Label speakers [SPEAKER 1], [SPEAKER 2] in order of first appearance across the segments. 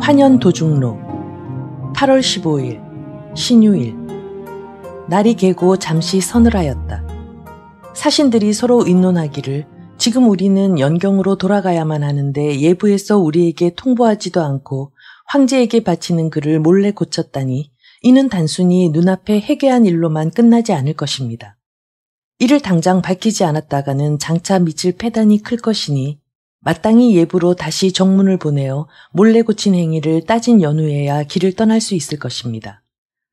[SPEAKER 1] 환연 도중로 8월 15일 신유일 날이 개고 잠시 서늘하였다. 사신들이 서로 의논하기를 지금 우리는 연경으로 돌아가야만 하는데 예부에서 우리에게 통보하지도 않고 황제에게 바치는 글을 몰래 고쳤다니 이는 단순히 눈앞에 해괴한 일로만 끝나지 않을 것입니다. 이를 당장 밝히지 않았다가는 장차 미칠 패단이 클 것이니 마땅히 예부로 다시 정문을 보내어 몰래 고친 행위를 따진 연후에야 길을 떠날 수 있을 것입니다.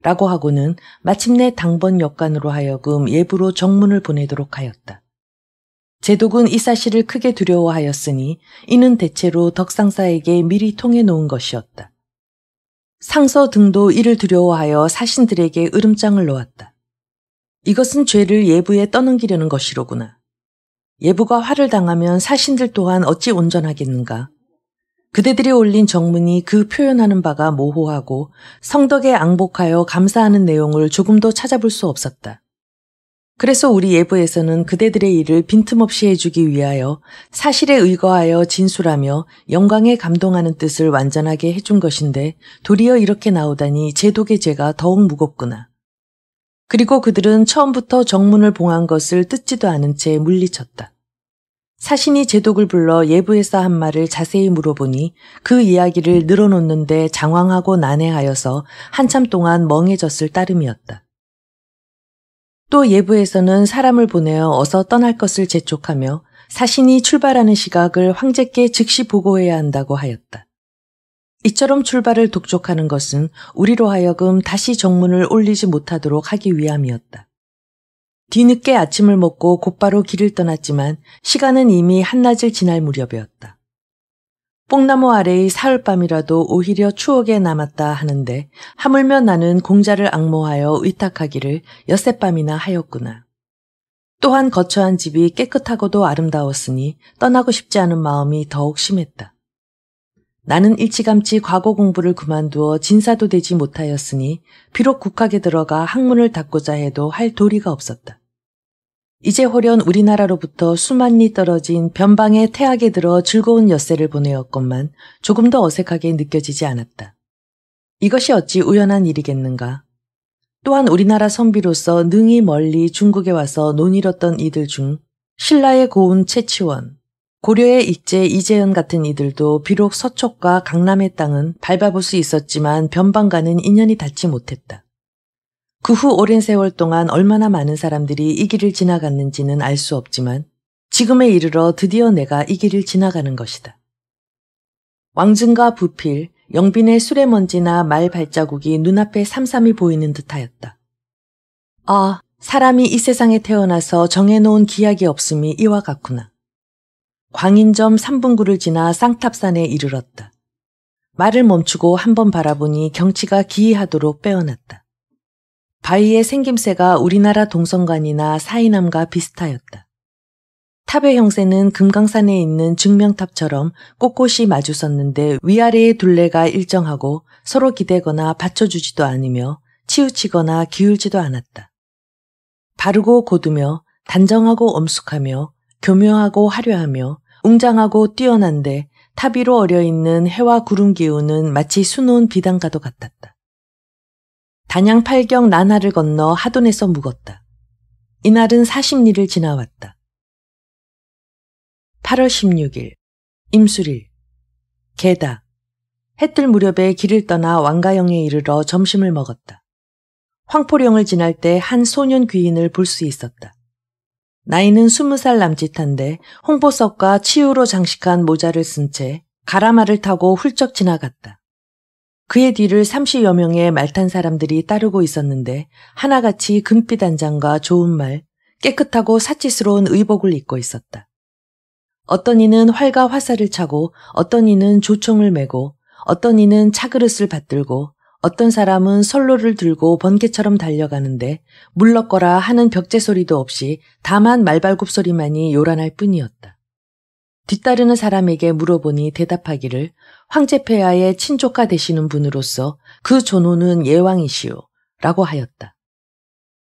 [SPEAKER 1] 라고 하고는 마침내 당번 역관으로 하여금 예부로 정문을 보내도록 하였다. 제독은 이 사실을 크게 두려워하였으니 이는 대체로 덕상사에게 미리 통해 놓은 것이었다. 상서 등도 이를 두려워하여 사신들에게 으름장을 놓았다. 이것은 죄를 예부에 떠넘기려는 것이로구나. 예부가 화를 당하면 사신들 또한 어찌 온전하겠는가. 그대들이 올린 정문이 그 표현하는 바가 모호하고 성덕에 앙복하여 감사하는 내용을 조금도 찾아볼 수 없었다. 그래서 우리 예부에서는 그대들의 일을 빈틈없이 해주기 위하여 사실에 의거하여 진술하며 영광에 감동하는 뜻을 완전하게 해준 것인데 도리어 이렇게 나오다니 제독의 죄가 더욱 무겁구나. 그리고 그들은 처음부터 정문을 봉한 것을 뜯지도 않은 채 물리쳤다. 사신이 제독을 불러 예부에서 한 말을 자세히 물어보니 그 이야기를 늘어놓는데 장황하고 난해하여서 한참 동안 멍해졌을 따름이었다. 또 예부에서는 사람을 보내어 어서 떠날 것을 재촉하며 사신이 출발하는 시각을 황제께 즉시 보고해야 한다고 하였다. 이처럼 출발을 독촉하는 것은 우리로 하여금 다시 정문을 올리지 못하도록 하기 위함이었다. 뒤늦게 아침을 먹고 곧바로 길을 떠났지만 시간은 이미 한낮을 지날 무렵이었다. 뽕나무 아래의 사흘밤이라도 오히려 추억에 남았다 하는데 하물며 나는 공자를 악모하여 의탁하기를 여새밤이나 하였구나. 또한 거처한 집이 깨끗하고도 아름다웠으니 떠나고 싶지 않은 마음이 더욱 심했다. 나는 일찌감치 과거 공부를 그만두어 진사도 되지 못하였으니 비록 국학에 들어가 학문을 닦고자 해도 할 도리가 없었다. 이제 호련 우리나라로부터 수만 리 떨어진 변방의 태학에 들어 즐거운 엿새를 보내었건만 조금 더 어색하게 느껴지지 않았다. 이것이 어찌 우연한 일이겠는가. 또한 우리나라 선비로서 능히 멀리 중국에 와서 논일었던 이들 중 신라의 고운 채치원, 고려의 익제 이재은 같은 이들도 비록 서촉과 강남의 땅은 밟아볼 수 있었지만 변방과는 인연이 닿지 못했다. 그 후 오랜 세월 동안 얼마나 많은 사람들이 이 길을 지나갔는지는 알 수 없지만 지금에 이르러 드디어 내가 이 길을 지나가는 것이다. 왕증과 부필, 영빈의 수레먼지나 말 발자국이 눈앞에 삼삼이 보이는 듯하였다. 아, 사람이 이 세상에 태어나서 정해놓은 기약이 없음이 이와 같구나. 광인점 3분구를 지나 쌍탑산에 이르렀다. 말을 멈추고 한번 바라보니 경치가 기이하도록 빼어났다. 바위의 생김새가 우리나라 동성관이나 사이남과 비슷하였다. 탑의 형세는 금강산에 있는 증명탑처럼 꼿꼿이 마주섰는데 위아래의 둘레가 일정하고 서로 기대거나 받쳐주지도 않으며 치우치거나 기울지도 않았다. 바르고 고두며 단정하고 엄숙하며 교묘하고 화려하며 웅장하고 뛰어난데 타비로 어려있는 해와 구름 기운은 마치 수놓은 비단가도 같았다. 단양 팔경 나나를 건너 하돈에서 묵었다. 이날은 40리를 지나왔다. 8월 16일 임수일 개다 해뜰 무렵에 길을 떠나 왕가영에 이르러 점심을 먹었다. 황포령을 지날 때 한 소년 귀인을 볼 수 있었다. 나이는 스무 살 남짓한데 홍보석과 치유로 장식한 모자를 쓴 채 가라마를 타고 훌쩍 지나갔다. 그의 뒤를 30여 명의 말탄 사람들이 따르고 있었는데 하나같이 금빛 안장과 좋은 말, 깨끗하고 사치스러운 의복을 입고 있었다. 어떤 이는 활과 화살을 차고 어떤 이는 조총을 메고 어떤 이는 차그릇을 받들고 어떤 사람은 선로를 들고 번개처럼 달려가는데 물러거라 하는 벽제 소리도 없이 다만 말발굽 소리만이 요란할 뿐이었다. 뒤따르는 사람에게 물어보니 대답하기를 황제폐하의 친족가 되시는 분으로서 그 존호는 예왕이시오 라고 하였다.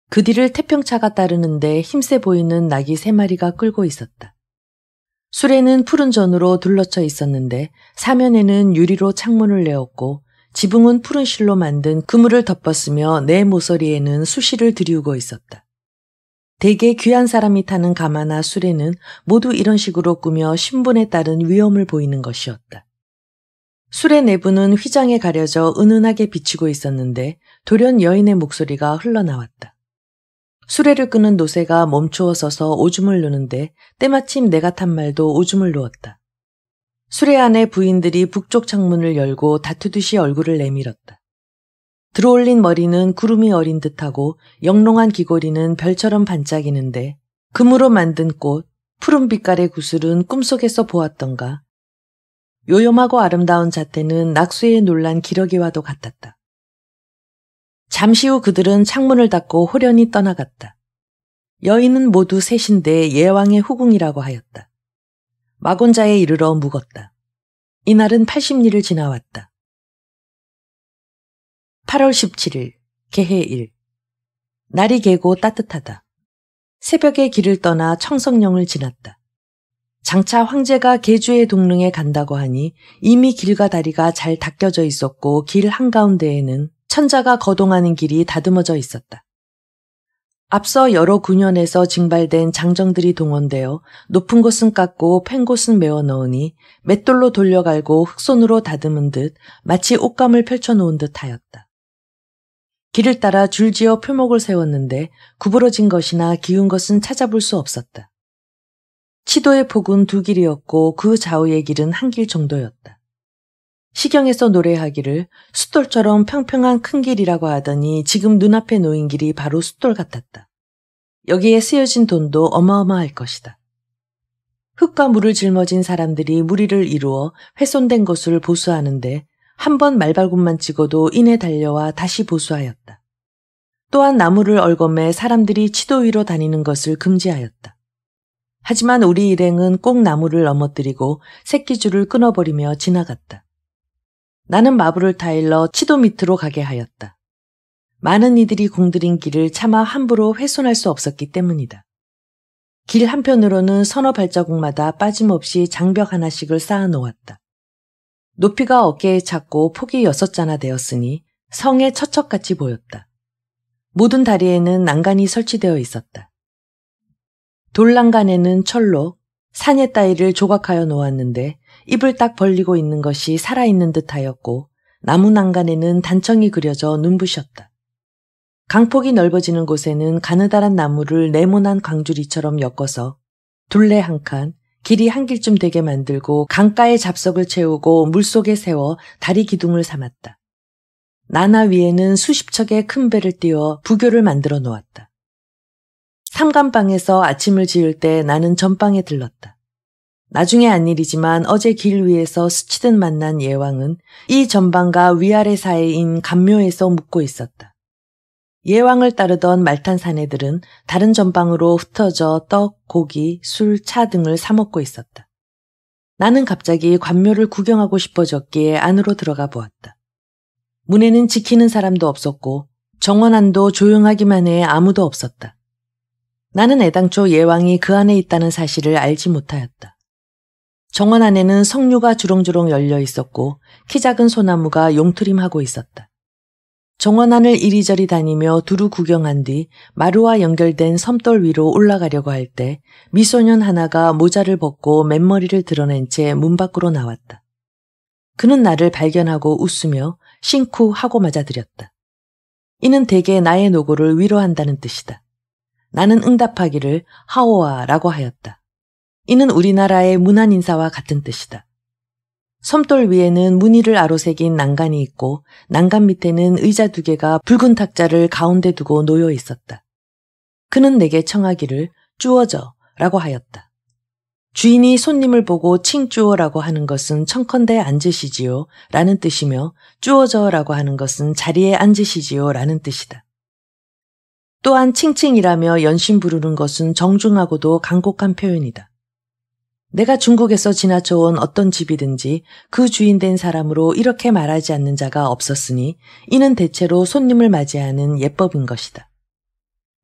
[SPEAKER 1] 그 뒤를 태평차가 따르는데 힘세 보이는 낙이 세 마리가 끌고 있었다. 수레는 푸른 전으로 둘러쳐 있었는데 사면에는 유리로 창문을 내었고 지붕은 푸른 실로 만든 그물을 덮었으며 내 모서리에는 수시를 들이우고 있었다. 대개 귀한 사람이 타는 가마나 수레는 모두 이런 식으로 꾸며 신분에 따른 위험을 보이는 것이었다. 수레 내부는 휘장에 가려져 은은하게 비치고 있었는데 돌연 여인의 목소리가 흘러나왔다. 수레를 끄는 노새가 멈추어 서서 오줌을 누는데 때마침 내가 탄 말도 오줌을 누었다. 수레안의 부인들이 북쪽 창문을 열고 다투듯이 얼굴을 내밀었다. 들어올린 머리는 구름이 어린 듯하고 영롱한 귀걸이는 별처럼 반짝이는데 금으로 만든 꽃, 푸른 빛깔의 구슬은 꿈속에서 보았던가. 요염하고 아름다운 자태는 낙수에 놀란 기러기와도 같았다. 잠시 후 그들은 창문을 닫고 호련히 떠나갔다. 여인은 모두 셋인데 예왕의 후궁이라고 하였다. 마곤자에 이르러 묵었다. 이날은 80리를 지나왔다. 8월 17일 개해 일 날이 개고 따뜻하다. 새벽에 길을 떠나 청성령을 지났다. 장차 황제가 개주의 동릉에 간다고 하니 이미 길과 다리가 잘 닦여져 있었고 길 한가운데에는 천자가 거동하는 길이 다듬어져 있었다. 앞서 여러 군현에서 징발된 장정들이 동원되어 높은 곳은 깎고 팬 곳은 메워 넣으니 맷돌로 돌려갈고 흙손으로 다듬은 듯 마치 옷감을 펼쳐놓은 듯하였다. 길을 따라 줄지어 표목을 세웠는데 구부러진 것이나 기운 것은 찾아볼 수 없었다. 치도의 폭은 두 길이었고 그 좌우의 길은 한 길 정도였다. 시경에서 노래하기를 숫돌처럼 평평한 큰 길이라고 하더니 지금 눈앞에 놓인 길이 바로 숫돌 같았다. 여기에 쓰여진 돈도 어마어마할 것이다. 흙과 물을 짊어진 사람들이 무리를 이루어 훼손된 것을 보수하는데 한 번 말발굽만 찍어도 인해 달려와 다시 보수하였다. 또한 나무를 얼검매 사람들이 치도 위로 다니는 것을 금지하였다. 하지만 우리 일행은 꼭 나무를 넘어뜨리고 새끼줄을 끊어버리며 지나갔다. 나는 마블을 타일러 치도 밑으로 가게 하였다. 많은 이들이 공들인 길을 차마 함부로 훼손할 수 없었기 때문이다. 길 한편으로는 서너 발자국마다 빠짐없이 장벽 하나씩을 쌓아 놓았다. 높이가 어깨에 찼고 폭이 여섯 자나 되었으니 성의 처척같이 보였다. 모든 다리에는 난간이 설치되어 있었다. 돌난간에는 철로 산의 따위를 조각하여 놓았는데 입을 딱 벌리고 있는 것이 살아있는 듯하였고 나무 난간에는 단청이 그려져 눈부셨다. 강폭이 넓어지는 곳에는 가느다란 나무를 네모난 광주리처럼 엮어서 둘레 한 칸, 길이 한 길쯤 되게 만들고 강가에 잡석을 채우고 물속에 세워 다리 기둥을 삼았다. 나나 위에는 수십 척의 큰 배를 띄워 부교를 만들어 놓았다. 삼간방에서 아침을 지을 때 나는 전방에 들렀다. 나중에 안 일이지만 어제 길 위에서 스치듯 만난 예왕은 이 전방과 위아래 사이인 감묘에서 묵고 있었다. 예왕을 따르던 말탄 사내들은 다른 전방으로 흩어져 떡, 고기, 술, 차 등을 사먹고 있었다. 나는 갑자기 관묘를 구경하고 싶어졌기에 안으로 들어가 보았다. 문에는 지키는 사람도 없었고 정원 안도 조용하기만 해 아무도 없었다. 나는 애당초 예왕이 그 안에 있다는 사실을 알지 못하였다. 정원 안에는 석류가 주렁주렁 열려 있었고 키 작은 소나무가 용트림하고 있었다. 정원 안을 이리저리 다니며 두루 구경한 뒤 마루와 연결된 섬돌 위로 올라가려고 할 때 미소년 하나가 모자를 벗고 맨머리를 드러낸 채 문 밖으로 나왔다. 그는 나를 발견하고 웃으며 싱크 하고 맞아들였다. 이는 대개 나의 노고를 위로한다는 뜻이다. 나는 응답하기를 하오아라고 하였다. 이는 우리나라의 문안 인사와 같은 뜻이다. 섬돌 위에는 무늬를 아로 새긴 난간이 있고 난간 밑에는 의자 두 개가 붉은 탁자를 가운데 두고 놓여 있었다. 그는 내게 청하기를 쭈어져 라고 하였다. 주인이 손님을 보고 칭쭈어라고 하는 것은 청컨대 앉으시지요 라는 뜻이며 쭈어져라고 하는 것은 자리에 앉으시지요 라는 뜻이다. 또한 칭칭이라며 연신 부르는 것은 정중하고도 강곡한 표현이다. 내가 중국에서 지나쳐온 어떤 집이든지 그 주인 된 사람으로 이렇게 말하지 않는 자가 없었으니 이는 대체로 손님을 맞이하는 예법인 것이다.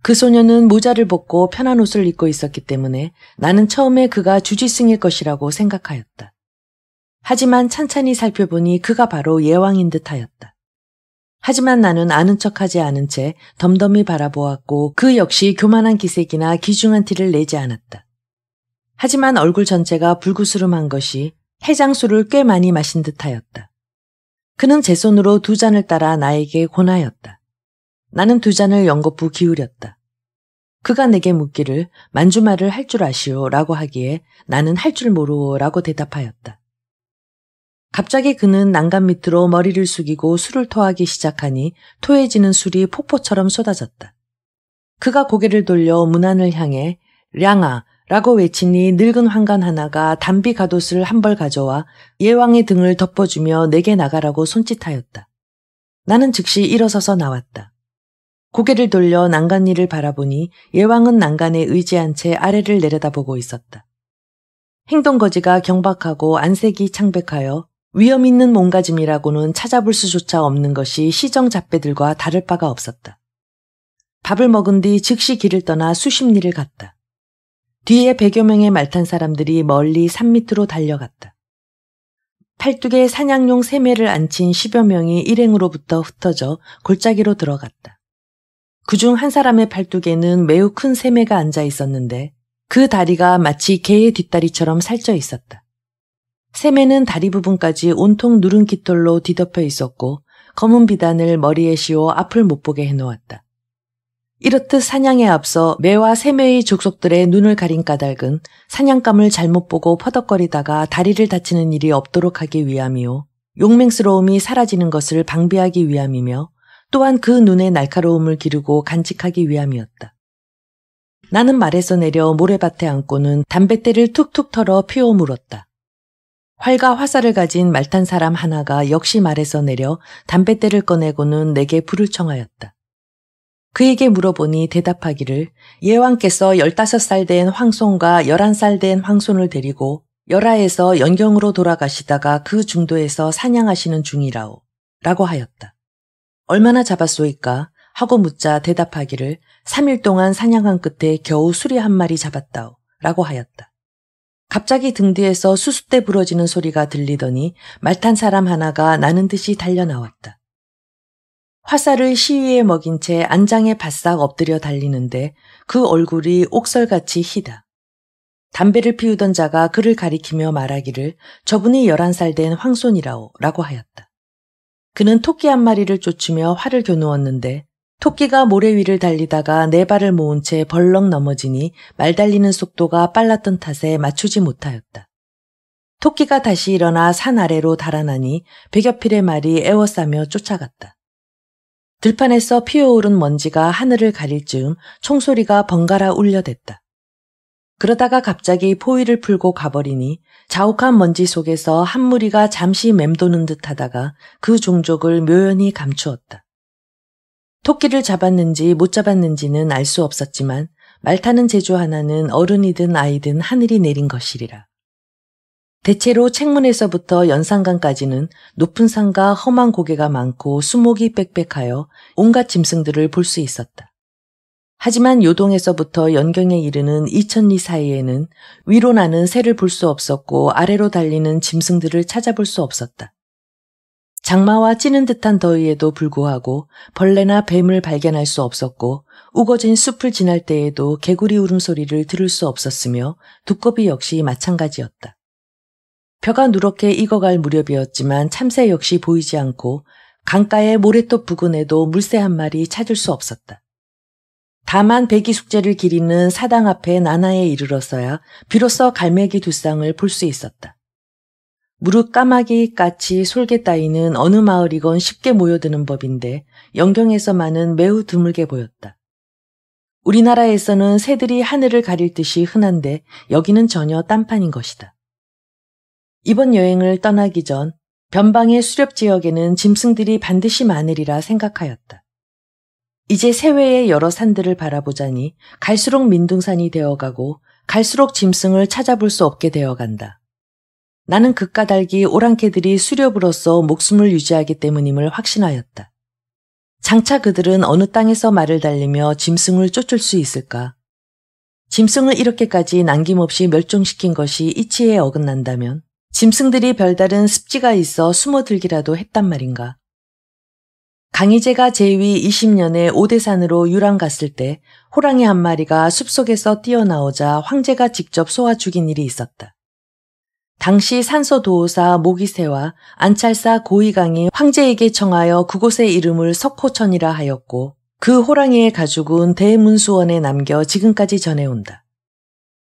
[SPEAKER 1] 그 소녀는 모자를 벗고 편한 옷을 입고 있었기 때문에 나는 처음에 그가 주지승일 것이라고 생각하였다. 하지만 찬찬히 살펴보니 그가 바로 예왕인 듯 하였다. 하지만 나는 아는 척하지 않은 채 덤덤히 바라보았고 그 역시 교만한 기색이나 귀중한 티를 내지 않았다. 하지만 얼굴 전체가 불구스름한 것이 해장술을 꽤 많이 마신 듯하였다. 그는 제 손으로 두 잔을 따라 나에게 권하였다. 나는 두 잔을 연거푸 기울였다. 그가 내게 묻기를 만주말을 할 줄 아시오 라고 하기에 나는 할 줄 모르오 라고 대답하였다. 갑자기 그는 난간 밑으로 머리를 숙이고 술을 토하기 시작하니 토해지는 술이 폭포처럼 쏟아졌다. 그가 고개를 돌려 문안을 향해 량아 라고 외치니 늙은 환관 하나가 담비 가옷을 한 벌 가져와 예왕의 등을 덮어주며 내게 나가라고 손짓하였다. 나는 즉시 일어서서 나왔다. 고개를 돌려 난간 일을 바라보니 예왕은 난간에 의지한 채 아래를 내려다보고 있었다. 행동거지가 경박하고 안색이 창백하여 위험 있는 몸가짐이라고는 찾아볼 수조차 없는 것이 시정 잡배들과 다를 바가 없었다. 밥을 먹은 뒤 즉시 길을 떠나 수십 리를 갔다. 뒤에 백여 명의 말탄 사람들이 멀리 산 밑으로 달려갔다. 팔뚝에 사냥용 세매를 앉힌 십여 명이 일행으로부터 흩어져 골짜기로 들어갔다. 그 중 한 사람의 팔뚝에는 매우 큰 세매가 앉아 있었는데 그 다리가 마치 개의 뒷다리처럼 살쪄 있었다. 세매는 다리 부분까지 온통 누른 깃털로 뒤덮여 있었고 검은 비단을 머리에 씌워 앞을 못 보게 해놓았다. 이렇듯 사냥에 앞서 매와 세매의 족속들의 눈을 가린 까닭은 사냥감을 잘못 보고 퍼덕거리다가 다리를 다치는 일이 없도록 하기 위함이요. 용맹스러움이 사라지는 것을 방비하기 위함이며 또한 그 눈의 날카로움을 기르고 간직하기 위함이었다. 나는 말에서 내려 모래밭에 앉고는 담뱃대를 툭툭 털어 피워 물었다. 활과 화살을 가진 말탄 사람 하나가 역시 말에서 내려 담뱃대를 꺼내고는 내게 불을 청하였다. 그에게 물어보니 대답하기를 예왕께서 15살 된 황손과 11살 된 황손을 데리고 열하에서 연경으로 돌아가시다가 그 중도에서 사냥하시는 중이라오. 라고 하였다. 얼마나 잡았소이까? 하고 묻자 대답하기를 3일 동안 사냥한 끝에 겨우 수리 한 마리 잡았다오. 라고 하였다. 갑자기 등 뒤에서 수숫대 부러지는 소리가 들리더니 말탄 사람 하나가 나는 듯이 달려나왔다. 화살을 시위에 먹인 채 안장에 바싹 엎드려 달리는데 그 얼굴이 옥설같이 희다. 담배를 피우던 자가 그를 가리키며 말하기를 저분이 11살 된 황손이라오 라고 하였다. 그는 토끼 한 마리를 쫓으며 활을 겨누었는데 토끼가 모래 위를 달리다가 네 발을 모은 채 벌렁 넘어지니 말 달리는 속도가 빨랐던 탓에 맞추지 못하였다. 토끼가 다시 일어나 산 아래로 달아나니 백여필의 말이 애워싸며 쫓아갔다. 들판에서 피어오른 먼지가 하늘을 가릴 즈음 총소리가 번갈아 울려댔다. 그러다가 갑자기 포위를 풀고 가버리니 자욱한 먼지 속에서 한 무리가 잠시 맴도는 듯 하다가 그 종족을 묘연히 감추었다. 토끼를 잡았는지 못 잡았는지는 알 수 없었지만 말 타는 제주 하나는 어른이든 아이든 하늘이 내린 것이리라. 대체로 책문에서부터 연산강까지는 높은 산과 험한 고개가 많고 수목이 빽빽하여 온갖 짐승들을 볼 수 있었다. 하지만 요동에서부터 연경에 이르는 이천리 사이에는 위로 나는 새를 볼 수 없었고 아래로 달리는 짐승들을 찾아볼 수 없었다. 장마와 찌는 듯한 더위에도 불구하고 벌레나 뱀을 발견할 수 없었고 우거진 숲을 지날 때에도 개구리 울음소리를 들을 수 없었으며 두꺼비 역시 마찬가지였다. 벼가 누렇게 익어갈 무렵이었지만 참새 역시 보이지 않고 강가의 모래톱 부근에도 물새 한 마리 찾을 수 없었다. 다만 배기 숙제를 기리는 사당 앞에 나나에 이르러서야 비로소 갈매기 두 쌍을 볼 수 있었다. 무릎 까마귀 까치 솔개 따위는 어느 마을이건 쉽게 모여드는 법인데 영경에서만은 매우 드물게 보였다. 우리나라에서는 새들이 하늘을 가릴 듯이 흔한데 여기는 전혀 딴판인 것이다. 이번 여행을 떠나기 전 변방의 수렵 지역에는 짐승들이 반드시 많으리라 생각하였다. 이제 세외의 여러 산들을 바라보자니 갈수록 민둥산이 되어가고 갈수록 짐승을 찾아볼 수 없게 되어간다. 나는 그 까닭이 오랑캐들이 수렵으로서 목숨을 유지하기 때문임을 확신하였다. 장차 그들은 어느 땅에서 말을 달리며 짐승을 쫓을 수 있을까? 짐승을 이렇게까지 남김없이 멸종시킨 것이 이치에 어긋난다면 짐승들이 별다른 습지가 있어 숨어들기라도 했단 말인가. 강희재가 제위 20년에 오대산으로 유랑 갔을 때 호랑이 한 마리가 숲속에서 뛰어나오자 황제가 직접 쏘아 죽인 일이 있었다. 당시 산소도호사 모기세와 안찰사 고이강이 황제에게 청하여 그곳의 이름을 석호천이라 하였고 그 호랑이의 가죽은 대문수원에 남겨 지금까지 전해온다.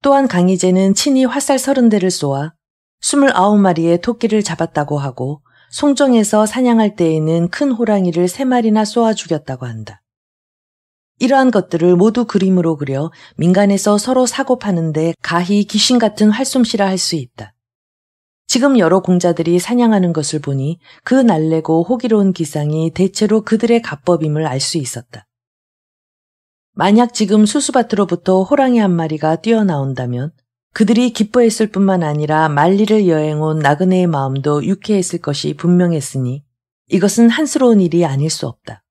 [SPEAKER 1] 또한 강희재는 친히 화살 서른 대를 쏘아 2 9 마리의 토끼를 잡았다고 하고 송정에서 사냥할 때에는 큰 호랑이를 3마리나 쏘아 죽였다고 한다. 이러한 것들을 모두 그림으로 그려 민간에서 서로 사고 파는데 가히 귀신 같은 활솜씨라 할 수 있다. 지금 여러 공자들이 사냥하는 것을 보니 그 날래고 호기로운 기상이 대체로 그들의 갑법임을 알 수 있었다. 만약 지금 수수밭으로부터 호랑이 한 마리가 뛰어나온다면 그들이 기뻐했을 뿐만 아니라 말리를 여행 온 나그네의 마음도 유쾌했을 것이 분명했으니 이것은 한스러운 일이 아닐 수 없다.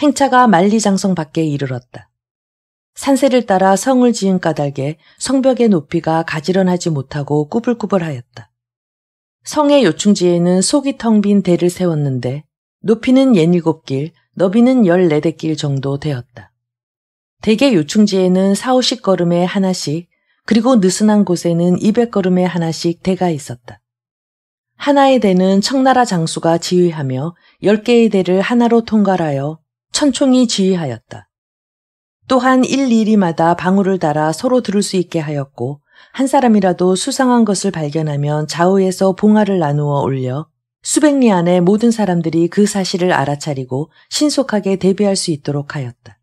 [SPEAKER 1] 행차가 만리장성 밖에 이르렀다. 산세를 따라 성을 지은 까닭에 성벽의 높이가 가지런하지 못하고 꾸불꾸불하였다. 성의 요충지에는 속이 텅 빈 대를 세웠는데 높이는 예닐곱 길, 너비는 열네 대길 정도 되었다. 대개 요충지에는 사오십 걸음에 하나씩 그리고 느슨한 곳에는 이백 걸음에 하나씩 대가 있었다. 하나의 대는 청나라 장수가 지휘하며 1 0 개의 대를 하나로 통괄하여 천총이 지휘하였다. 또한 일일이마다 방울을 달아 서로 들을 수 있게 하였고 한 사람이라도 수상한 것을 발견하면 좌우에서 봉화를 나누어 올려 수백 리 안에 모든 사람들이 그 사실을 알아차리고 신속하게 대비할 수 있도록 하였다.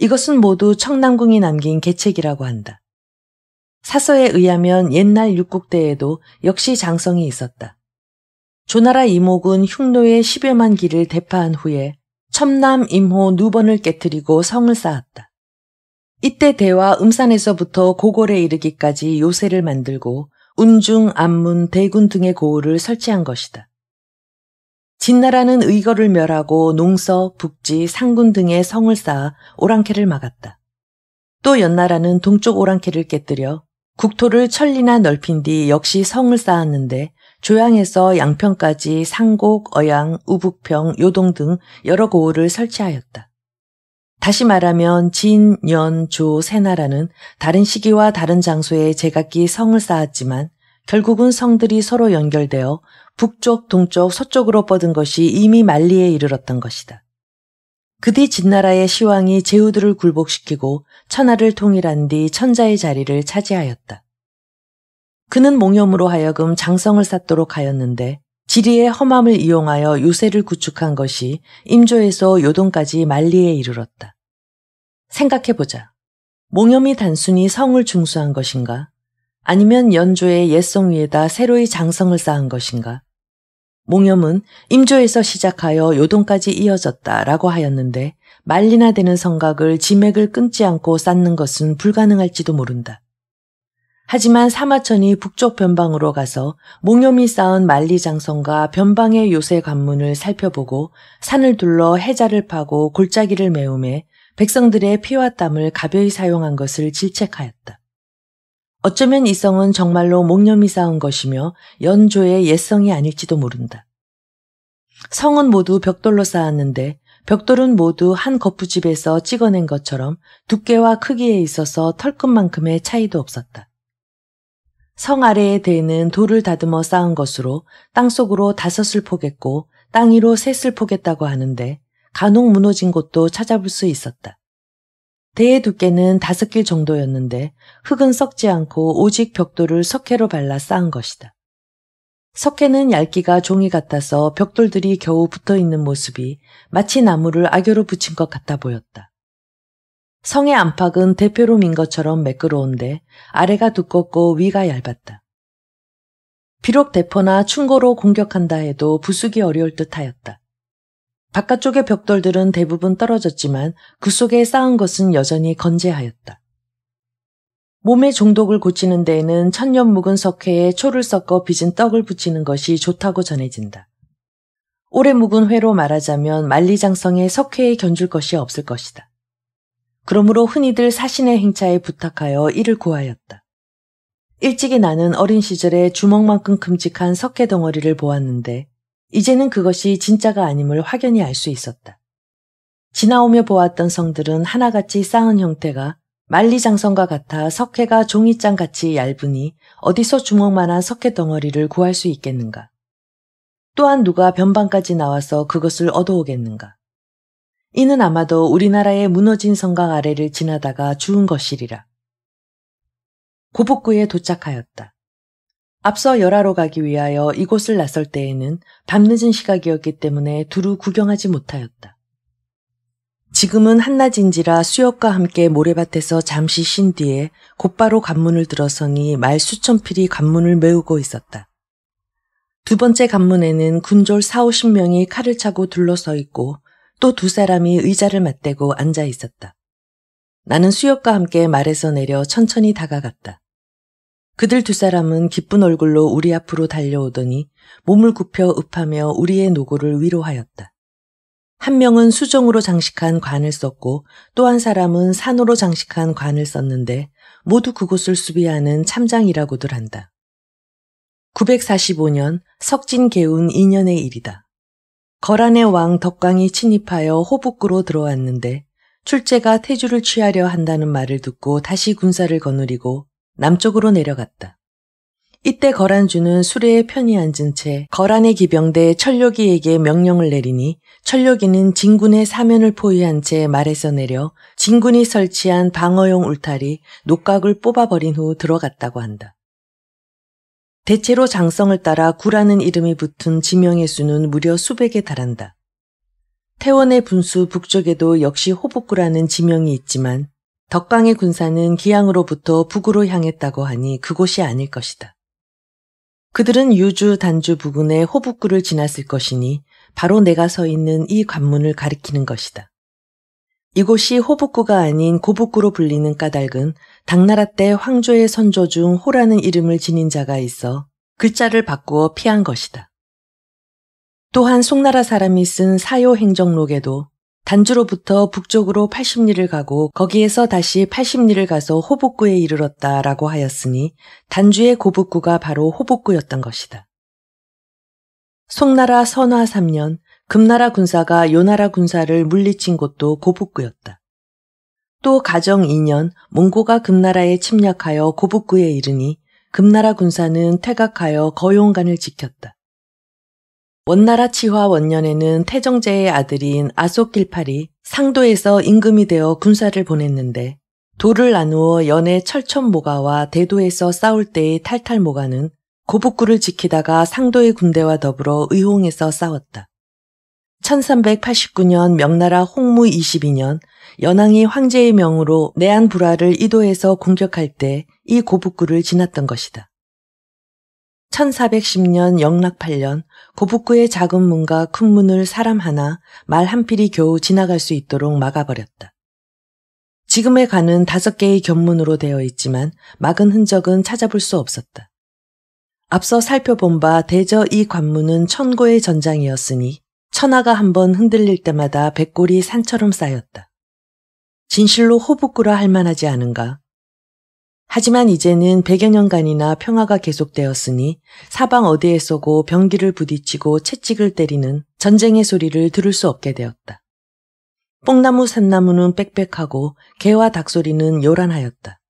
[SPEAKER 1] 이것은 모두 청남궁이 남긴 계책이라고 한다. 사서에 의하면 옛날 육국대에도 역시 장성이 있었다. 조나라 이목은 흉노의 10여만 길을 대파한 후에 첨남 임호 누번을 깨뜨리고 성을 쌓았다. 이때 대화 음산에서부터 고골에 이르기까지 요새를 만들고 운중, 안문, 대군 등의 고을을 설치한 것이다. 진나라는 의거를 멸하고 농서, 북지, 상군 등의 성을 쌓아 오랑캐를 막았다. 또 연나라는 동쪽 오랑캐를 깨뜨려 국토를 천리나 넓힌 뒤 역시 성을 쌓았는데 조양에서 양평까지 상곡, 어양, 우북평, 요동 등 여러 고을을 설치하였다. 다시 말하면 진, 연, 조, 세나라는 다른 시기와 다른 장소에 제각기 성을 쌓았지만 결국은 성들이 서로 연결되어 북쪽, 동쪽, 서쪽으로 뻗은 것이 이미 만리에 이르렀던 것이다. 그뒤 진나라의 시황이 제후들을 굴복시키고 천하를 통일한 뒤 천자의 자리를 차지하였다. 그는 몽염으로 하여금 장성을 쌓도록 하였는데 지리의 험함을 이용하여 요새를 구축한 것이 임조에서 요동까지 만리에 이르렀다. 생각해보자. 몽염이 단순히 성을 중수한 것인가? 아니면 연조의 옛 성 위에다 새로이 장성을 쌓은 것인가? 몽염은 임조에서 시작하여 요동까지 이어졌다라고 하였는데 말리나 되는 성각을 지맥을 끊지 않고 쌓는 것은 불가능할지도 모른다. 하지만 사마천이 북쪽 변방으로 가서 몽염이 쌓은 만리장성과 변방의 요새 관문을 살펴보고 산을 둘러 해자를 파고 골짜기를 메우며 백성들의 피와 땀을 가벼이 사용한 것을 질책하였다. 어쩌면 이 성은 정말로 목념이 쌓은 것이며 연조의 옛성이 아닐지도 모른다. 성은 모두 벽돌로 쌓았는데 벽돌은 모두 한 거푸집에서 찍어낸 것처럼 두께와 크기에 있어서 털끝만큼의 차이도 없었다. 성 아래에 대는 돌을 다듬어 쌓은 것으로 땅속으로 다섯을 포겠고 땅 위로 셋을 포겠다고 하는데 간혹 무너진 곳도 찾아볼 수 있었다. 대의 두께는 다섯 길 정도였는데 흙은 썩지 않고 오직 벽돌을 석회로 발라 쌓은 것이다. 석회는 얇기가 종이 같아서 벽돌들이 겨우 붙어 있는 모습이 마치 나무를 악교로 붙인 것 같아 보였다. 성의 안팎은 대표로 민 것처럼 매끄러운데 아래가 두껍고 위가 얇았다. 비록 대포나 충고로 공격한다 해도 부수기 어려울 듯 하였다. 바깥쪽의 벽돌들은 대부분 떨어졌지만 그 속에 쌓은 것은 여전히 건재하였다. 몸의 종독을 고치는 데에는 천년 묵은 석회에 초를 섞어 빚은 떡을 붙이는 것이 좋다고 전해진다. 오래 묵은 회로 말하자면 만리장성의 석회에 견줄 것이 없을 것이다. 그러므로 흔히들 사신의 행차에 부탁하여 이를 구하였다. 일찍이 나는 어린 시절에 주먹만큼 큼직한 석회 덩어리를 보았는데 이제는 그것이 진짜가 아님을 확연히 알 수 있었다. 지나오며 보았던 성들은 하나같이 쌓은 형태가 만리장성과 같아 석회가 종이장 같이 얇으니 어디서 주먹만한 석회 덩어리를 구할 수 있겠는가. 또한 누가 변방까지 나와서 그것을 얻어오겠는가. 이는 아마도 우리나라의 무너진 성강 아래를 지나다가 주운 것이리라. 고북구에 도착하였다. 앞서 열하로 가기 위하여 이곳을 나설 때에는 밤늦은 시각이었기 때문에 두루 구경하지 못하였다. 지금은 한낮인지라 수역과 함께 모래밭에서 잠시 쉰 뒤에 곧바로 관문을 들어서니 말 수천 필이 관문을 메우고 있었다. 두 번째 관문에는 군졸 4, 50명이 칼을 차고 둘러서 있고 또 두 사람이 의자를 맞대고 앉아 있었다. 나는 수역과 함께 말에서 내려 천천히 다가갔다. 그들 두 사람은 기쁜 얼굴로 우리 앞으로 달려오더니 몸을 굽혀 읍하며 우리의 노고를 위로하였다. 한 명은 수정으로 장식한 관을 썼고 또 한 사람은 산으로 장식한 관을 썼는데 모두 그곳을 수비하는 참장이라고들 한다. 945년 석진개운 2년의 일이다. 거란의 왕 덕광이 침입하여 호북구로 들어왔는데 출제가 태주를 취하려 한다는 말을 듣고 다시 군사를 거느리고 남쪽으로 내려갔다. 이때 거란주는 수레에 편히 앉은 채 거란의 기병대 철료기에게 명령을 내리니 철료기는 진군의 사면을 포위한 채 말에서 내려 진군이 설치한 방어용 울타리 녹각을 뽑아버린 후 들어갔다고 한다. 대체로 장성을 따라 구라는 이름이 붙은 지명의 수는 무려 수백에 달한다. 태원의 분수 북쪽에도 역시 호북구라는 지명이 있지만 덕방의 군사는 기양으로부터 북으로 향했다고 하니 그곳이 아닐 것이다. 그들은 유주 단주 부근의 호북구를 지났을 것이니 바로 내가 서 있는 이 관문을 가리키는 것이다. 이곳이 호북구가 아닌 고북구로 불리는 까닭은 당나라 때 황조의 선조 중 호라는 이름을 지닌 자가 있어 글자를 바꾸어 피한 것이다. 또한 송나라 사람이 쓴 사요 행정록에도 단주로부터 북쪽으로 80리를 가고 거기에서 다시 80리를 가서 호북구에 이르렀다라고 하였으니 단주의 고북구가 바로 호북구였던 것이다. 송나라 선화 3년 금나라 군사가 요나라 군사를 물리친 곳도 고북구였다. 또 가정 2년 몽고가 금나라에 침략하여 고북구에 이르니 금나라 군사는 퇴각하여 거용간을 지켰다. 원나라 치화 원년에는 태정제의 아들인 아소길팔이 상도에서 임금이 되어 군사를 보냈는데 도를 나누어 연해 철천모가와 대도에서 싸울 때의 탈탈모가는 고북구를 지키다가 상도의 군대와 더불어 의홍에서 싸웠다. 1389년 명나라 홍무 22년 연왕이 황제의 명으로 내안 불화를 이도해서 공격할 때 이 고북구를 지났던 것이다. 1410년 영락 8년 보북구의 작은 문과 큰 문을 사람 하나, 말 한 필이 겨우 지나갈 수 있도록 막아버렸다. 지금의 관은 다섯 개의 견문으로 되어 있지만 막은 흔적은 찾아볼 수 없었다. 앞서 살펴본 바 대저 이 관문은 천고의 전장이었으니 천하가 한 번 흔들릴 때마다 백골이 산처럼 쌓였다. 진실로 호북구라 할 만하지 않은가 하지만 이제는 백여 년간이나 평화가 계속되었으니 사방 어디에서고 병기를 부딪치고 채찍을 때리는 전쟁의 소리를 들을 수 없게 되었다. 뽕나무 산나무는 빽빽하고 개와 닭소리는 요란하였다.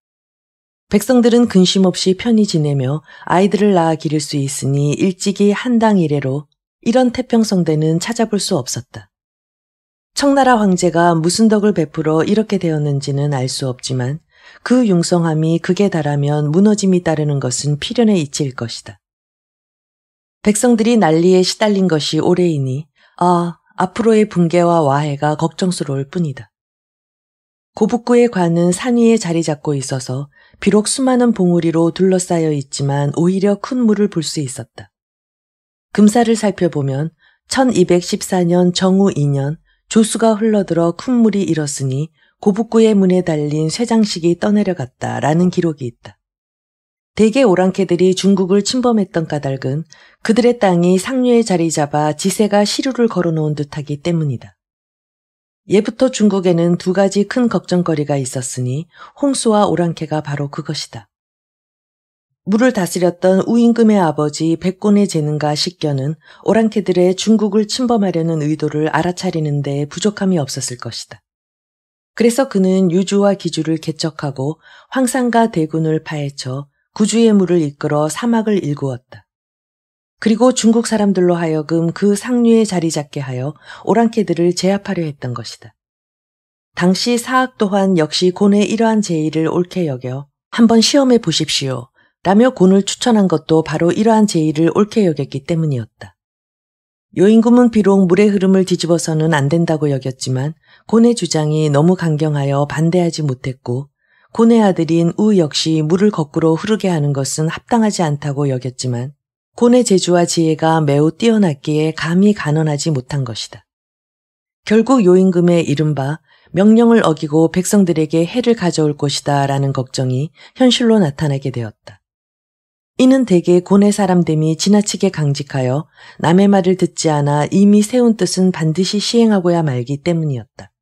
[SPEAKER 1] 백성들은 근심 없이 편히 지내며 아이들을 낳아 기를 수 있으니 일찍이 한당 이래로 이런 태평성대는 찾아볼 수 없었다. 청나라 황제가 무슨 덕을 베풀어 이렇게 되었는지는 알 수 없지만 그 융성함이 극에 달하면 무너짐이 따르는 것은 필연의 이치일 것이다. 백성들이 난리에 시달린 것이 오래이니 아 앞으로의 붕괴와 와해가 걱정스러울 뿐이다. 고북구의 관은 산 위에 자리 잡고 있어서 비록 수많은 봉우리로 둘러싸여 있지만 오히려 큰 물을 볼 수 있었다. 금사를 살펴보면 1214년 정우 2년 조수가 흘러들어 큰 물이 일었으니 고북구의 문에 달린 쇠장식이 떠내려갔다라는 기록이 있다. 대개 오랑캐들이 중국을 침범했던 까닭은 그들의 땅이 상류에 자리 잡아 지세가 시류를 걸어놓은 듯하기 때문이다. 예부터 중국에는 두 가지 큰 걱정거리가 있었으니 홍수와 오랑캐가 바로 그것이다. 물을 다스렸던 우임금의 아버지 백곤의 재능과 식견은 오랑캐들의 중국을 침범하려는 의도를 알아차리는 데 부족함이 없었을 것이다. 그래서 그는 유주와 기주를 개척하고 황산과 대군을 파헤쳐 구주의 물을 이끌어 사막을 일구었다. 그리고 중국 사람들로 하여금 그 상류에 자리 잡게 하여 오랑캐들을 제압하려 했던 것이다. 당시 사학 또한 역시 곤의 이러한 제의를 옳게 여겨 한번 시험해 보십시오. 라며 곤을 추천한 것도 바로 이러한 제의를 옳게 여겼기 때문이었다. 요인금은 비록 물의 흐름을 뒤집어서는 안 된다고 여겼지만 곤의 주장이 너무 강경하여 반대하지 못했고 곤의 아들인 우 역시 물을 거꾸로 흐르게 하는 것은 합당하지 않다고 여겼지만 곤의 재주와 지혜가 매우 뛰어났기에 감히 간언하지 못한 것이다. 결국 요임금의 이른바 명령을 어기고 백성들에게 해를 가져올 것이다 라는 걱정이 현실로 나타나게 되었다. 이는 대개 곤의 사람됨이 지나치게 강직하여 남의 말을 듣지 않아 이미 세운 뜻은 반드시 시행하고야 말기 때문이었다.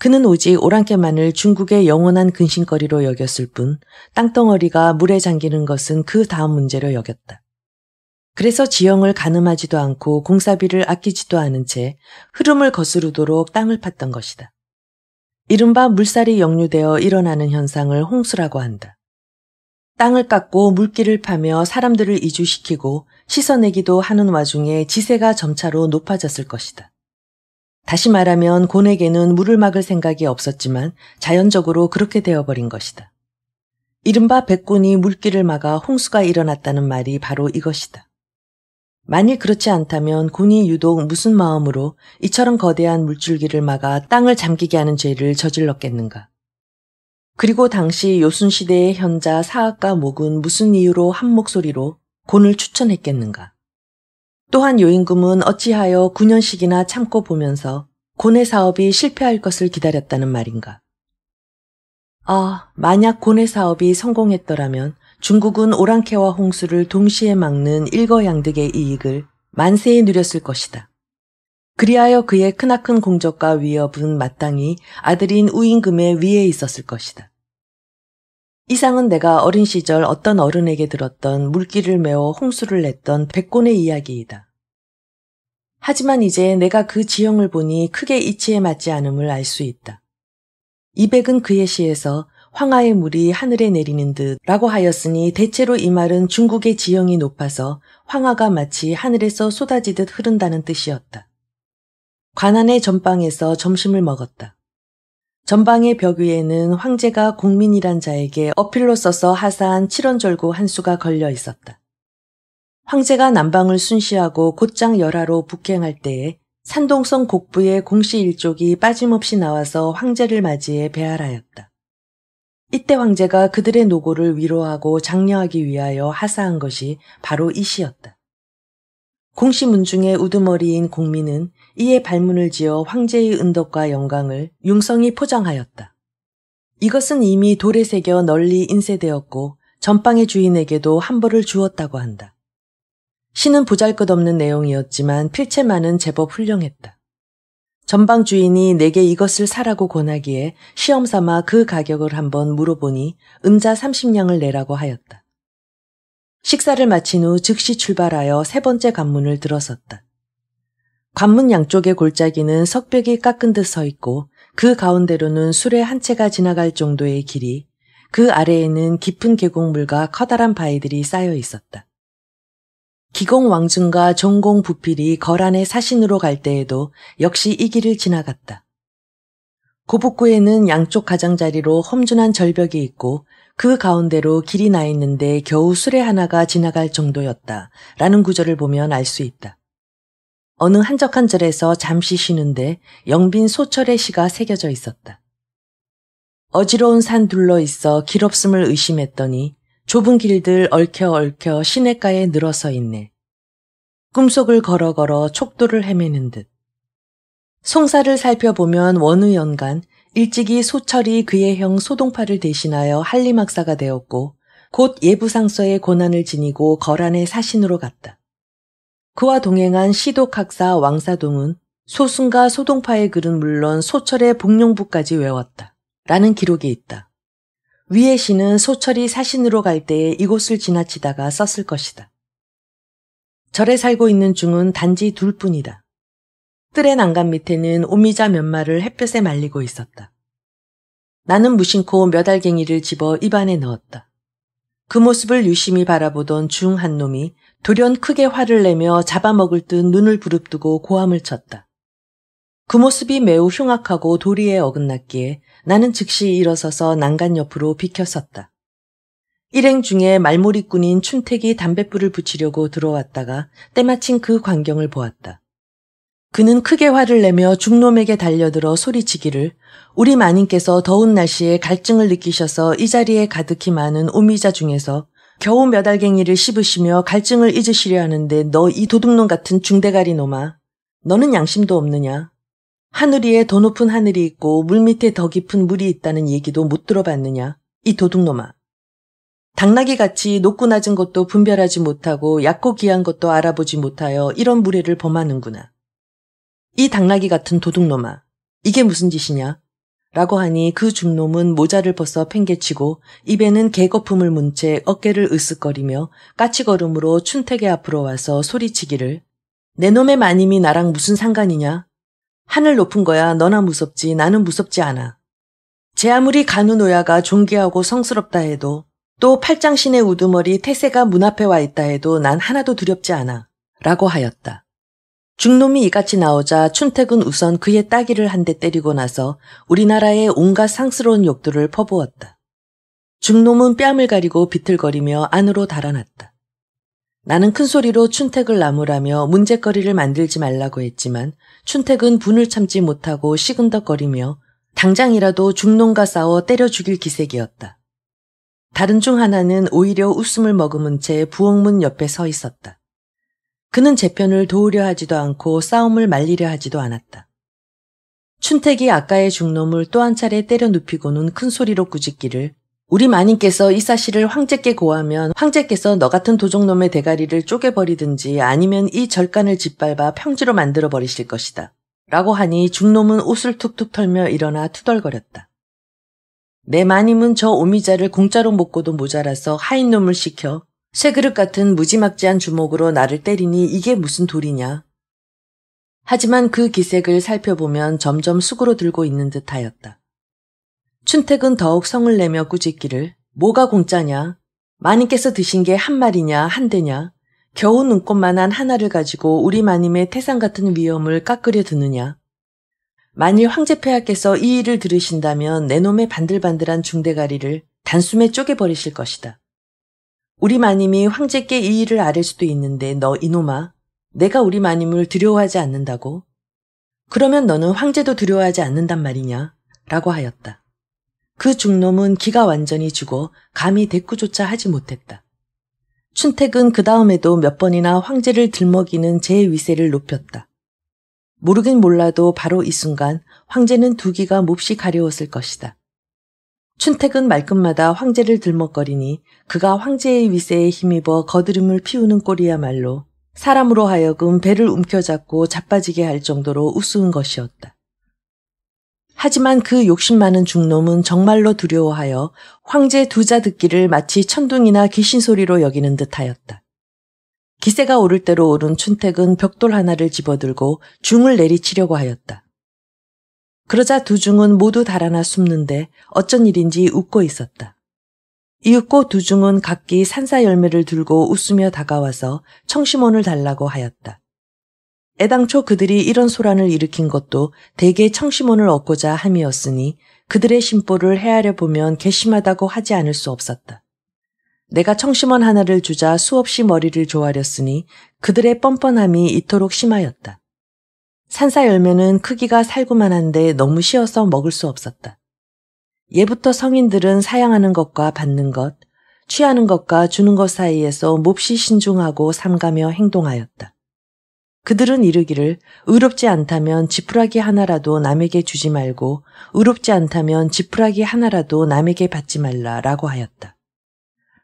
[SPEAKER 1] 그는 오직 오랑캐만을 중국의 영원한 근심거리로 여겼을 뿐 땅덩어리가 물에 잠기는 것은 그 다음 문제로 여겼다. 그래서 지형을 가늠하지도 않고 공사비를 아끼지도 않은 채 흐름을 거스르도록 땅을 팠던 것이다. 이른바 물살이 역류되어 일어나는 현상을 홍수라고 한다. 땅을 깎고 물길을 파며 사람들을 이주시키고 씻어내기도 하는 와중에 지세가 점차로 높아졌을 것이다. 다시 말하면 곤에게는 물을 막을 생각이 없었지만 자연적으로 그렇게 되어버린 것이다. 이른바 백군이 물길을 막아 홍수가 일어났다는 말이 바로 이것이다. 만일 그렇지 않다면 곤이 유독 무슨 마음으로 이처럼 거대한 물줄기를 막아 땅을 잠기게 하는 죄를 저질렀겠는가. 그리고 당시 요순시대의 현자 사학과 목은 무슨 이유로 한 목소리로 곤을 추천했겠는가. 또한 요인금은 어찌하여 9년씩이나 참고 보면서 고뇌 사업이 실패할 것을 기다렸다는 말인가. 아, 만약 고뇌 사업이 성공했더라면 중국은 오랑캐와 홍수를 동시에 막는 일거양득의 이익을 만세에 누렸을 것이다. 그리하여 그의 크나큰 공적과 위협은 마땅히 아들인 우임금의 위에 있었을 것이다. 이상은 내가 어린 시절 어떤 어른에게 들었던 물기를 메워 홍수를 냈던 백곤의 이야기이다. 하지만 이제 내가 그 지형을 보니 크게 이치에 맞지 않음을 알 수 있다. 이백은 그의 시에서 황하의 물이 하늘에 내리는 듯 라고 하였으니 대체로 이 말은 중국의 지형이 높아서 황하가 마치 하늘에서 쏟아지듯 흐른다는 뜻이었다. 관안의 전방에서 점심을 먹었다. 전방의 벽 위에는 황제가 국민이란 자에게 어필로 써서 하사한 칠원절구 한 수가 걸려 있었다. 황제가 남방을 순시하고 곧장 열하로 북행할 때에 산동성 곡부의 공시 일족이 빠짐없이 나와서 황제를 맞이해 배활하였다. 이때 황제가 그들의 노고를 위로하고 장려하기 위하여 하사한 것이 바로 이 시였다. 공시 문중의 우두머리인 공민은 이에 발문을 지어 황제의 은덕과 영광을 융성이 포장하였다. 이것은 이미 돌에 새겨 널리 인쇄되었고 전방의 주인에게도 함벌를 주었다고 한다. 신은 보잘것없는 내용이었지만 필체만은 제법 훌륭했다. 전방 주인이 내게 이것을 사라고 권하기에 시험삼아 그 가격을 한번 물어보니 은자 30냥을 내라고 하였다. 식사를 마친 후 즉시 출발하여 세 번째 관문을 들어섰다. 관문 양쪽의 골짜기는 석벽이 깎은 듯 서 있고 그 가운데로는 술의 한 채가 지나갈 정도의 길이 그 아래에는 깊은 계곡물과 커다란 바위들이 쌓여 있었다. 기공 왕증과 전공 부필이 거란의 사신으로 갈 때에도 역시 이 길을 지나갔다. 고북구에는 양쪽 가장자리로 험준한 절벽이 있고 그 가운데로 길이 나 있는데 겨우 술레 하나가 지나갈 정도였다. 라는 구절을 보면 알 수 있다. 어느 한적한 절에서 잠시 쉬는데 영빈 소철의 시가 새겨져 있었다. 어지러운 산 둘러 있어 길 없음을 의심했더니 좁은 길들 얽혀 얽혀 시냇가에 늘어서 있네. 꿈속을 걸어 걸어 촉도를 헤매는 듯. 송사를 살펴보면 원우 연간 일찍이 소철이 그의 형 소동파를 대신하여 한림학사가 되었고 곧 예부상서의 고난을 지니고 거란의 사신으로 갔다. 그와 동행한 시독학사 왕사동은 소승과 소동파의 글은 물론 소철의 복룡부까지 외웠다. 라는 기록이 있다. 위의 시는 소철이 사신으로 갈 때에 이곳을 지나치다가 썼을 것이다. 절에 살고 있는 중은 단지 둘 뿐이다. 뜰의 난간 밑에는 오미자 몇 마를 햇볕에 말리고 있었다. 나는 무심코 몇 알갱이를 집어 입안에 넣었다. 그 모습을 유심히 바라보던 중 한 놈이 돌연 크게 화를 내며 잡아먹을 듯 눈을 부릅뜨고 고함을 쳤다. 그 모습이 매우 흉악하고 도리에 어긋났기에 나는 즉시 일어서서 난간 옆으로 비켜섰다. 일행 중에 말몰이꾼인 춘택이 담뱃불을 붙이려고 들어왔다가 때마침 그 광경을 보았다. 그는 크게 화를 내며 중놈에게 달려들어 소리치기를 우리 마님께서 더운 날씨에 갈증을 느끼셔서 이 자리에 가득히 많은 오미자 중에서 겨우 몇 알갱이를 씹으시며 갈증을 잊으시려 하는데 너 이 도둑놈 같은 중대가리 놈아. 너는 양심도 없느냐? 하늘 위에 더 높은 하늘이 있고 물 밑에 더 깊은 물이 있다는 얘기도 못 들어봤느냐? 이 도둑놈아. 당나귀 같이 높고 낮은 것도 분별하지 못하고 약고 귀한 것도 알아보지 못하여 이런 무례를 범하는구나. 이 당나귀 같은 도둑놈아. 이게 무슨 짓이냐? 라고 하니 그 중놈은 모자를 벗어 팽개치고 입에는 개거품을 문 채 어깨를 으쓱거리며 까치걸음으로 춘택의 앞으로 와서 소리치기를 내 놈의 마님이 나랑 무슨 상관이냐? 하늘 높은 거야 너나 무섭지 나는 무섭지 않아. 제 아무리 간우노야가 존귀하고 성스럽다 해도 또 팔짱신의 우두머리 태세가 문 앞에 와 있다 해도 난 하나도 두렵지 않아. 라고 하였다. 중놈이 이같이 나오자 춘택은 우선 그의 따귀를 한 대 때리고 나서 우리나라의 온갖 상스러운 욕들을 퍼부었다. 중놈은 뺨을 가리고 비틀거리며 안으로 달아났다. 나는 큰 소리로 춘택을 나무라며 문제거리를 만들지 말라고 했지만 춘택은 분을 참지 못하고 시근덕거리며 당장이라도 중놈과 싸워 때려 죽일 기색이었다. 다른 중 하나는 오히려 웃음을 머금은 채 부엌문 옆에 서 있었다. 그는 제 편을 도우려 하지도 않고 싸움을 말리려 하지도 않았다. 춘택이 아까의 중놈을 또 한 차례 때려 눕히고는 큰 소리로 꾸짖기를 우리 마님께서 이 사실을 황제께 고하면 황제께서 너 같은 도적놈의 대가리를 쪼개버리든지 아니면 이 절간을 짓밟아 평지로 만들어 버리실 것이다. 라고 하니 중놈은 옷을 툭툭 털며 일어나 투덜거렸다. 내 마님은 저 오미자를 공짜로 먹고도 모자라서 하인놈을 시켜 쇠그릇 같은 무지막지한 주먹으로 나를 때리니 이게 무슨 돌이냐 하지만 그 기색을 살펴보면 점점 숙으로 들고 있는 듯 하였다. 춘택은 더욱 성을 내며 꾸짖기를 뭐가 공짜냐? 마님께서 드신 게 한 마리냐 한 대냐? 겨우 눈꽃만한 하나를 가지고 우리 마님의 태산 같은 위험을 깎으려 드느냐? 만일 황제폐하께서 이 일을 들으신다면 내 놈의 반들반들한 중대가리를 단숨에 쪼개버리실 것이다. 우리 마님이 황제께 이 일을 아를 수도 있는데 너 이놈아, 내가 우리 마님을 두려워하지 않는다고? 그러면 너는 황제도 두려워하지 않는단 말이냐? 라고 하였다. 그 중놈은 기가 완전히 죽어 감히 대꾸조차 하지 못했다. 춘택은 그 다음에도 몇 번이나 황제를 들먹이는 제 위세를 높였다. 모르긴 몰라도 바로 이 순간 황제는 두기가 몹시 가려웠을 것이다. 춘택은 말끝마다 황제를 들먹거리니 그가 황제의 위세에 힘입어 거드름을 피우는 꼴이야말로 사람으로 하여금 배를 움켜잡고 자빠지게 할 정도로 우스운 것이었다. 하지만 그 욕심 많은 중놈은 정말로 두려워하여 황제 두자 듣기를 마치 천둥이나 귀신 소리로 여기는 듯하였다. 기세가 오를 대로 오른 춘택은 벽돌 하나를 집어들고 중을 내리치려고 하였다. 그러자 두중은 모두 달아나 숨는데 어쩐 일인지 웃고 있었다. 이윽고 두중은 각기 산사 열매를 들고 웃으며 다가와서 청심원을 달라고 하였다. 애당초 그들이 이런 소란을 일으킨 것도 대개 청심원을 얻고자 함이었으니 그들의 심보를 헤아려 보면 괘씸하다고 하지 않을 수 없었다. 내가 청심원 하나를 주자 수없이 머리를 조아렸으니 그들의 뻔뻔함이 이토록 심하였다. 산사 열매는 크기가 살구만한데 너무 쉬어서 먹을 수 없었다. 예부터 성인들은 사양하는 것과 받는 것, 취하는 것과 주는 것 사이에서 몹시 신중하고 삼가며 행동하였다. 그들은 이르기를 의롭지 않다면 지푸라기 하나라도 남에게 주지 말고 의롭지 않다면 지푸라기 하나라도 남에게 받지 말라라고 하였다.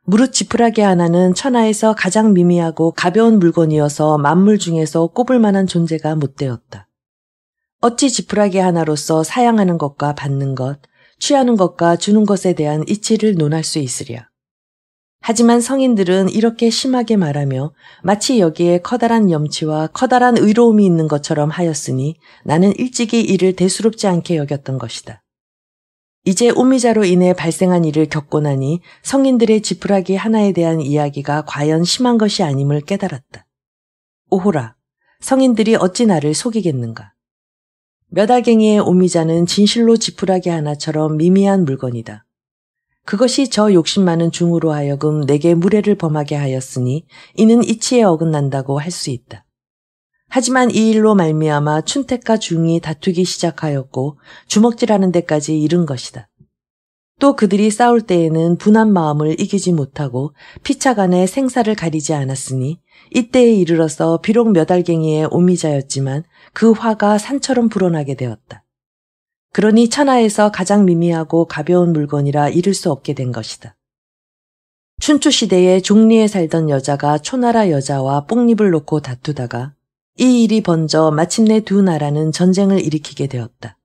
[SPEAKER 1] 무릇 지푸라기 하나는 천하에서 가장 미미하고 가벼운 물건이어서 만물 중에서 꼽을 만한 존재가 못되었다. 어찌 지푸라기 하나로서 사양하는 것과 받는 것, 취하는 것과 주는 것에 대한 이치를 논할 수 있으랴. 하지만 성인들은 이렇게 심하게 말하며 마치 여기에 커다란 염치와 커다란 의로움이 있는 것처럼 하였으니 나는 일찍이 이를 대수롭지 않게 여겼던 것이다. 이제 오미자로 인해 발생한 일을 겪고 나니 성인들의 지푸라기 하나에 대한 이야기가 과연 심한 것이 아님을 깨달았다. 오호라, 성인들이 어찌 나를 속이겠는가. 몇 알갱이의 오미자는 진실로 지푸라기 하나처럼 미미한 물건이다. 그것이 저 욕심 많은 중으로 하여금 내게 무례를 범하게 하였으니 이는 이치에 어긋난다고 할 수 있다. 하지만 이 일로 말미암아 춘택과 중이 다투기 시작하였고 주먹질하는 데까지 이른 것이다. 또 그들이 싸울 때에는 분한 마음을 이기지 못하고 피차간에 생사를 가리지 않았으니 이때에 이르러서 비록 몇 알갱이의 오미자였지만 그 화가 산처럼 불어나게 되었다. 그러니 천하에서 가장 미미하고 가벼운 물건이라 이을수 없게 된 것이다. 춘추시대에 종리에 살던 여자가 초나라 여자와 뽕잎을 놓고 다투다가 이 일이 번져 마침내 두 나라는 전쟁을 일으키게 되었다.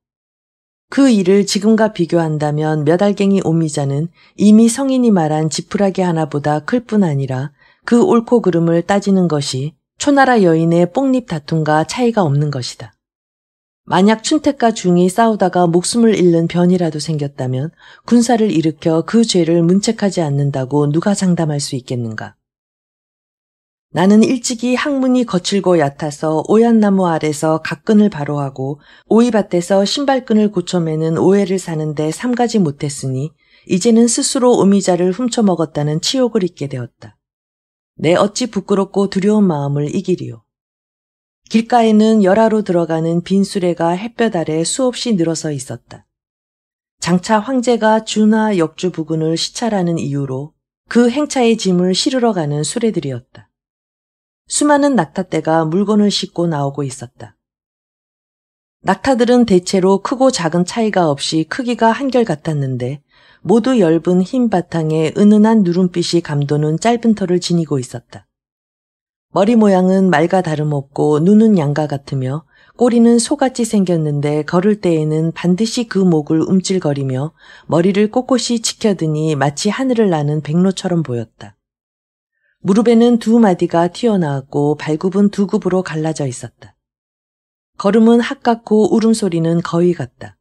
[SPEAKER 1] 그 일을 지금과 비교한다면 몇 알갱이 오미자는 이미 성인이 말한 지푸라기 하나보다 클 뿐 아니라 그 옳고 그름을 따지는 것이 초나라 여인의 뽕잎 다툼과 차이가 없는 것이다. 만약 춘택과 중이 싸우다가 목숨을 잃는 변이라도 생겼다면 군사를 일으켜 그 죄를 문책하지 않는다고 누가 장담할 수 있겠는가. 나는 일찍이 항문이 거칠고 얕아서 오얏나무 아래서 각근을 바로하고 오이밭에서 신발끈을 고쳐매는 오해를 사는데 삼가지 못했으니 이제는 스스로 오미자를 훔쳐먹었다는 치욕을 잊게 되었다. 내 어찌 부끄럽고 두려운 마음을 이기리요. 길가에는 열하로 들어가는 빈 수레가 햇볕 아래 수없이 늘어서 있었다. 장차 황제가 주나 역주 부근을 시찰하는 이유로 그 행차의 짐을 실으러 가는 수레들이었다. 수많은 낙타떼가 물건을 싣고 나오고 있었다. 낙타들은 대체로 크고 작은 차이가 없이 크기가 한결같았는데 모두 엷은 흰 바탕에 은은한 누름빛이 감도는 짧은 털을 지니고 있었다. 머리 모양은 말과 다름없고 눈은 양과 같으며 꼬리는 소같이 생겼는데 걸을 때에는 반드시 그 목을 움찔거리며 머리를 꼿꼿이 치켜드니 마치 하늘을 나는 백로처럼 보였다. 무릎에는 두 마디가 튀어나왔고 발굽은 두 굽으로 갈라져 있었다. 걸음은 학같고 울음소리는 거의 같다.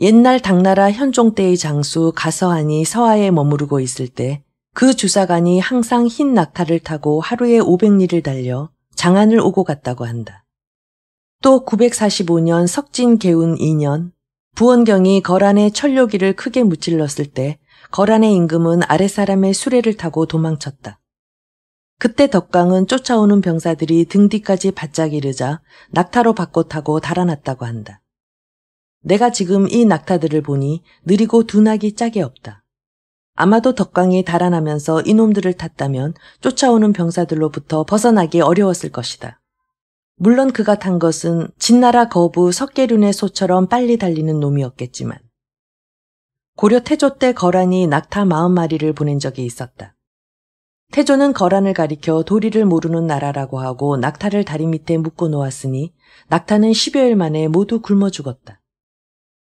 [SPEAKER 1] 옛날 당나라 현종 때의 장수 가서한이 서하에 머무르고 있을 때 그 주사관이 항상 흰 낙타를 타고 하루에 500리를 달려 장안을 오고 갔다고 한다. 또 945년 석진 개운 2년 부원경이 거란의 철료기를 크게 무찔렀을 때 거란의 임금은 아랫사람의 수레를 타고 도망쳤다. 그때 덕강은 쫓아오는 병사들이 등 뒤까지 바짝 이르자 낙타로 바꿔 타고 달아났다고 한다. 내가 지금 이 낙타들을 보니 느리고 둔하기 짝이 없다. 아마도 덕강이 달아나면서 이놈들을 탔다면 쫓아오는 병사들로부터 벗어나기 어려웠을 것이다. 물론 그가 탄 것은 진나라 거부 석계륜의 소처럼 빨리 달리는 놈이었겠지만 고려 태조 때 거란이 낙타 40마리를 보낸 적이 있었다. 태조는 거란을 가리켜 도리를 모르는 나라라고 하고 낙타를 다리 밑에 묶어 놓았으니 낙타는 10여일 만에 모두 굶어 죽었다.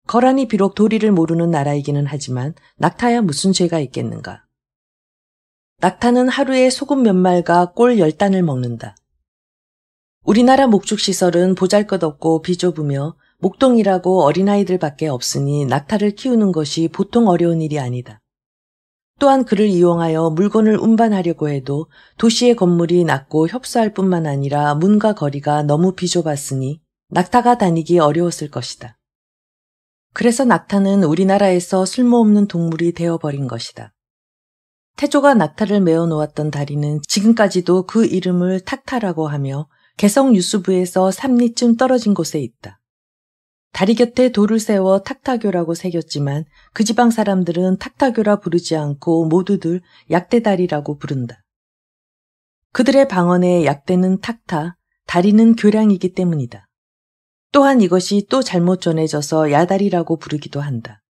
[SPEAKER 1] 거란이 비록 도리를 모르는 나라이기는 하지만 낙타야 무슨 죄가 있겠는가. 낙타는 하루에 소금 몇 말과 꼴 10단을 먹는다. 우리나라 목축시설은 보잘것없고 비좁으며 목동이라고 어린아이들밖에 없으니 낙타를 키우는 것이 보통 어려운 일이 아니다. 또한 그를 이용하여 물건을 운반하려고 해도 도시의 건물이 낮고 협소할 뿐만 아니라 문과 거리가 너무 비좁았으니 낙타가 다니기 어려웠을 것이다. 그래서 낙타는 우리나라에서 쓸모없는 동물이 되어버린 것이다. 태조가 낙타를 메어 놓았던 다리는 지금까지도 그 이름을 탁타라고 하며 개성 유수부에서 3리쯤 떨어진 곳에 있다. 다리 곁에 돌을 세워 탁타교라고 새겼지만 그 지방 사람들은 탁타교라 부르지 않고 모두들 약대다리라고 부른다. 그들의 방언에 약대는 탁타, 다리는 교량이기 때문이다. 또한 이것이 또 잘못 전해져서 야다리라고 부르기도 한다.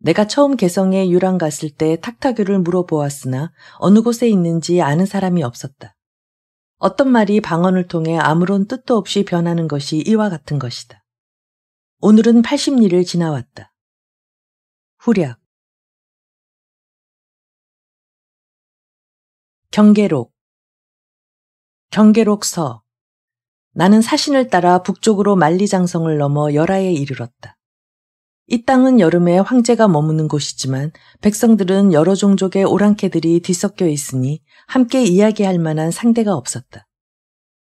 [SPEAKER 1] 내가 처음 개성에 유랑 갔을 때 탁타교를 물어보았으나 어느 곳에 있는지 아는 사람이 없었다. 어떤 말이 방언을 통해 아무런 뜻도 없이 변하는 것이 이와 같은 것이다. 오늘은 80리를 지나왔다. 후략. 경계록. 경계록서. 나는 사신을 따라 북쪽으로 만리장성을 넘어 열하에 이르렀다. 이 땅은 여름에 황제가 머무는 곳이지만 백성들은 여러 종족의 오랑캐들이 뒤섞여 있으니 함께 이야기할 만한 상대가 없었다.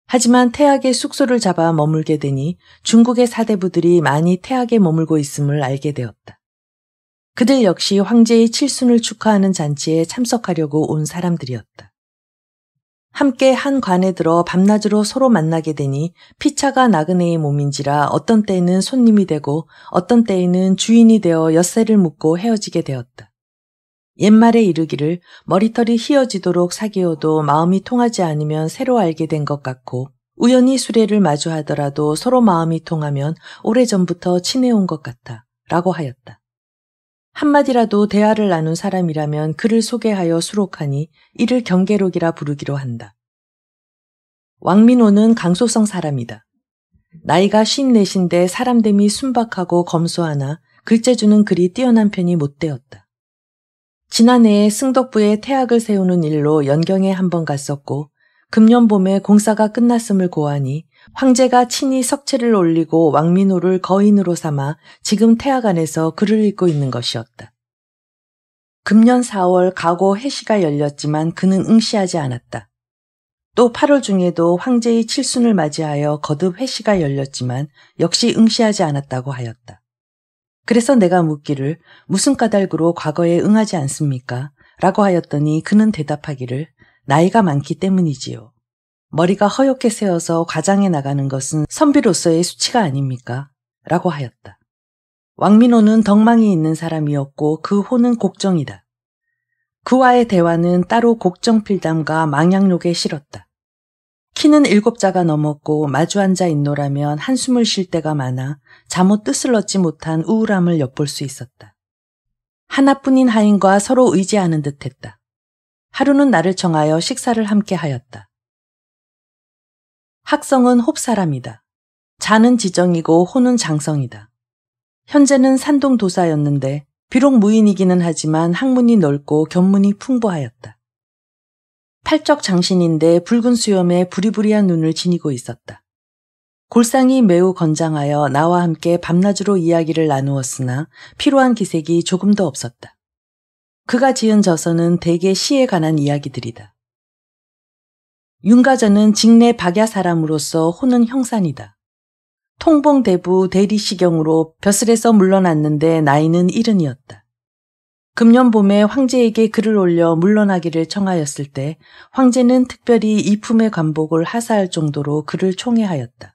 [SPEAKER 1] 하지만 태학의 숙소를 잡아 머물게 되니 중국의 사대부들이 많이 태학에 머물고 있음을 알게 되었다. 그들 역시 황제의 칠순을 축하하는 잔치에 참석하려고 온 사람들이었다. 함께 한 관에 들어 밤낮으로 서로 만나게 되니 피차가 나그네의 몸인지라 어떤 때에는 손님이 되고 어떤 때에는 주인이 되어 엿새를 묻고 헤어지게 되었다. 옛말에 이르기를 머리털이 휘어지도록 사귀어도 마음이 통하지 않으면 새로 알게 된 것 같고 우연히 수레를 마주하더라도 서로 마음이 통하면 오래전부터 친해온 것 같아 라고 하였다. 한마디라도 대화를 나눈 사람이라면 그를 소개하여 수록하니 이를 경계록이라 부르기로 한다. 왕민호는 강소성 사람이다. 나이가 54인데 사람됨이 순박하고 검소하나 글재주는 그리 뛰어난 편이 못 되었다. 지난해에 승덕부에 태학을 세우는 일로 연경에 한 번 갔었고 금년 봄에 공사가 끝났음을 고하니 황제가 친히 석채를 올리고 왕민호를 거인으로 삼아 지금 태학 안에서 글을 읽고 있는 것이었다. 금년 4월 가고 해시가 열렸지만 그는 응시하지 않았다. 또 8월 중에도 황제의 칠순을 맞이하여 거듭 회시가 열렸지만 역시 응시하지 않았다고 하였다. 그래서 내가 묻기를 무슨 까닭으로 과거에 응하지 않습니까? 라고 하였더니 그는 대답하기를 나이가 많기 때문이지요. 머리가 허옇게 세어서 과장해 나가는 것은 선비로서의 수치가 아닙니까? 라고 하였다. 왕민호는 덕망이 있는 사람이었고 그 호는 곡정이다. 그와의 대화는 따로 곡정필담과 망양록에 실었다. 키는 일곱 자가 넘었고 마주 앉아 있노라면 한숨을 쉴 때가 많아 잠옷 뜻을 얻지 못한 우울함을 엿볼 수 있었다. 하나뿐인 하인과 서로 의지하는 듯했다. 하루는 나를 청하여 식사를 함께 하였다. 학성은 홉사람이다. 자는 지정이고 호는 장성이다. 현재는 산동 도사였는데 비록 무인이기는 하지만 학문이 넓고 견문이 풍부하였다. 팔적 장신인데 붉은 수염에 부리부리한 눈을 지니고 있었다. 골상이 매우 건장하여 나와 함께 밤낮으로 이야기를 나누었으나 필요한 기색이 조금도 없었다. 그가 지은 저서는 대개 시에 관한 이야기들이다. 윤가전은 직내 박야 사람으로서 호는 형산이다. 통봉대부 대리시경으로 벼슬에서 물러났는데 나이는 일흔이었다. 금년 봄에 황제에게 글을 올려 물러나기를 청하였을 때 황제는 특별히 이품의 관복을 하사할 정도로 그를 총애하였다.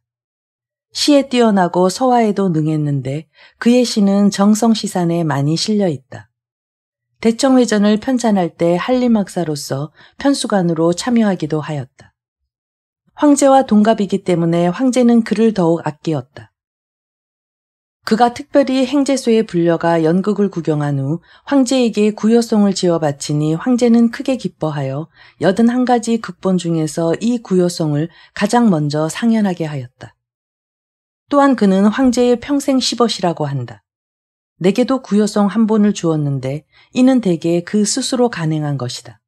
[SPEAKER 1] 시에 뛰어나고 서화에도 능했는데 그의 시는 정성시산에 많이 실려있다. 대청회전을 편찬할 때 한림학사로서 편수관으로 참여하기도 하였다. 황제와 동갑이기 때문에 황제는 그를 더욱 아끼었다. 그가 특별히 행제소에 불려가 연극을 구경한 후 황제에게 구요송을 지어 바치니 황제는 크게 기뻐하여 여든 한 가지 극본 중에서 이 구요송을 가장 먼저 상연하게 하였다. 또한 그는 황제의 평생 시벗이라고 한다. 내게도 구요송 한 본을 주었는데 이는 대개 그 스스로 가능한 것이다.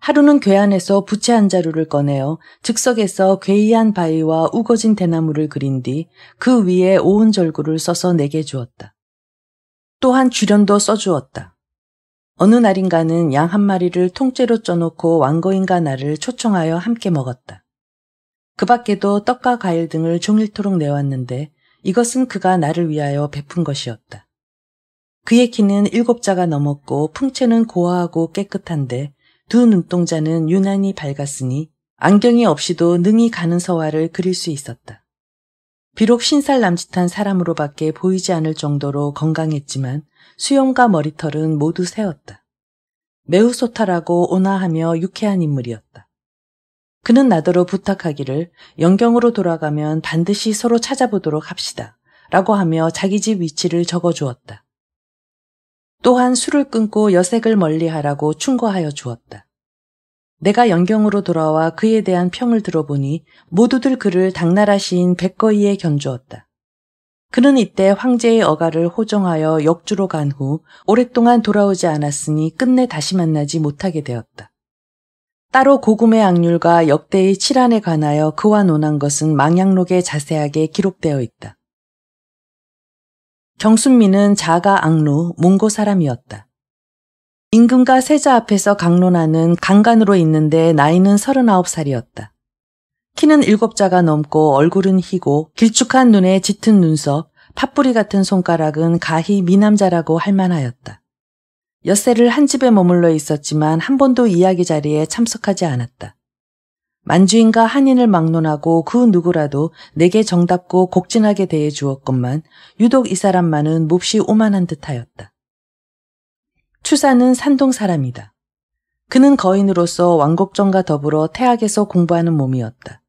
[SPEAKER 1] 하루는 괴 안에서 부채 한 자루를 꺼내어 즉석에서 괴이한 바위와 우거진 대나무를 그린 뒤 그 위에 오은절구를 써서 내게 주었다. 또한 주련도 써주었다. 어느 날인가는 양 한 마리를 통째로 쪄놓고 왕거인과 나를 초청하여 함께 먹었다. 그 밖에도 떡과 과일 등을 종일토록 내왔는데 이것은 그가 나를 위하여 베푼 것이었다. 그의 키는 일곱 자가 넘었고 풍채는 고와하고 깨끗한데 두 눈동자는 유난히 밝았으니 안경이 없이도 능히 가는 서화를 그릴 수 있었다. 비록 신살 남짓한 사람으로밖에 보이지 않을 정도로 건강했지만 수염과 머리털은 모두 세웠다 매우 소탈하고 온화하며 유쾌한 인물이었다. 그는 나더러 부탁하기를 영경으로 돌아가면 반드시 서로 찾아보도록 합시다. 라고 하며 자기 집 위치를 적어주었다. 또한 술을 끊고 여색을 멀리하라고 충고하여 주었다. 내가 연경으로 돌아와 그에 대한 평을 들어보니 모두들 그를 당나라 시인 백거이에 견주었다. 그는 이때 황제의 어가를 호정하여 역주로 간 후 오랫동안 돌아오지 않았으니 끝내 다시 만나지 못하게 되었다. 따로 고금의 악률과 역대의 칠안에 관하여 그와 논한 것은 망향록에 자세하게 기록되어 있다. 정순미는 자가 악로 몽고 사람이었다. 임금과 세자 앞에서 강론하는 강간으로 있는데 나이는 39살이었다. 키는 일곱 자가 넘고 얼굴은 희고 길쭉한 눈에 짙은 눈썹, 팥뿌리 같은 손가락은 가히 미남자라고 할 만하였다. 엿새를 한 집에 머물러 있었지만 한 번도 이야기 자리에 참석하지 않았다. 만주인과 한인을 막론하고 그 누구라도 내게 정답고 곡진하게 대해 주었건만 유독 이 사람만은 몹시 오만한 듯하였다. 추사는 산동 사람이다. 그는 거인으로서 왕곡정과 더불어 태학에서 공부하는 몸이었다.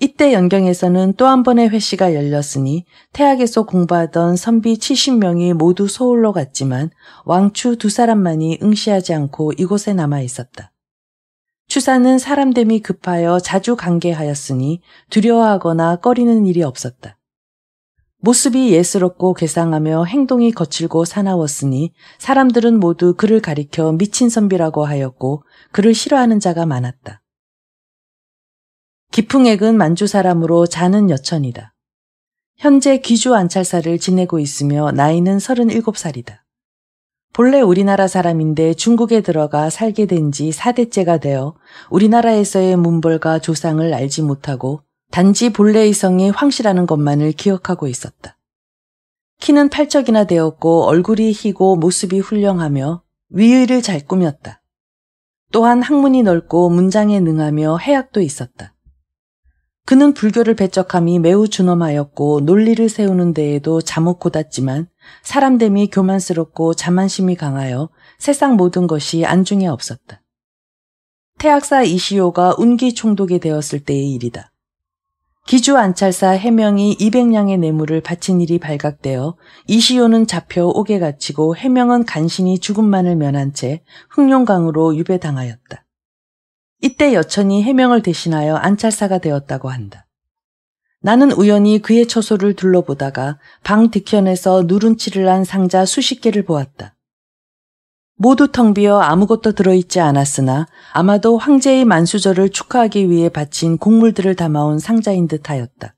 [SPEAKER 1] 이때 연경에서는 또 한 번의 회시가 열렸으니 태학에서 공부하던 선비 70명이 모두 서울로 갔지만 왕추 두 사람만이 응시하지 않고 이곳에 남아 있었다. 추사는 사람됨이 급하여 자주 관계하였으니 두려워하거나 꺼리는 일이 없었다. 모습이 예스럽고 괴상하며 행동이 거칠고 사나웠으니 사람들은 모두 그를 가리켜 미친 선비라고 하였고 그를 싫어하는 자가 많았다. 기풍액은 만주 사람으로 자는 여천이다. 현재 귀주 안찰사를 지내고 있으며 나이는 37살이다. 본래 우리나라 사람인데 중국에 들어가 살게 된 지 4대째가 되어 우리나라에서의 문벌과 조상을 알지 못하고 단지 본래의 성이 황씨라는 것만을 기억하고 있었다. 키는 팔척이나 되었고 얼굴이 희고 모습이 훌륭하며 위의를 잘 꾸몄다. 또한 학문이 넓고 문장에 능하며 해학도 있었다. 그는 불교를 배척함이 매우 준엄하였고 논리를 세우는 데에도 자못 고 d 지만 사람됨이 교만스럽고 자만심이 강하여 세상 모든 것이 안중에 없었다. 태학사 이시오가 운기 총독이 되었을 때의 일이다. 기주 안찰사 해명이 200냥의 뇌물을 바친 일이 발각되어 이시오는 잡혀 옥에 갇히고 해명은 간신히 죽음만을 면한 채 흑룡강으로 유배당하였다. 이때 여천이 해명을 대신하여 안찰사가 되었다고 한다. 나는 우연히 그의 처소를 둘러보다가 방 뒤편에서 누른치를 한 상자 수십 개를 보았다. 모두 텅 비어 아무것도 들어있지 않았으나 아마도 황제의 만수절을 축하하기 위해 바친 곡물들을 담아온 상자인 듯 하였다.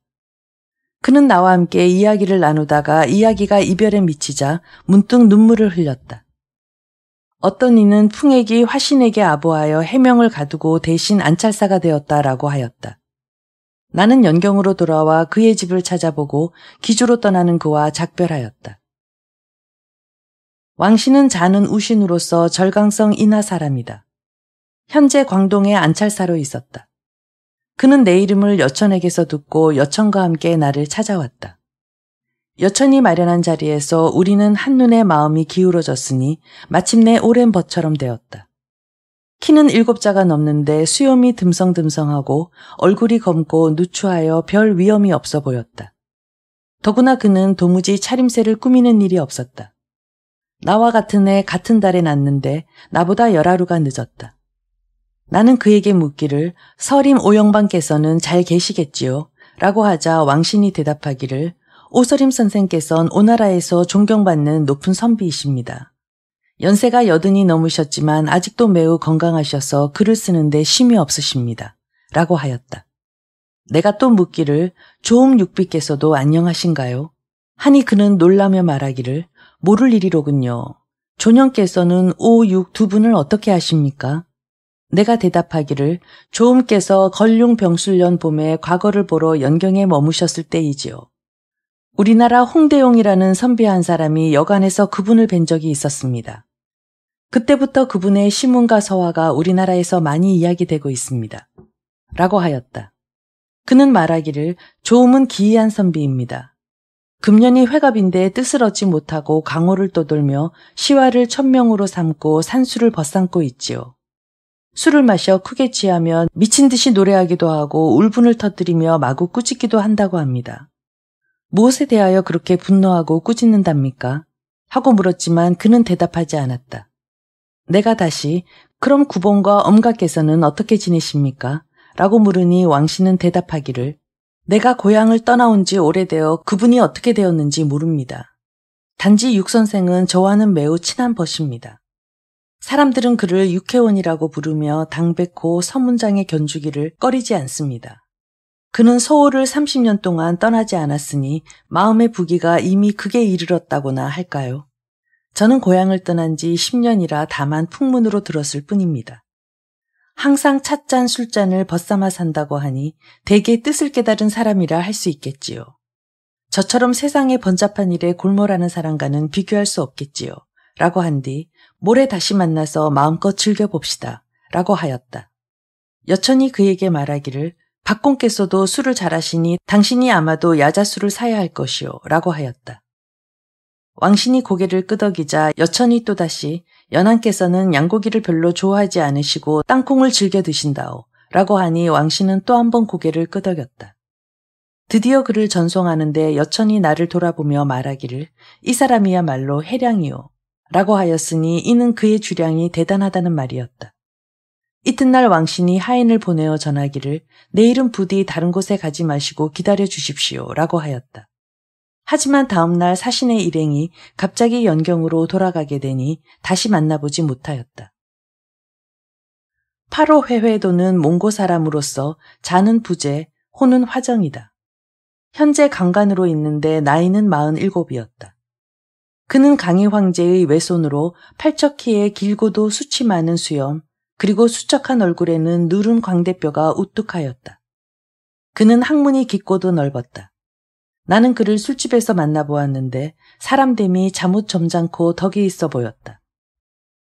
[SPEAKER 1] 그는 나와 함께 이야기를 나누다가 이야기가 이별에 미치자 문득 눈물을 흘렸다. 어떤 이는 풍액이 화신에게 아부하여 해명을 가두고 대신 안찰사가 되었다라고 하였다. 나는 연경으로 돌아와 그의 집을 찾아보고 기주로 떠나는 그와 작별하였다. 왕씨는 자는 우신으로서 절강성 인하 사람이다. 현재 광동의 안찰사로 있었다. 그는 내 이름을 여천에게서 듣고 여천과 함께 나를 찾아왔다. 여천이 마련한 자리에서 우리는 한눈에 마음이 기울어졌으니 마침내 오랜 벗처럼 되었다. 키는 일곱 자가 넘는데 수염이 듬성듬성하고 얼굴이 검고 누추하여 별 위험이 없어 보였다. 더구나 그는 도무지 차림새를 꾸미는 일이 없었다. 나와 같은 해 같은 달에 났는데 나보다 열하루가 늦었다. 나는 그에게 묻기를 서림 오영방께서는 잘 계시겠지요? 라고 하자 왕신이 대답하기를 오서림 선생께서는 오나라에서 존경받는 높은 선비이십니다. 연세가 여든이 넘으셨지만 아직도 매우 건강하셔서 글을 쓰는데 심이 없으십니다. 라고 하였다. 내가 또 묻기를 조음 육비께서도 안녕하신가요? 하니 그는 놀라며 말하기를 모를 일이로군요. 조년께서는 5, 6두 분을 어떻게 하십니까? 내가 대답하기를 조음께서 걸룡 병술년 봄에 과거를 보러 연경에 머무셨을 때이지요. 우리나라 홍대용이라는 선배 한 사람이 여관에서 그분을 뵌 적이 있었습니다. 그때부터 그분의 시문과 서화가 우리나라에서 많이 이야기되고 있습니다. 라고 하였다. 그는 말하기를 조음은 기이한 선비입니다. 금년이 회갑인데 뜻을 얻지 못하고 강호를 떠돌며 시화를 천명으로 삼고 산수를 벗삼고 있지요. 술을 마셔 크게 취하면 미친 듯이 노래하기도 하고 울분을 터뜨리며 마구 꾸짖기도 한다고 합니다. 무엇에 대하여 그렇게 분노하고 꾸짖는답니까? 하고 물었지만 그는 대답하지 않았다. 내가 다시 그럼 구본과 엄가께서는 어떻게 지내십니까? 라고 물으니 왕씨는 대답하기를 내가 고향을 떠나온 지 오래되어 그분이 어떻게 되었는지 모릅니다. 단지 육선생은 저와는 매우 친한 벗입니다. 사람들은 그를 육회원이라고 부르며 당백호 서문장의 견주기를 꺼리지 않습니다. 그는 서울을 30년 동안 떠나지 않았으니 마음의 부기가 이미 극에 이르렀다고나 할까요? 저는 고향을 떠난 지 10년이라 다만 풍문으로 들었을 뿐입니다. 항상 찻잔 술잔을 벗삼아 산다고 하니 대개 뜻을 깨달은 사람이라 할 수 있겠지요. 저처럼 세상의 번잡한 일에 골몰하는 사람과는 비교할 수 없겠지요. 라고 한 뒤 모레 다시 만나서 마음껏 즐겨봅시다. 라고 하였다. 여천이 그에게 말하기를 박공께서도 술을 잘하시니 당신이 아마도 야자수를 사야 할 것이요. 라고 하였다. 왕신이 고개를 끄덕이자 여천이 또다시 연안께서는 양고기를 별로 좋아하지 않으시고 땅콩을 즐겨 드신다오 라고 하니 왕신은 또 한 번 고개를 끄덕였다. 드디어 그를 전송하는데 여천이 나를 돌아보며 말하기를 이 사람이야말로 해량이오 라고 하였으니 이는 그의 주량이 대단하다는 말이었다. 이튿날 왕신이 하인을 보내어 전하기를 내일은 부디 다른 곳에 가지 마시고 기다려 주십시오 라고 하였다. 하지만 다음날 사신의 일행이 갑자기 연경으로 돌아가게 되니 다시 만나보지 못하였다. 8호 회회도는 몽고 사람으로서 자는 부재, 호는 화정이다. 현재 강간으로 있는데 나이는 47이었다. 그는 강희 황제의 외손으로 팔척키에 길고도 수치 많은 수염, 그리고 수척한 얼굴에는 누른 광대뼈가 우뚝하였다. 그는 학문이 깊고도 넓었다. 나는 그를 술집에서 만나보았는데 사람 됨이 잠옷 점잖고 덕이 있어 보였다.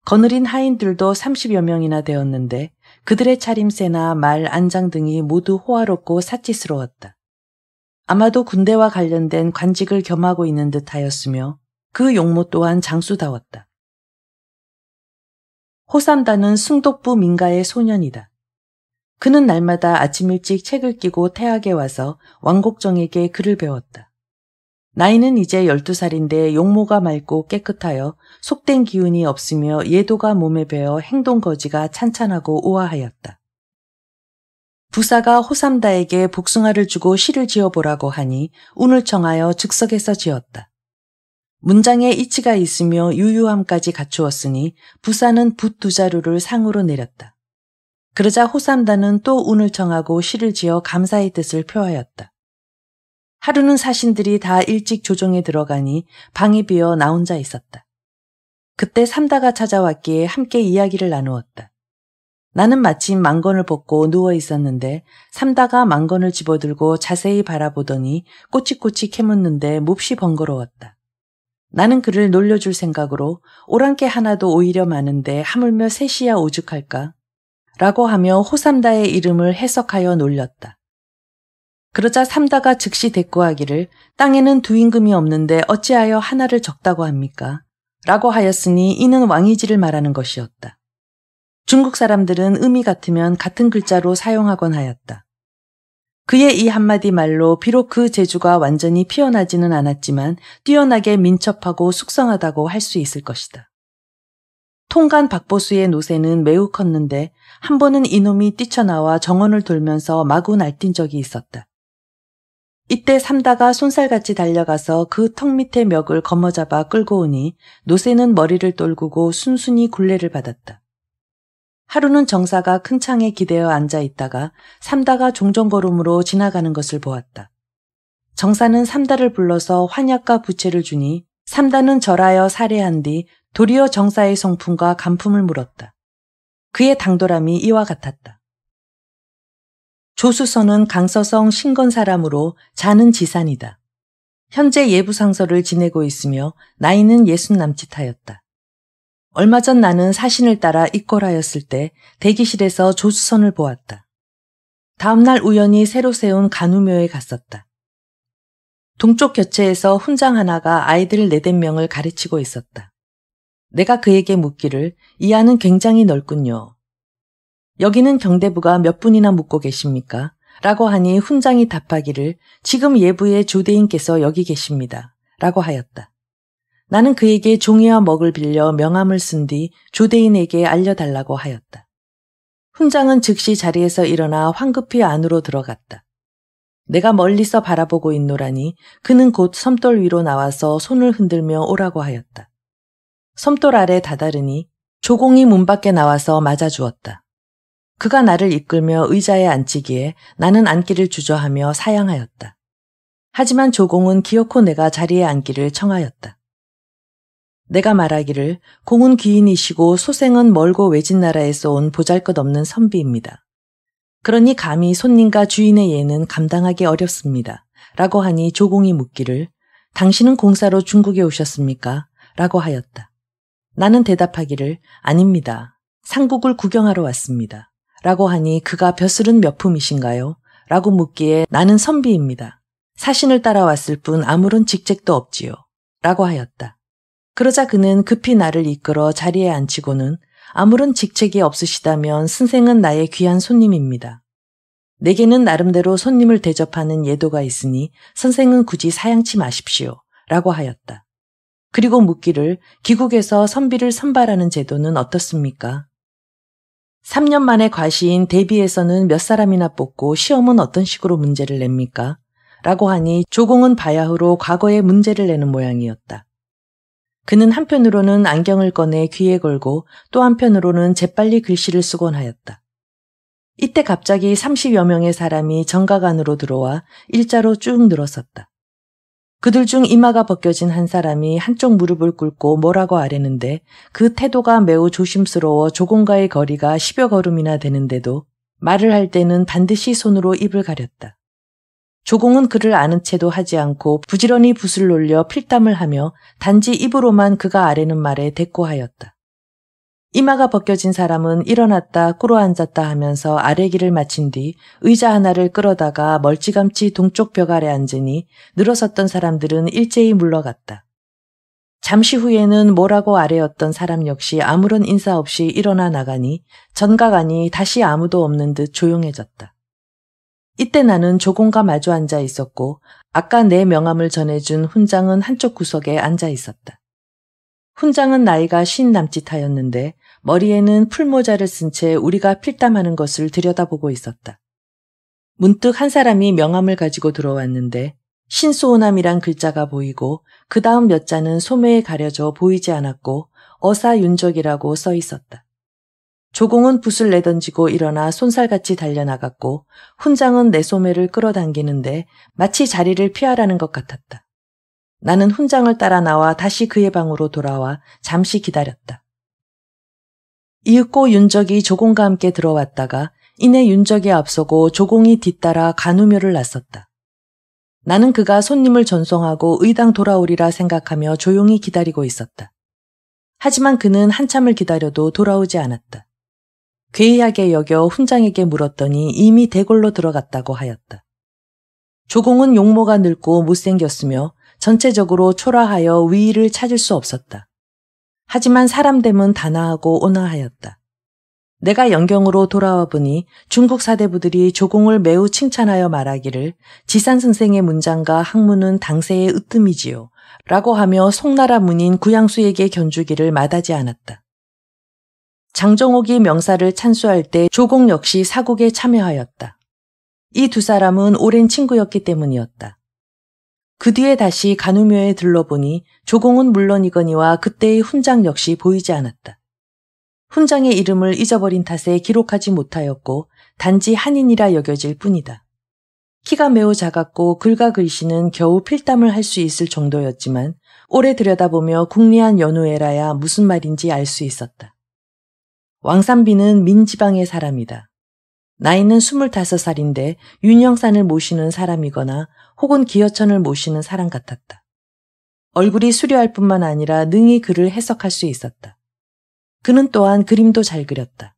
[SPEAKER 1] 거느린 하인들도 30여 명이나 되었는데 그들의 차림새나 말, 안장 등이 모두 호화롭고 사치스러웠다. 아마도 군대와 관련된 관직을 겸하고 있는 듯 하였으며 그 용모 또한 장수다웠다. 호삼다는 승독부 민가의 소년이다. 그는 날마다 아침 일찍 책을 끼고 태학에 와서 왕국정에게 글을 배웠다. 나이는 이제 12살인데 용모가 맑고 깨끗하여 속된 기운이 없으며 예도가 몸에 배어 행동거지가 찬찬하고 우아하였다. 부사가 호삼다에게 복숭아를 주고 시를 지어보라고 하니 운을 청하여 즉석에서 지었다. 문장에 이치가 있으며 유유함까지 갖추었으니 부사는 붓 두 자루를 상으로 내렸다. 그러자 호삼단은 또 운을 정하고 시를 지어 감사의 뜻을 표하였다. 하루는 사신들이 다 일찍 조정에 들어가니 방이 비어 나 혼자 있었다. 그때 삼다가 찾아왔기에 함께 이야기를 나누었다. 나는 마침 망건을 벗고 누워 있었는데 삼다가 망건을 집어들고 자세히 바라보더니 꼬치꼬치 캐묻는데 몹시 번거로웠다. 나는 그를 놀려줄 생각으로 오랑캐 하나도 오히려 많은데 하물며 셋이야 오죽할까 라고 하며 호삼다의 이름을 해석하여 놀렸다. 그러자 삼다가 즉시 대꾸하기를 땅에는 두 임금이 없는데 어찌하여 하나를 적다고 합니까? 라고 하였으니 이는 왕이지를 말하는 것이었다. 중국 사람들은 의미 같으면 같은 글자로 사용하곤 하였다. 그의 이 한마디 말로 비록 그 재주가 완전히 피어나지는 않았지만 뛰어나게 민첩하고 숙성하다고 할 수 있을 것이다. 통간 박보수의 노세는 매우 컸는데 한 번은 이놈이 뛰쳐나와 정원을 돌면서 마구 날뛴 적이 있었다. 이때 삼다가 손살같이 달려가서 그 턱 밑에 멱을 거머잡아 끌고 오니 노새는 머리를 떨구고 순순히 굴레를 받았다. 하루는 정사가 큰 창에 기대어 앉아 있다가 삼다가 종종걸음으로 지나가는 것을 보았다. 정사는 삼다를 불러서 환약과 부채를 주니 삼다는 절하여 살해한 뒤 도리어 정사의 성품과 간품을 물었다. 그의 당돌함이 이와 같았다. 조수선은 강서성 신건 사람으로 자는 지산이다. 현재 예부상서를 지내고 있으며 나이는 예순 남짓하였다. 얼마 전 나는 사신을 따라 입궐하였을 때 대기실에서 조수선을 보았다. 다음날 우연히 새로 세운 간우묘에 갔었다. 동쪽 교체에서 훈장 하나가 아이들 네댓 명을 가르치고 있었다. 내가 그에게 묻기를 이하는 굉장히 넓군요. 여기는 경대부가 몇 분이나 묻고 계십니까? 라고 하니 훈장이 답하기를 지금 예부의 조대인께서 여기 계십니다. 라고 하였다. 나는 그에게 종이와 먹을 빌려 명함을 쓴 뒤 조대인에게 알려달라고 하였다. 훈장은 즉시 자리에서 일어나 황급히 안으로 들어갔다. 내가 멀리서 바라보고 있노라니 그는 곧 섬돌 위로 나와서 손을 흔들며 오라고 하였다. 섬돌 아래 다다르니 조공이 문 밖에 나와서 맞아 주었다. 그가 나를 이끌며 의자에 앉히기에 나는 앉기를 주저하며 사양하였다. 하지만 조공은 기어코 내가 자리에 앉기를 청하였다. 내가 말하기를 공은 귀인이시고 소생은 멀고 외진 나라에서 온 보잘것없는 선비입니다. 그러니 감히 손님과 주인의 예는 감당하기 어렵습니다. 라고 하니 조공이 묻기를 당신은 공사로 중국에 오셨습니까? 라고 하였다. 나는 대답하기를 아닙니다. 상국을 구경하러 왔습니다. 라고 하니 그가 벼슬은 몇 품이신가요? 라고 묻기에 나는 선비입니다. 사신을 따라왔을 뿐 아무런 직책도 없지요. 라고 하였다. 그러자 그는 급히 나를 이끌어 자리에 앉히고는 아무런 직책이 없으시다면 선생은 나의 귀한 손님입니다. 내게는 나름대로 손님을 대접하는 예도가 있으니 선생은 굳이 사양치 마십시오. 라고 하였다. 그리고 묻기를 귀국에서 선비를 선발하는 제도는 어떻습니까? 3년 만에 과시인 대비에서는 몇 사람이나 뽑고 시험은 어떤 식으로 문제를 냅니까? 라고 하니 조공은 바야흐로 과거에 문제를 내는 모양이었다. 그는 한편으로는 안경을 꺼내 귀에 걸고 또 한편으로는 재빨리 글씨를 쓰곤 하였다. 이때 갑자기 30여 명의 사람이 정각 안으로 들어와 일자로 쭉늘었었다 그들 중 이마가 벗겨진 한 사람이 한쪽 무릎을 꿇고 뭐라고 아뢰는데 그 태도가 매우 조심스러워 조공과의 거리가 10여 걸음이나 되는데도 말을 할 때는 반드시 손으로 입을 가렸다. 조공은 그를 아는 채도 하지 않고 부지런히 붓을 놀려 필담을 하며 단지 입으로만 그가 아뢰는 말에 대꾸하였다. 이마가 벗겨진 사람은 일어났다 꿇어 앉았다 하면서 아래기를 마친 뒤 의자 하나를 끌어다가 멀찌감치 동쪽 벽 아래 앉으니 늘어섰던 사람들은 일제히 물러갔다. 잠시 후에는 뭐라고 아래였던 사람 역시 아무런 인사 없이 일어나 나가니 전가가니 다시 아무도 없는 듯 조용해졌다. 이때 나는 조공과 마주 앉아 있었고 아까 내 명함을 전해준 훈장은 한쪽 구석에 앉아 있었다. 훈장은 나이가 쉰 남짓하였는데 머리에는 풀모자를 쓴 채 우리가 필담하는 것을 들여다보고 있었다. 문득 한 사람이 명함을 가지고 들어왔는데 신소호남이란 글자가 보이고 그 다음 몇 자는 소매에 가려져 보이지 않았고 어사윤적이라고 써 있었다. 조공은 붓을 내던지고 일어나 손살같이 달려나갔고 훈장은 내 소매를 끌어당기는데 마치 자리를 피하라는 것 같았다. 나는 훈장을 따라 나와 다시 그의 방으로 돌아와 잠시 기다렸다. 이윽고 윤적이 조공과 함께 들어왔다가 이내 윤적이 앞서고 조공이 뒤따라 간우묘를 났었다. 나는 그가 손님을 전송하고 의당 돌아오리라 생각하며 조용히 기다리고 있었다. 하지만 그는 한참을 기다려도 돌아오지 않았다. 괴이하게 여겨 훈장에게 물었더니 이미 대궐로 들어갔다고 하였다. 조공은 용모가 늙고 못생겼으며 전체적으로 초라하여 위의를 찾을 수 없었다. 하지만 사람됨은 단아하고 온화하였다. 내가 연경으로 돌아와 보니 중국 사대부들이 조공을 매우 칭찬하여 말하기를 지산 선생의 문장과 학문은 당세의 으뜸이지요. 라고 하며 송나라 문인 구양수에게 견주기를 마다지 않았다. 장정옥이 명사를 찬수할 때 조공 역시 사국에 참여하였다. 이 두 사람은 오랜 친구였기 때문이었다. 그 뒤에 다시 간우묘에 들러보니 조공은 물론이거니와 그때의 훈장 역시 보이지 않았다. 훈장의 이름을 잊어버린 탓에 기록하지 못하였고 단지 한인이라 여겨질 뿐이다. 키가 매우 작았고 글과 글씨는 겨우 필담을 할 수 있을 정도였지만 오래 들여다보며 궁리한 연우에라야 무슨 말인지 알 수 있었다. 왕산비는 민지방의 사람이다. 나이는 25살인데 윤영산을 모시는 사람이거나 혹은 기여천을 모시는 사람 같았다. 얼굴이 수려할 뿐만 아니라 능히 그를 해석할 수 있었다. 그는 또한 그림도 잘 그렸다.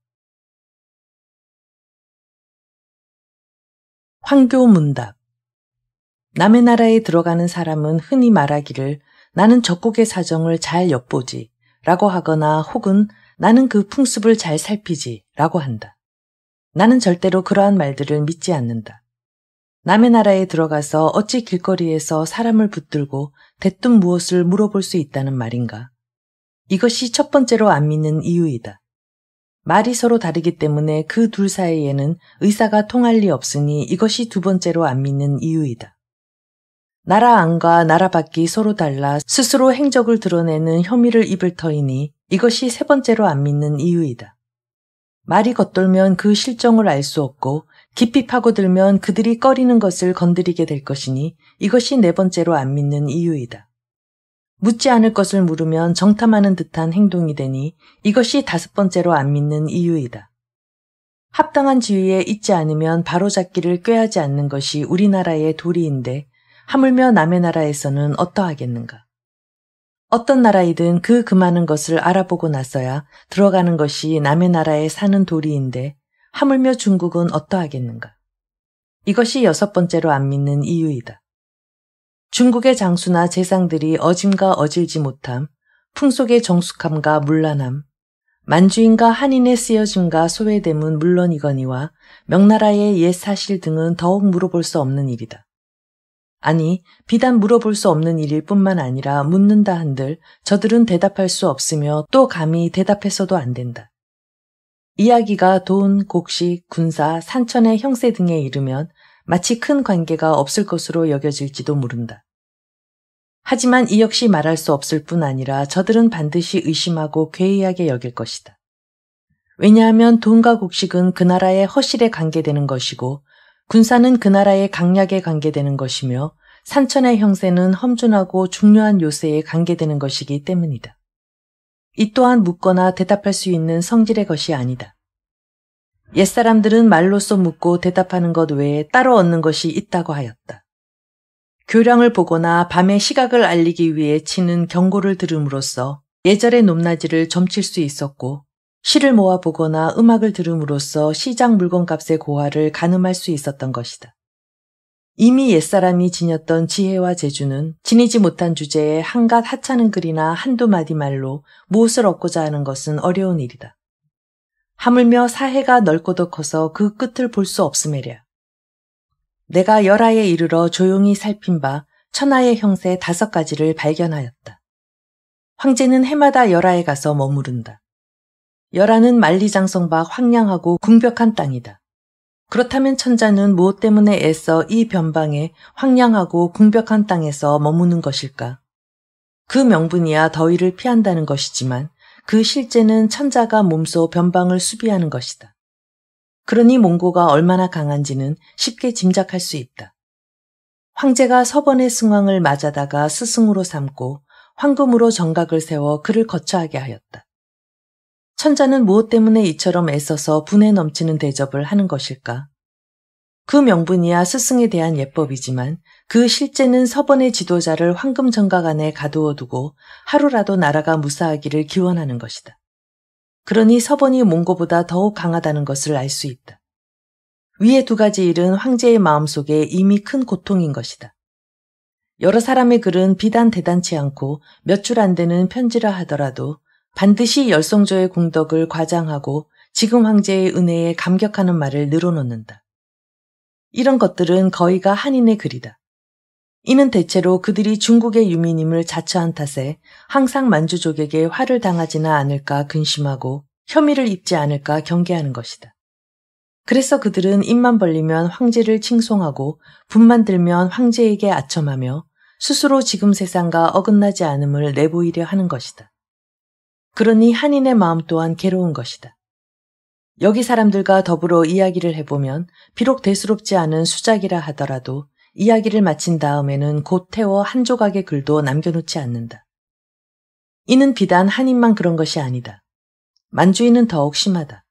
[SPEAKER 1] 황교 문답 남의 나라에 들어가는 사람은 흔히 말하기를 나는 적국의 사정을 잘 엿보지 라고 하거나 혹은 나는 그 풍습을 잘 살피지 라고 한다. 나는 절대로 그러한 말들을 믿지 않는다. 남의 나라에 들어가서 어찌 길거리에서 사람을 붙들고 대뜸 무엇을 물어볼 수 있다는 말인가. 이것이 첫 번째로 안 믿는 이유이다. 말이 서로 다르기 때문에 그 둘 사이에는 의사가 통할 리 없으니 이것이 두 번째로 안 믿는 이유이다. 나라 안과 나라 밖이 서로 달라 스스로 행적을 드러내는 혐의를 입을 터이니 이것이 세 번째로 안 믿는 이유이다. 말이 겉돌면 그 실정을 알 수 없고 깊이 파고들면 그들이 꺼리는 것을 건드리게 될 것이니 이것이 네 번째로 안 믿는 이유이다. 묻지 않을 것을 물으면 정탐하는 듯한 행동이 되니 이것이 다섯 번째로 안 믿는 이유이다. 합당한 지위에 있지 않으면 바로잡기를 꾀하지 않는 것이 우리나라의 도리인데 하물며 남의 나라에서는 어떠하겠는가. 어떤 나라이든 그 금하는 것을 알아보고 나서야 들어가는 것이 남의 나라에 사는 도리인데 하물며 중국은 어떠하겠는가. 이것이 여섯 번째로 안 믿는 이유이다. 중국의 장수나 재상들이 어짐과 어질지 못함, 풍속의 정숙함과 물란함, 만주인과 한인의 쓰여짐과 소외됨은 물론이거니와 명나라의 옛 사실 등은 더욱 물어볼 수 없는 일이다. 아니, 비단 물어볼 수 없는 일일 뿐만 아니라 묻는다 한들 저들은 대답할 수 없으며 또 감히 대답해서도 안 된다. 이야기가 돈, 곡식, 군사, 산천의 형세 등에 이르면 마치 큰 관계가 없을 것으로 여겨질지도 모른다. 하지만 이 역시 말할 수 없을 뿐 아니라 저들은 반드시 의심하고 괴이하게 여길 것이다. 왜냐하면 돈과 곡식은 그 나라의 허실에 관계되는 것이고 군사는 그 나라의 강약에 관계되는 것이며 산천의 형세는 험준하고 중요한 요새에 관계되는 것이기 때문이다. 이 또한 묻거나 대답할 수 있는 성질의 것이 아니다. 옛사람들은 말로써 묻고 대답하는 것 외에 따로 얻는 것이 있다고 하였다. 교량을 보거나 밤의 시각을 알리기 위해 치는 경고를 들음으로써 예절의 높낮이를 점칠 수 있었고 시를 모아보거나 음악을 들음으로써 시장 물건값의 고하를 가늠할 수 있었던 것이다. 이미 옛사람이 지녔던 지혜와 재주는 지니지 못한 주제에 한갓 하찮은 글이나 한두 마디 말로 무엇을 얻고자 하는 것은 어려운 일이다. 하물며 사해가 넓고도 커서 그 끝을 볼 수 없음에랴. 내가 열하에 이르러 조용히 살핀 바 천하의 형세 다섯 가지를 발견하였다. 황제는 해마다 열하에 가서 머무른다. 여라는만리장성바 황량하고 궁벽한 땅이다. 그렇다면 천자는 무엇 때문에 애써 이 변방에 황량하고 궁벽한 땅에서 머무는 것일까? 그 명분이야 더위를 피한다는 것이지만 그 실제는 천자가 몸소 변방을 수비하는 것이다. 그러니 몽고가 얼마나 강한지는 쉽게 짐작할 수 있다. 황제가 서번의 승왕을 맞아다가 스승으로 삼고 황금으로 정각을 세워 그를 거처하게 하였다. 천자는 무엇 때문에 이처럼 애써서 분에 넘치는 대접을 하는 것일까? 그 명분이야 스승에 대한 예법이지만 그 실제는 서번의 지도자를 황금 정각 안에 가두어 두고 하루라도 나라가 무사하기를 기원하는 것이다. 그러니 서번이 몽고보다 더욱 강하다는 것을 알 수 있다. 위의 두 가지 일은 황제의 마음속에 이미 큰 고통인 것이다. 여러 사람의 글은 비단 대단치 않고 몇 줄 안 되는 편지라 하더라도 반드시 열성조의 공덕을 과장하고 지금 황제의 은혜에 감격하는 말을 늘어놓는다. 이런 것들은 거의가 한인의 글이다. 이는 대체로 그들이 중국의 유민임을 자처한 탓에 항상 만주족에게 화를 당하지나 않을까 근심하고 혐의를 입지 않을까 경계하는 것이다. 그래서 그들은 입만 벌리면 황제를 칭송하고 분만 들면 황제에게 아첨하며 스스로 지금 세상과 어긋나지 않음을 내보이려 하는 것이다. 그러니 한인의 마음 또한 괴로운 것이다. 여기 사람들과 더불어 이야기를 해보면 비록 대수롭지 않은 수작이라 하더라도 이야기를 마친 다음에는 곧 태워 한 조각의 글도 남겨놓지 않는다. 이는 비단 한인만 그런 것이 아니다. 만주인은 더욱 심하다.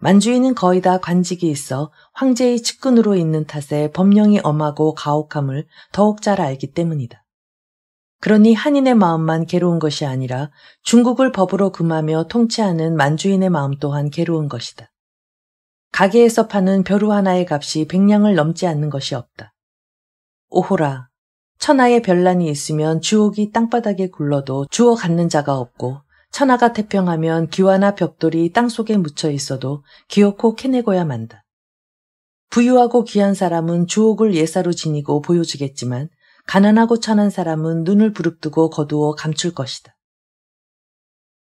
[SPEAKER 1] 만주인은 거의 다 관직이 있어 황제의 측근으로 있는 탓에 법령이 엄하고 가혹함을 더욱 잘 알기 때문이다. 그러니 한인의 마음만 괴로운 것이 아니라 중국을 법으로 금하며 통치하는 만주인의 마음 또한 괴로운 것이다. 가게에서 파는 벼루 하나의 값이 백냥을 넘지 않는 것이 없다. 오호라, 천하에 별난이 있으면 주옥이 땅바닥에 굴러도 주어 갖는 자가 없고 천하가 태평하면 기와나 벽돌이 땅속에 묻혀 있어도 기어코 캐내고야 만다. 부유하고 귀한 사람은 주옥을 예사로 지니고 보여주겠지만 가난하고 천한 사람은 눈을 부릅뜨고 거두어 감출 것이다.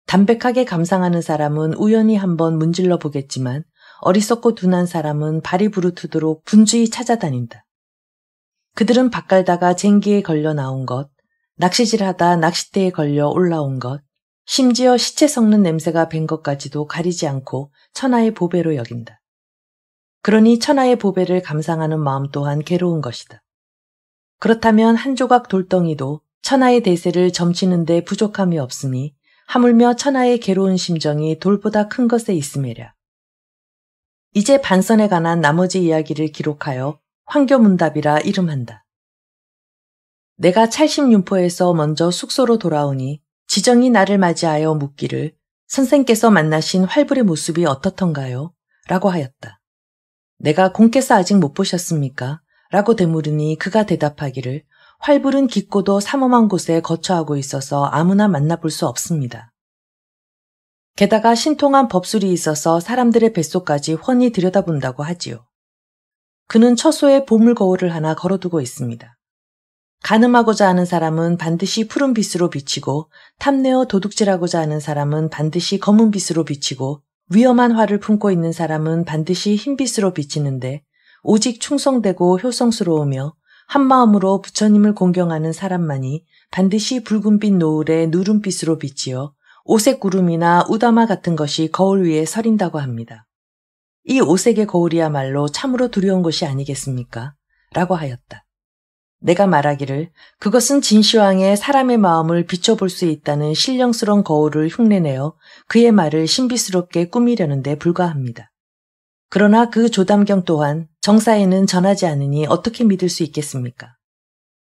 [SPEAKER 1] 담백하게 감상하는 사람은 우연히 한번 문질러 보겠지만 어리석고 둔한 사람은 발이 부르트도록 분주히 찾아다닌다. 그들은 밭갈다가 쟁기에 걸려 나온 것, 낚시질하다 낚싯대에 걸려 올라온 것, 심지어 시체 섞는 냄새가 밴 것까지도 가리지 않고 천하의 보배로 여긴다. 그러니 천하의 보배를 감상하는 마음 또한 괴로운 것이다. 그렇다면 한 조각 돌덩이도 천하의 대세를 점치는데 부족함이 없으니 하물며 천하의 괴로운 심정이 돌보다 큰 것에 있음이랴. 이제 반선에 관한 나머지 이야기를 기록하여 황교문답이라 이름한다. 내가 찰심윤포에서 먼저 숙소로 돌아오니 지정이 나를 맞이하여 묻기를 선생께서 만나신 활불의 모습이 어떻던가요? 라고 하였다. 내가 공께서 아직 못 보셨습니까? 라고 되물으니 그가 대답하기를 활불은 깊고도 삼엄한 곳에 거처하고 있어서 아무나 만나볼 수 없습니다. 게다가 신통한 법술이 있어서 사람들의 뱃속까지 훤히 들여다본다고 하지요. 그는 처소에 보물 거울을 하나 걸어두고 있습니다. 가늠하고자 하는 사람은 반드시 푸른빛으로 비치고 탐내어 도둑질하고자 하는 사람은 반드시 검은빛으로 비치고 위험한 화를 품고 있는 사람은 반드시 흰빛으로 비치는데 오직 충성되고 효성스러우며 한마음으로 부처님을 공경하는 사람만이 반드시 붉은빛 노을에 누름빛으로 비치어 오색 구름이나 우다마 같은 것이 거울 위에 서린다고 합니다. 이 오색의 거울이야말로 참으로 두려운 것이 아니겠습니까? 라고 하였다. 내가 말하기를 그것은 진시황의 사람의 마음을 비춰볼 수 있다는 신령스러운 거울을 흉내내어 그의 말을 신비스럽게 꾸미려는 데 불과합니다. 그러나 그 조담경 또한 정사에는 전하지 않으니 어떻게 믿을 수 있겠습니까?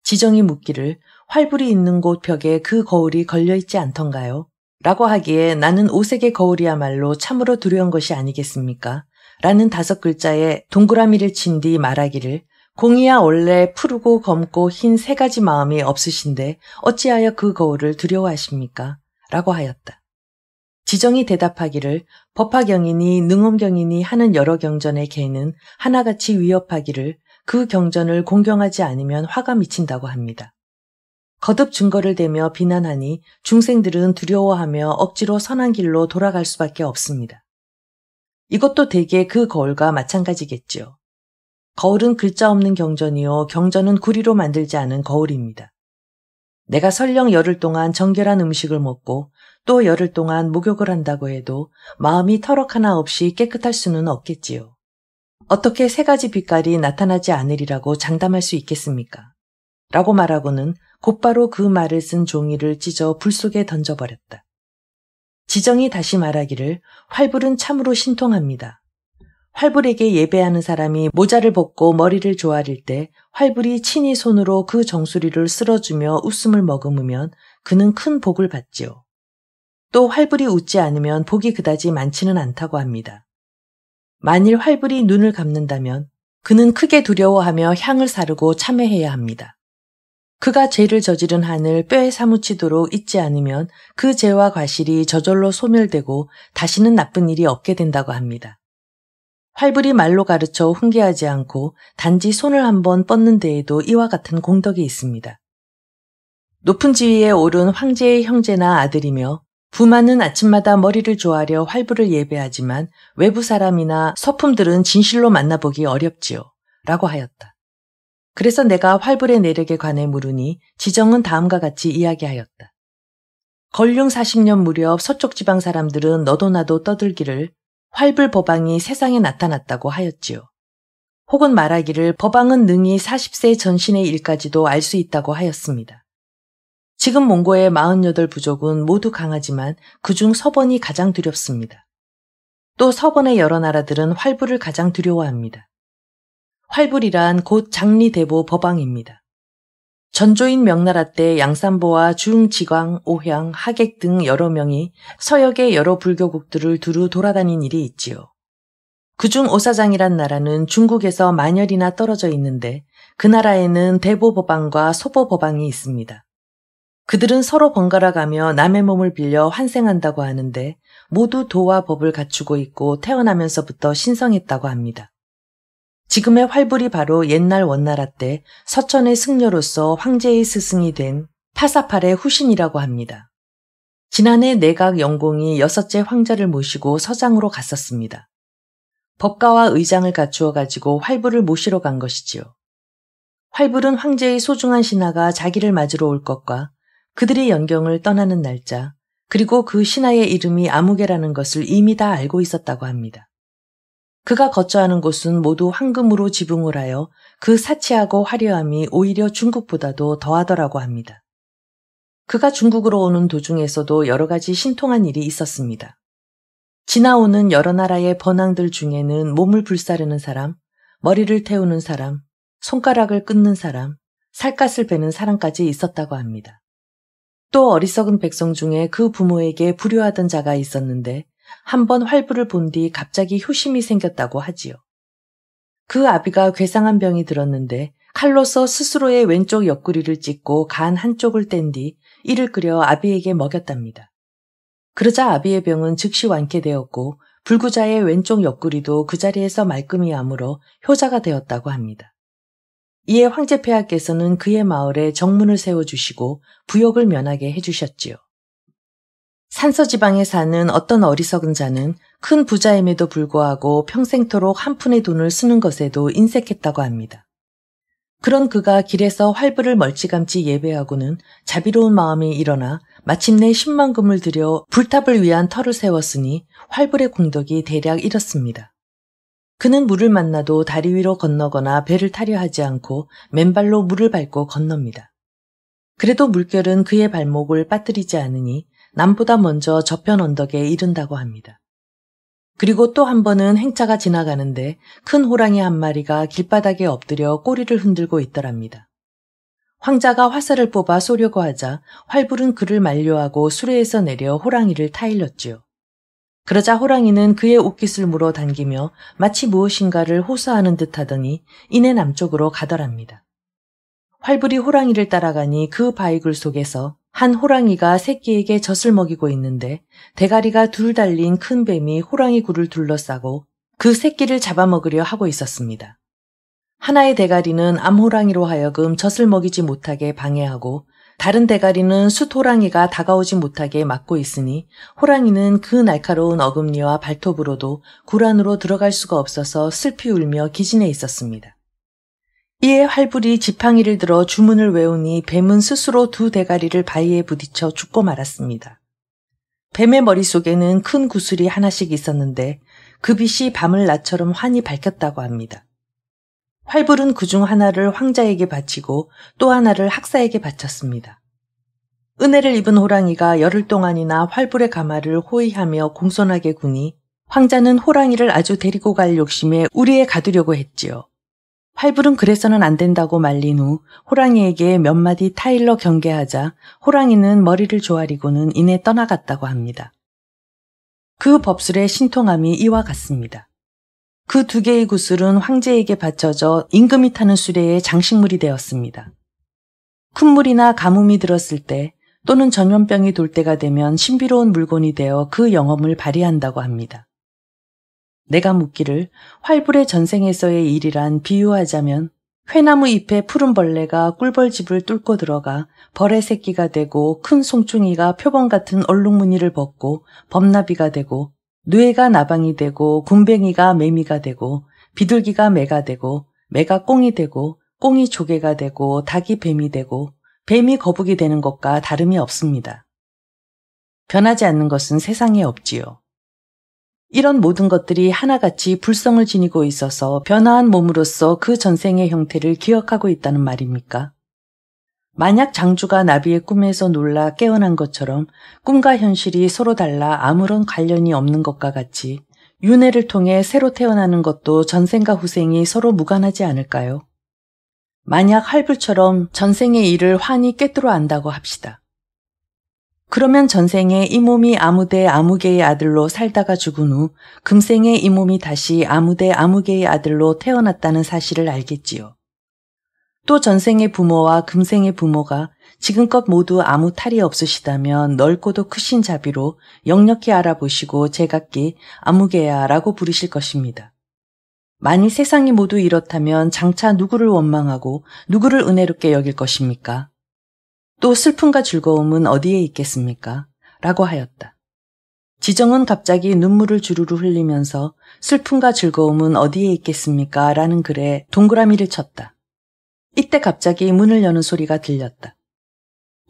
[SPEAKER 1] 지정이 묻기를 활불이 있는 곳 벽에 그 거울이 걸려있지 않던가요? 라고 하기에 나는 오색의 거울이야말로 참으로 두려운 것이 아니겠습니까? 라는 다섯 글자에 동그라미를 친 뒤 말하기를 공이야 원래 푸르고 검고 흰 세 가지 마음이 없으신데 어찌하여 그 거울을 두려워하십니까? 라고 하였다. 지정이 대답하기를 법화경이니 능엄경이니 하는 여러 경전의 개는 하나같이 위협하기를 그 경전을 공경하지 않으면 화가 미친다고 합니다. 거듭 증거를 대며 비난하니 중생들은 두려워하며 억지로 선한 길로 돌아갈 수밖에 없습니다. 이것도 대개 그 거울과 마찬가지겠지요. 거울은 글자 없는 경전이요 경전은 구리로 만들지 않은 거울입니다. 내가 설령 열흘 동안 정결한 음식을 먹고 또 열흘 동안 목욕을 한다고 해도 마음이 터럭 하나 없이 깨끗할 수는 없겠지요. 어떻게 세 가지 빛깔이 나타나지 않으리라고 장담할 수 있겠습니까? 라고 말하고는 곧바로 그 말을 쓴 종이를 찢어 불 속에 던져버렸다. 지정이 다시 말하기를 활불은 참으로 신통합니다. 활불에게 예배하는 사람이 모자를 벗고 머리를 조아릴 때 활불이 친히 손으로 그 정수리를 쓸어주며 웃음을 머금으면 그는 큰 복을 받지요. 또 활불이 웃지 않으면 복이 그다지 많지는 않다고 합니다. 만일 활불이 눈을 감는다면 그는 크게 두려워하며 향을 사르고 참회해야 합니다. 그가 죄를 저지른 한을 뼈에 사무치도록 잊지 않으면 그 죄와 과실이 저절로 소멸되고 다시는 나쁜 일이 없게 된다고 합니다. 활불이 말로 가르쳐 훈계하지 않고 단지 손을 한번 뻗는 데에도 이와 같은 공덕이 있습니다. 높은 지위에 오른 황제의 형제나 아들이며 부마는 아침마다 머리를 조아려 활부를 예배하지만 외부 사람이나 서품들은 진실로 만나보기 어렵지요. 라고 하였다. 그래서 내가 활불의 내력에 관해 물으니 지정은 다음과 같이 이야기하였다. 걸륭 40년 무렵 서쪽 지방 사람들은 너도나도 떠들기를 활불 법왕이 세상에 나타났다고 하였지요. 혹은 말하기를 법왕은 능히 40세 전신의 일까지도 알 수 있다고 하였습니다. 지금 몽고의 48부족은 모두 강하지만 그중 서번이 가장 두렵습니다. 또 서번의 여러 나라들은 활불을 가장 두려워합니다. 활불이란 곧 장리대보 법왕입니다. 전조인 명나라 때 양산보와 중지광, 오향, 하객 등 여러 명이 서역의 여러 불교국들을 두루 돌아다닌 일이 있지요. 그중 오사장이란 나라는 중국에서 만열이나 떨어져 있는데 그 나라에는 대보법왕과 소보법왕이 있습니다. 그들은 서로 번갈아 가며 남의 몸을 빌려 환생한다고 하는데 모두 도와 법을 갖추고 있고 태어나면서부터 신성했다고 합니다. 지금의 활불이 바로 옛날 원나라 때 서천의 승려로서 황제의 스승이 된 파사팔의 후신이라고 합니다. 지난해 내각 영공이 여섯째 황자를 모시고 서장으로 갔었습니다. 법가와 의장을 갖추어 가지고 활불을 모시러 간 것이지요. 활불은 황제의 소중한 신하가 자기를 맞으러 올 것과 그들의 연경을 떠나는 날짜, 그리고 그 신하의 이름이 아무개라는 것을 이미 다 알고 있었다고 합니다. 그가 거처하는 곳은 모두 황금으로 지붕을 하여 그 사치하고 화려함이 오히려 중국보다도 더하더라고 합니다. 그가 중국으로 오는 도중에서도 여러 가지 신통한 일이 있었습니다. 지나오는 여러 나라의 번왕들 중에는 몸을 불사르는 사람, 머리를 태우는 사람, 손가락을 끊는 사람, 살갗을 베는 사람까지 있었다고 합니다. 또 어리석은 백성 중에 그 부모에게 불효하던 자가 있었는데 한 번 활부를 본 뒤 갑자기 효심이 생겼다고 하지요. 그 아비가 괴상한 병이 들었는데 칼로서 스스로의 왼쪽 옆구리를 찢고 간 한쪽을 뗀 뒤 이를 끓여 아비에게 먹였답니다. 그러자 아비의 병은 즉시 완쾌되었고 불구자의 왼쪽 옆구리도 그 자리에서 말끔히 아물로 효자가 되었다고 합니다. 이에 황제 폐하께서는 그의 마을에 정문을 세워주시고 부역을 면하게 해주셨지요. 산서 지방에 사는 어떤 어리석은 자는 큰 부자임에도 불구하고 평생토록 한 푼의 돈을 쓰는 것에도 인색했다고 합니다. 그런 그가 길에서 활부를 멀찌감치 예배하고는 자비로운 마음이 일어나 마침내 10만금을 들여 불탑을 위한 터를 세웠으니 활불의 공덕이 대략 이렇습니다. 그는 물을 만나도 다리 위로 건너거나 배를 타려 하지 않고 맨발로 물을 밟고 건넙니다. 그래도 물결은 그의 발목을 빠뜨리지 않으니 남보다 먼저 저편 언덕에 이른다고 합니다. 그리고 또 한 번은 행차가 지나가는데 큰 호랑이 한 마리가 길바닥에 엎드려 꼬리를 흔들고 있더랍니다. 황자가 화살을 뽑아 쏘려고 하자 활불은 그를 만료하고 수레에서 내려 호랑이를 타일렀지요. 그러자 호랑이는 그의 옷깃을 물어당기며 마치 무엇인가를 호소하는 듯 하더니 이내 남쪽으로 가더랍니다. 활불이 호랑이를 따라가니 그 바위굴 속에서 한 호랑이가 새끼에게 젖을 먹이고 있는데 대가리가 둘 달린 큰 뱀이 호랑이 굴을 둘러싸고 그 새끼를 잡아먹으려 하고 있었습니다. 하나의 대가리는 암호랑이로 하여금 젖을 먹이지 못하게 방해하고 다른 대가리는 수토랑이가 다가오지 못하게 막고 있으니 호랑이는 그 날카로운 어금니와 발톱으로도 굴 안으로 들어갈 수가 없어서 슬피 울며 기진해 있었습니다. 이에 활불이 지팡이를 들어 주문을 외우니 뱀은 스스로 두 대가리를 바위에 부딪혀 죽고 말았습니다. 뱀의 머릿속에는 큰 구슬이 하나씩 있었는데 그 빛이 밤을 나처럼 환히 밝혔다고 합니다. 활불은 그 중 하나를 황자에게 바치고 또 하나를 학사에게 바쳤습니다. 은혜를 입은 호랑이가 열흘 동안이나 활불의 가마를 호의하며 공손하게 구니 황자는 호랑이를 아주 데리고 갈 욕심에 우리에 가두려고 했지요. 활불은 그래서는 안 된다고 말린 후 호랑이에게 몇 마디 타일러 경계하자 호랑이는 머리를 조아리고는 이내 떠나갔다고 합니다. 그 법술의 신통함이 이와 같습니다. 그두 개의 구슬은 황제에게 바쳐져 임금이 타는 수레에 장식물이 되었습니다. 큰물이나 가뭄이 들었을 때 또는 전염병이 돌 때가 되면 신비로운 물건이 되어 그 영험을 발휘한다고 합니다. 내가 묻기를 활불의 전생에서의 일이란 비유하자면 회나무 잎에 푸른 벌레가 꿀벌집을 뚫고 들어가 벌의 새끼가 되고 큰 송충이가 표범 같은 얼룩무늬를 벗고 범나비가 되고 뇌가 나방이 되고 굼벵이가 매미가 되고 비둘기가 매가 되고 매가 꽁이 되고 꽁이 조개가 되고 닭이 뱀이 되고 뱀이 거북이 되는 것과 다름이 없습니다. 변하지 않는 것은 세상에 없지요. 이런 모든 것들이 하나같이 불성을 지니고 있어서 변화한 몸으로서 그 전생의 형태를 기억하고 있다는 말입니까? 만약 장주가 나비의 꿈에서 놀라 깨어난 것처럼 꿈과 현실이 서로 달라 아무런 관련이 없는 것과 같이 윤회를 통해 새로 태어나는 것도 전생과 후생이 서로 무관하지 않을까요? 만약 할불처럼 전생의 일을 환히 깨뜨려 안다고 합시다. 그러면 전생에 이 몸이 아무대 아무개의 아들로 살다가 죽은 후 금생에 이 몸이 다시 아무대 아무개의 아들로 태어났다는 사실을 알겠지요. 또 전생의 부모와 금생의 부모가 지금껏 모두 아무 탈이 없으시다면 넓고도 크신 자비로 역력히 알아보시고 제각기 아무개야라고 부르실 것입니다. 만일 세상이 모두 이렇다면 장차 누구를 원망하고 누구를 은혜롭게 여길 것입니까? 또 슬픔과 즐거움은 어디에 있겠습니까? 라고 하였다. 지정은 갑자기 눈물을 주르르 흘리면서 슬픔과 즐거움은 어디에 있겠습니까? 라는 글에 동그라미를 쳤다. 이때 갑자기 문을 여는 소리가 들렸다.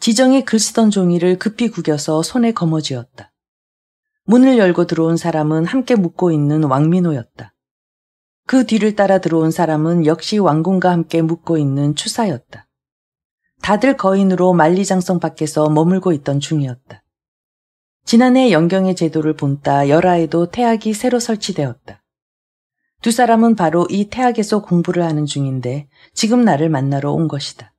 [SPEAKER 1] 지정이 글 쓰던 종이를 급히 구겨서 손에 거머쥐었다. 문을 열고 들어온 사람은 함께 묵고 있는 왕민호였다. 그 뒤를 따라 들어온 사람은 역시 왕궁과 함께 묵고 있는 추사였다. 다들 거인으로 만리장성 밖에서 머물고 있던 중이었다. 지난해 연경의 제도를 본따 열하에도 태학이 새로 설치되었다. 두 사람은 바로 이 태학에서 공부를 하는 중인데 지금 나를 만나러 온 것이다.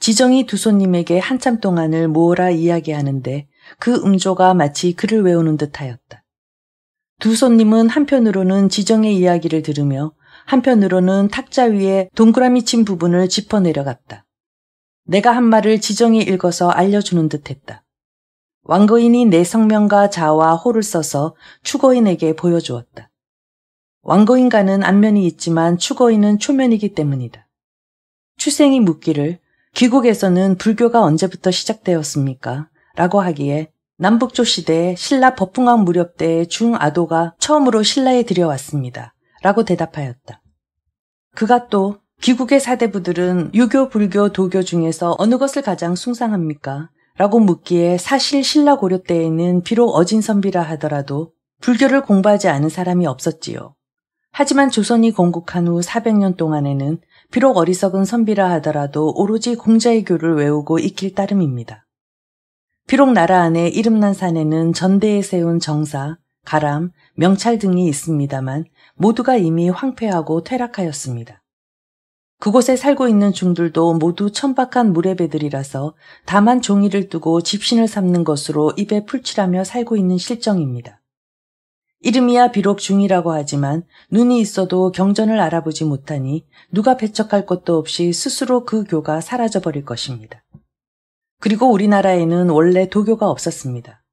[SPEAKER 1] 지정이 두 손님에게 한참 동안을 모으라 이야기하는데 그 음조가 마치 글을 외우는 듯하였다. 두 손님은 한편으로는 지정의 이야기를 들으며 한편으로는 탁자 위에 동그라미 친 부분을 짚어 내려갔다. 내가 한 말을 지정이 읽어서 알려주는 듯했다. 왕거인이 내 성명과 자와 호를 써서 추거인에게 보여주었다. 왕거인간은 안면이 있지만 추거인은 초면이기 때문이다. 추생이 묻기를 귀국에서는 불교가 언제부터 시작되었습니까? 라고 하기에 남북조 시대 신라 법흥왕 무렵 때의 중아도가 처음으로 신라에 들여왔습니다. 라고 대답하였다. 그가 또 귀국의 사대부들은 유교, 불교, 도교 중에서 어느 것을 가장 숭상합니까? 라고 묻기에 사실 신라 고려 때에는 비록 어진 선비라 하더라도 불교를 공부하지 않은 사람이 없었지요. 하지만 조선이 건국한 후 400년 동안에는 비록 어리석은 선비라 하더라도 오로지 공자의 교를 외우고 익힐 따름입니다. 비록 나라 안에 이름난 산에는 전대에 세운 정사, 가람, 명찰 등이 있습니다만 모두가 이미 황폐하고 퇴락하였습니다. 그곳에 살고 있는 중들도 모두 천박한 무례배들이라서 다만 종이를 뜨고 집신을 삼는 것으로 입에 풀칠하며 살고 있는 실정입니다. 이름이야 비록 중이라고 하지만 눈이 있어도 경전을 알아보지 못하니 누가 배척할 것도 없이 스스로 그 교가 사라져버릴 것입니다. 그리고 우리나라에는 원래 도교가 없었습니다.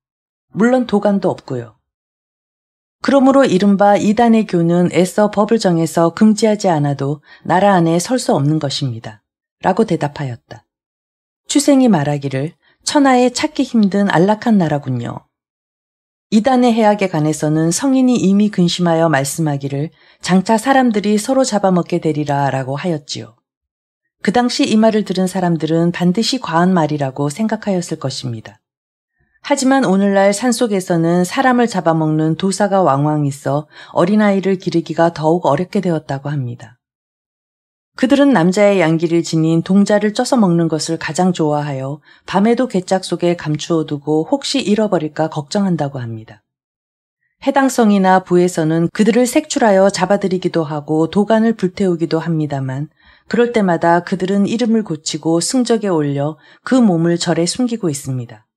[SPEAKER 1] 물론 도관도 없고요. 그러므로 이른바 이단의 교는 애써 법을 정해서 금지하지 않아도 나라 안에 설 수 없는 것입니다. 라고 대답하였다. 추생이 말하기를 천하에 찾기 힘든 안락한 나라군요. 이단의 해악에 관해서는 성인이 이미 근심하여 말씀하기를 장차 사람들이 서로 잡아먹게 되리라 라고 하였지요. 그 당시 이 말을 들은 사람들은 반드시 과한 말이라고 생각하였을 것입니다. 하지만 오늘날 산속에서는 사람을 잡아먹는 도사가 왕왕 있어 어린아이를 기르기가 더욱 어렵게 되었다고 합니다. 그들은 남자의 양기를 지닌 동자를 쪄서 먹는 것을 가장 좋아하여 밤에도 괴짝 속에 감추어 두고 혹시 잃어버릴까 걱정한다고 합니다. 해당성이나 부에서는 그들을 색출하여 잡아들이기도 하고 도간을 불태우기도 합니다만 그럴 때마다 그들은 이름을 고치고 승적에 올려 그 몸을 절에 숨기고 있습니다.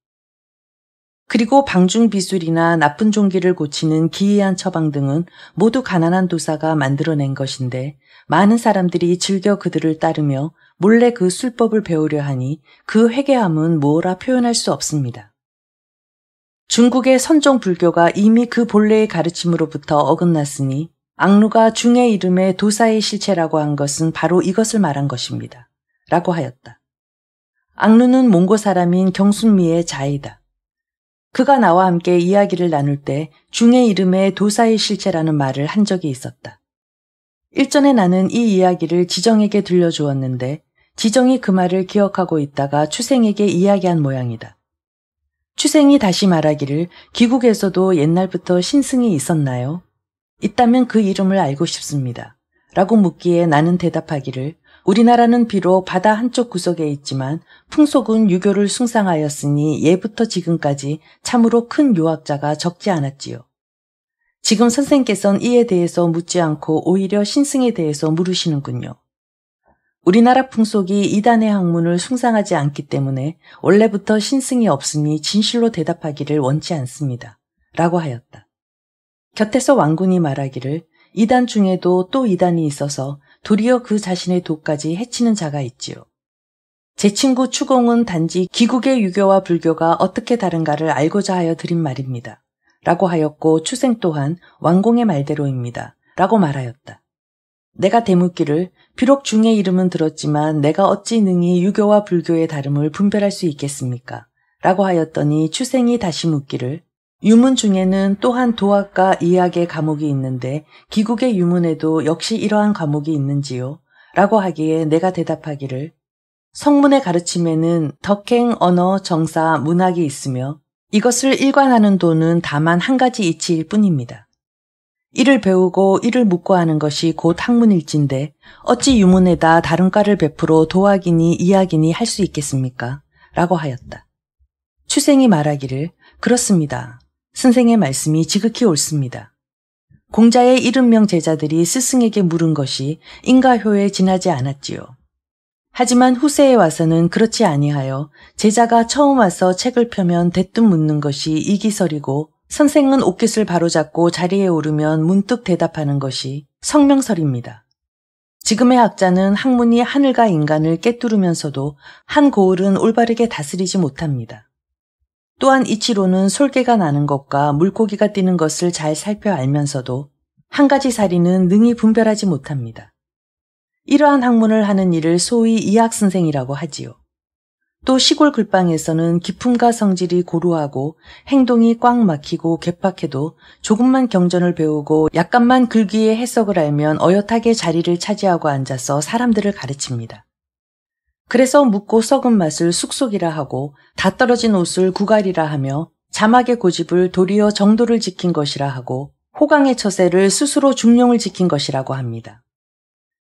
[SPEAKER 1] 그리고 방중 비술이나 나쁜 종기를 고치는 기이한 처방 등은 모두 가난한 도사가 만들어낸 것인데 많은 사람들이 즐겨 그들을 따르며 몰래 그 술법을 배우려 하니 그 회개함은 뭐라 표현할 수 없습니다. 중국의 선종 불교가 이미 그 본래의 가르침으로부터 어긋났으니 악루가 중의 이름에 도사의 실체라고 한 것은 바로 이것을 말한 것입니다. 라고 하였다. 악루는 몽고 사람인 경순미의 자이다. 그가 나와 함께 이야기를 나눌 때 중의 이름에 도사의 실체라는 말을 한 적이 있었다. 일전에 나는 이 이야기를 지정에게 들려주었는데 지정이 그 말을 기억하고 있다가 추생에게 이야기한 모양이다. 추생이 다시 말하기를 귀국에서도 옛날부터 신승이 있었나요? 있다면 그 이름을 알고 싶습니다. 라고 묻기에 나는 대답하기를 우리나라는 비록 바다 한쪽 구석에 있지만 풍속은 유교를 숭상하였으니 예부터 지금까지 참으로 큰 유학자가 적지 않았지요. 지금 선생께서는 이에 대해서 묻지 않고 오히려 신승에 대해서 물으시는군요. 우리나라 풍속이 이단의 학문을 숭상하지 않기 때문에 원래부터 신승이 없으니 진실로 대답하기를 원치 않습니다. 라고 하였다. 곁에서 왕군이 말하기를 이단 중에도 또 이단이 있어서 도리어 그 자신의 도까지 해치는 자가 있지요. 제 친구 추공은 단지 귀국의 유교와 불교가 어떻게 다른가를 알고자 하여 드린 말입니다. 라고 하였고 추생 또한 완공의 말대로입니다. 라고 말하였다. 내가 대묻기를 비록 중의 이름은 들었지만 내가 어찌 능히 유교와 불교의 다름을 분별할 수 있겠습니까? 라고 하였더니 추생이 다시 묻기를 유문 중에는 또한 도학과 이학의 과목이 있는데 귀국의 유문에도 역시 이러한 과목이 있는지요? 라고 하기에 내가 대답하기를 성문의 가르침에는 덕행, 언어, 정사, 문학이 있으며 이것을 일관하는 도는 다만 한 가지 이치일 뿐입니다. 이를 배우고 이를 묻고 하는 것이 곧 학문일진데 어찌 유문에다 다른 과를 베풀어 도학이니 이학이니 할 수 있겠습니까? 라고 하였다. 추생이 말하기를 그렇습니다. 스승의 말씀이 지극히 옳습니다. 공자의 일흔명 제자들이 스승에게 물은 것이 인가효에 지나지 않았지요. 하지만 후세에 와서는 그렇지 아니하여 제자가 처음 와서 책을 펴면 대뜸 묻는 것이 이기설이고 선생은 옷깃을 바로잡고 자리에 오르면 문득 대답하는 것이 성명설입니다. 지금의 학자는 학문이 하늘과 인간을 깨뜨리면서도 한 고을은 올바르게 다스리지 못합니다. 또한 이치로는 솔개가 나는 것과 물고기가 뛰는 것을 잘 살펴 알면서도 한 가지 사리는 능히 분별하지 못합니다. 이러한 학문을 하는 일을 소위 이학선생이라고 하지요. 또 시골 글방에서는 기품과 성질이 고루하고 행동이 꽉 막히고 개팍해도 조금만 경전을 배우고 약간만 글귀의 해석을 알면 어엿하게 자리를 차지하고 앉아서 사람들을 가르칩니다. 그래서 묻고 썩은 맛을 숙속이라 하고 다 떨어진 옷을 구갈이라 하며 자막의 고집을 도리어 정도를 지킨 것이라 하고 호강의 처세를 스스로 중용을 지킨 것이라고 합니다.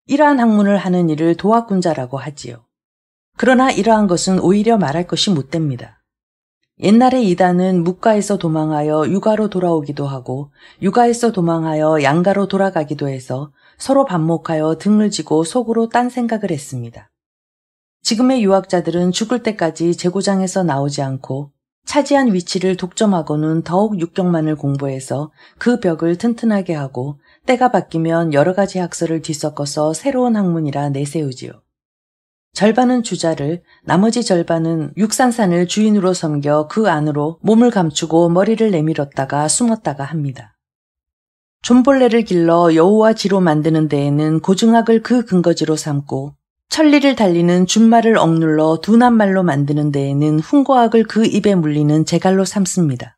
[SPEAKER 1] 이러한 학문을 하는 일을 도학군자라고 하지요. 그러나 이러한 것은 오히려 말할 것이 못됩니다. 옛날에 이단은 무가에서 도망하여 육아로 돌아오기도 하고 육아에서 도망하여 양가로 돌아가기도 해서 서로 반목하여 등을 지고 속으로 딴 생각을 했습니다. 지금의 유학자들은 죽을 때까지 재고장에서 나오지 않고 차지한 위치를 독점하고는 더욱 육경만을 공부해서 그 벽을 튼튼하게 하고 때가 바뀌면 여러 가지 학설을 뒤섞어서 새로운 학문이라 내세우지요. 절반은 주자를, 나머지 절반은 육산산을 주인으로 섬겨 그 안으로 몸을 감추고 머리를 내밀었다가 숨었다가 합니다. 존벌레를 길러 여우와 지로 만드는 데에는 고증학을 그 근거지로 삼고 천리를 달리는 준말을 억눌러 두낱말로 만드는 데에는 훈고학을 그 입에 물리는 제갈로 삼습니다.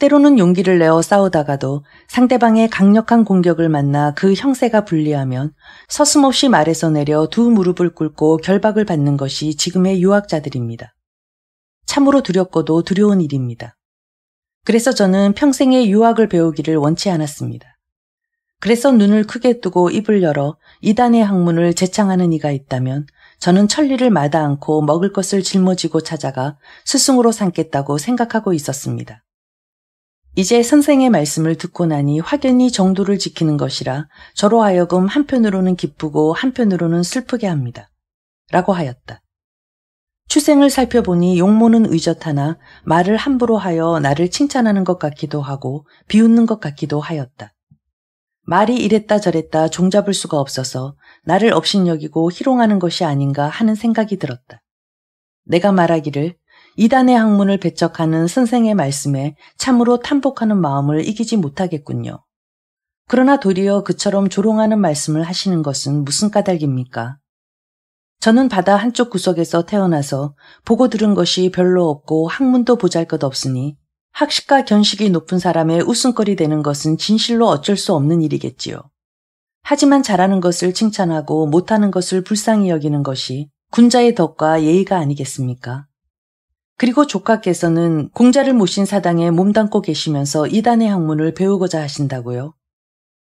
[SPEAKER 1] 때로는 용기를 내어 싸우다가도 상대방의 강력한 공격을 만나 그 형세가 불리하면 서슴없이 말에서 내려 두 무릎을 꿇고 결박을 받는 것이 지금의 유학자들입니다. 참으로 두렵고도 두려운 일입니다. 그래서 저는 평생의 유학을 배우기를 원치 않았습니다. 그래서 눈을 크게 뜨고 입을 열어 이단의 학문을 재창하는 이가 있다면 저는 천리를 마다 않고 먹을 것을 짊어지고 찾아가 스승으로 삼겠다고 생각하고 있었습니다. 이제 선생의 말씀을 듣고 나니 확연히 정도를 지키는 것이라 저로 하여금 한편으로는 기쁘고 한편으로는 슬프게 합니다. 라고 하였다. 추생을 살펴보니 용모는 의젓하나 말을 함부로 하여 나를 칭찬하는 것 같기도 하고 비웃는 것 같기도 하였다. 말이 이랬다 저랬다 종잡을 수가 없어서 나를 업신여기고 희롱하는 것이 아닌가 하는 생각이 들었다. 내가 말하기를 이단의 학문을 배척하는 선생의 말씀에 참으로 탐복하는 마음을 이기지 못하겠군요. 그러나 도리어 그처럼 조롱하는 말씀을 하시는 것은 무슨 까닭입니까? 저는 바다 한쪽 구석에서 태어나서 보고 들은 것이 별로 없고 학문도 보잘 것 없으니 학식과 견식이 높은 사람의 웃음거리 되는 것은 진실로 어쩔 수 없는 일이겠지요. 하지만 잘하는 것을 칭찬하고 못하는 것을 불쌍히 여기는 것이 군자의 덕과 예의가 아니겠습니까? 그리고 조카께서는 공자를 모신 사당에 몸담고 계시면서 이단의 학문을 배우고자 하신다고요.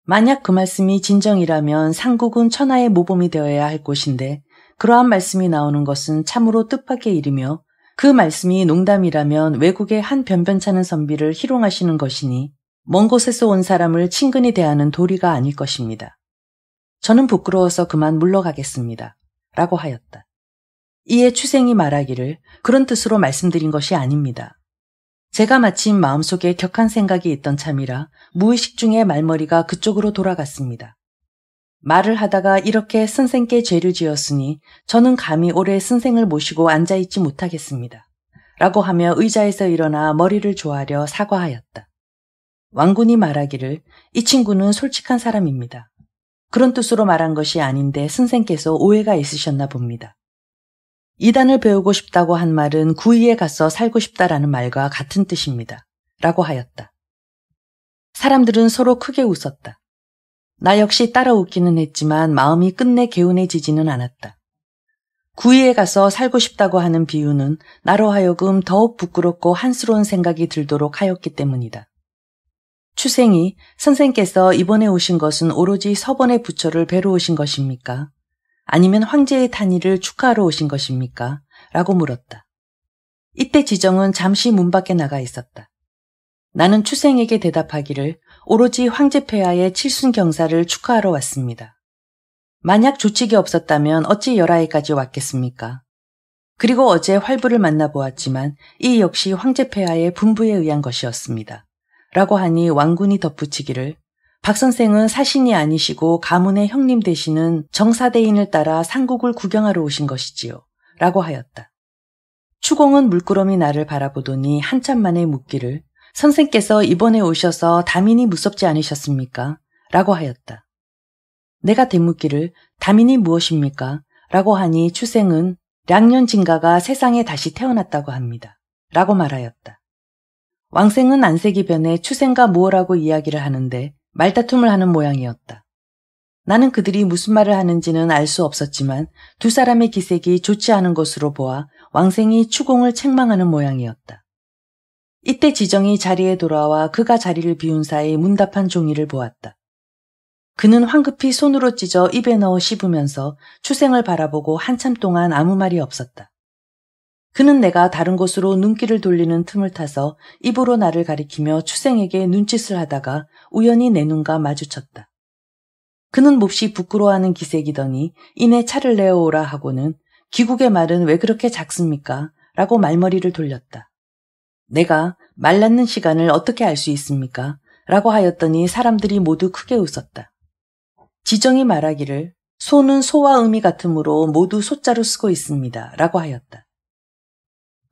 [SPEAKER 1] 만약 그 말씀이 진정이라면 상국은 천하의 모범이 되어야 할 곳인데 그러한 말씀이 나오는 것은 참으로 뜻밖의 일이며 그 말씀이 농담이라면 외국의 한 변변찮은 선비를 희롱하시는 것이니 먼 곳에서 온 사람을 친근히 대하는 도리가 아닐 것입니다. 저는 부끄러워서 그만 물러가겠습니다. 라고 하였다. 이에 추생이 말하기를 그런 뜻으로 말씀드린 것이 아닙니다. 제가 마침 마음속에 격한 생각이 있던 참이라 무의식 중에 말머리가 그쪽으로 돌아갔습니다. 말을 하다가 이렇게 선생께 죄를 지었으니 저는 감히 오래 선생을 모시고 앉아있지 못하겠습니다. 라고 하며 의자에서 일어나 머리를 조아려 사과하였다. 왕군이 말하기를 이 친구는 솔직한 사람입니다. 그런 뜻으로 말한 것이 아닌데 선생께서 오해가 있으셨나 봅니다. 이단을 배우고 싶다고 한 말은 구이에 가서 살고 싶다라는 말과 같은 뜻입니다. 라고 하였다. 사람들은 서로 크게 웃었다. 나 역시 따라 웃기는 했지만 마음이 끝내 개운해지지는 않았다. 구이에 가서 살고 싶다고 하는 비유는 나로 하여금 더욱 부끄럽고 한스러운 생각이 들도록 하였기 때문이다. 추생이 선생께서 이번에 오신 것은 오로지 서번의 부처를 뵈러 오신 것입니까? 아니면 황제의 탄위를 축하하러 오신 것입니까? 라고 물었다. 이때 지정은 잠시 문 밖에 나가 있었다. 나는 추생에게 대답하기를 오로지 황제 폐하의 칠순 경사를 축하하러 왔습니다. 만약 조칙이 없었다면 어찌 열하에까지 왔겠습니까? 그리고 어제 활부를 만나보았지만 이 역시 황제 폐하의 분부에 의한 것이었습니다. 라고 하니 왕군이 덧붙이기를 박 선생은 사신이 아니시고 가문의 형님 되시는 정사대인을 따라 상국을 구경하러 오신 것이지요. 라고 하였다. 추공은 물끄러미 나를 바라보더니 한참 만에 묻기를 선생께서 이번에 오셔서 다민이 무섭지 않으셨습니까? 라고 하였다. 내가 대묻기를 다민이 무엇입니까? 라고 하니 추생은 량년 진가가 세상에 다시 태어났다고 합니다. 라고 말하였다. 왕생은 안색이 변해 추생과 무엇라고 이야기를 하는데 말다툼을 하는 모양이었다. 나는 그들이 무슨 말을 하는지는 알 수 없었지만 두 사람의 기색이 좋지 않은 것으로 보아 왕생이 추공을 책망하는 모양이었다. 이때 지정이 자리에 돌아와 그가 자리를 비운 사이 문답한 종이를 보았다. 그는 황급히 손으로 찢어 입에 넣어 씹으면서 추생을 바라보고 한참 동안 아무 말이 없었다. 그는 내가 다른 곳으로 눈길을 돌리는 틈을 타서 입으로 나를 가리키며 추생에게 눈짓을 하다가 우연히 내 눈과 마주쳤다. 그는 몹시 부끄러워하는 기색이더니 이내 차를 내어오라 하고는 귀국의 말은 왜 그렇게 작습니까? 라고 말머리를 돌렸다. 내가 말랐는 시간을 어떻게 알 수 있습니까? 라고 하였더니 사람들이 모두 크게 웃었다. 지정이 말하기를 소는 소와 음이 같으므로 모두 소자로 쓰고 있습니다. 라고 하였다.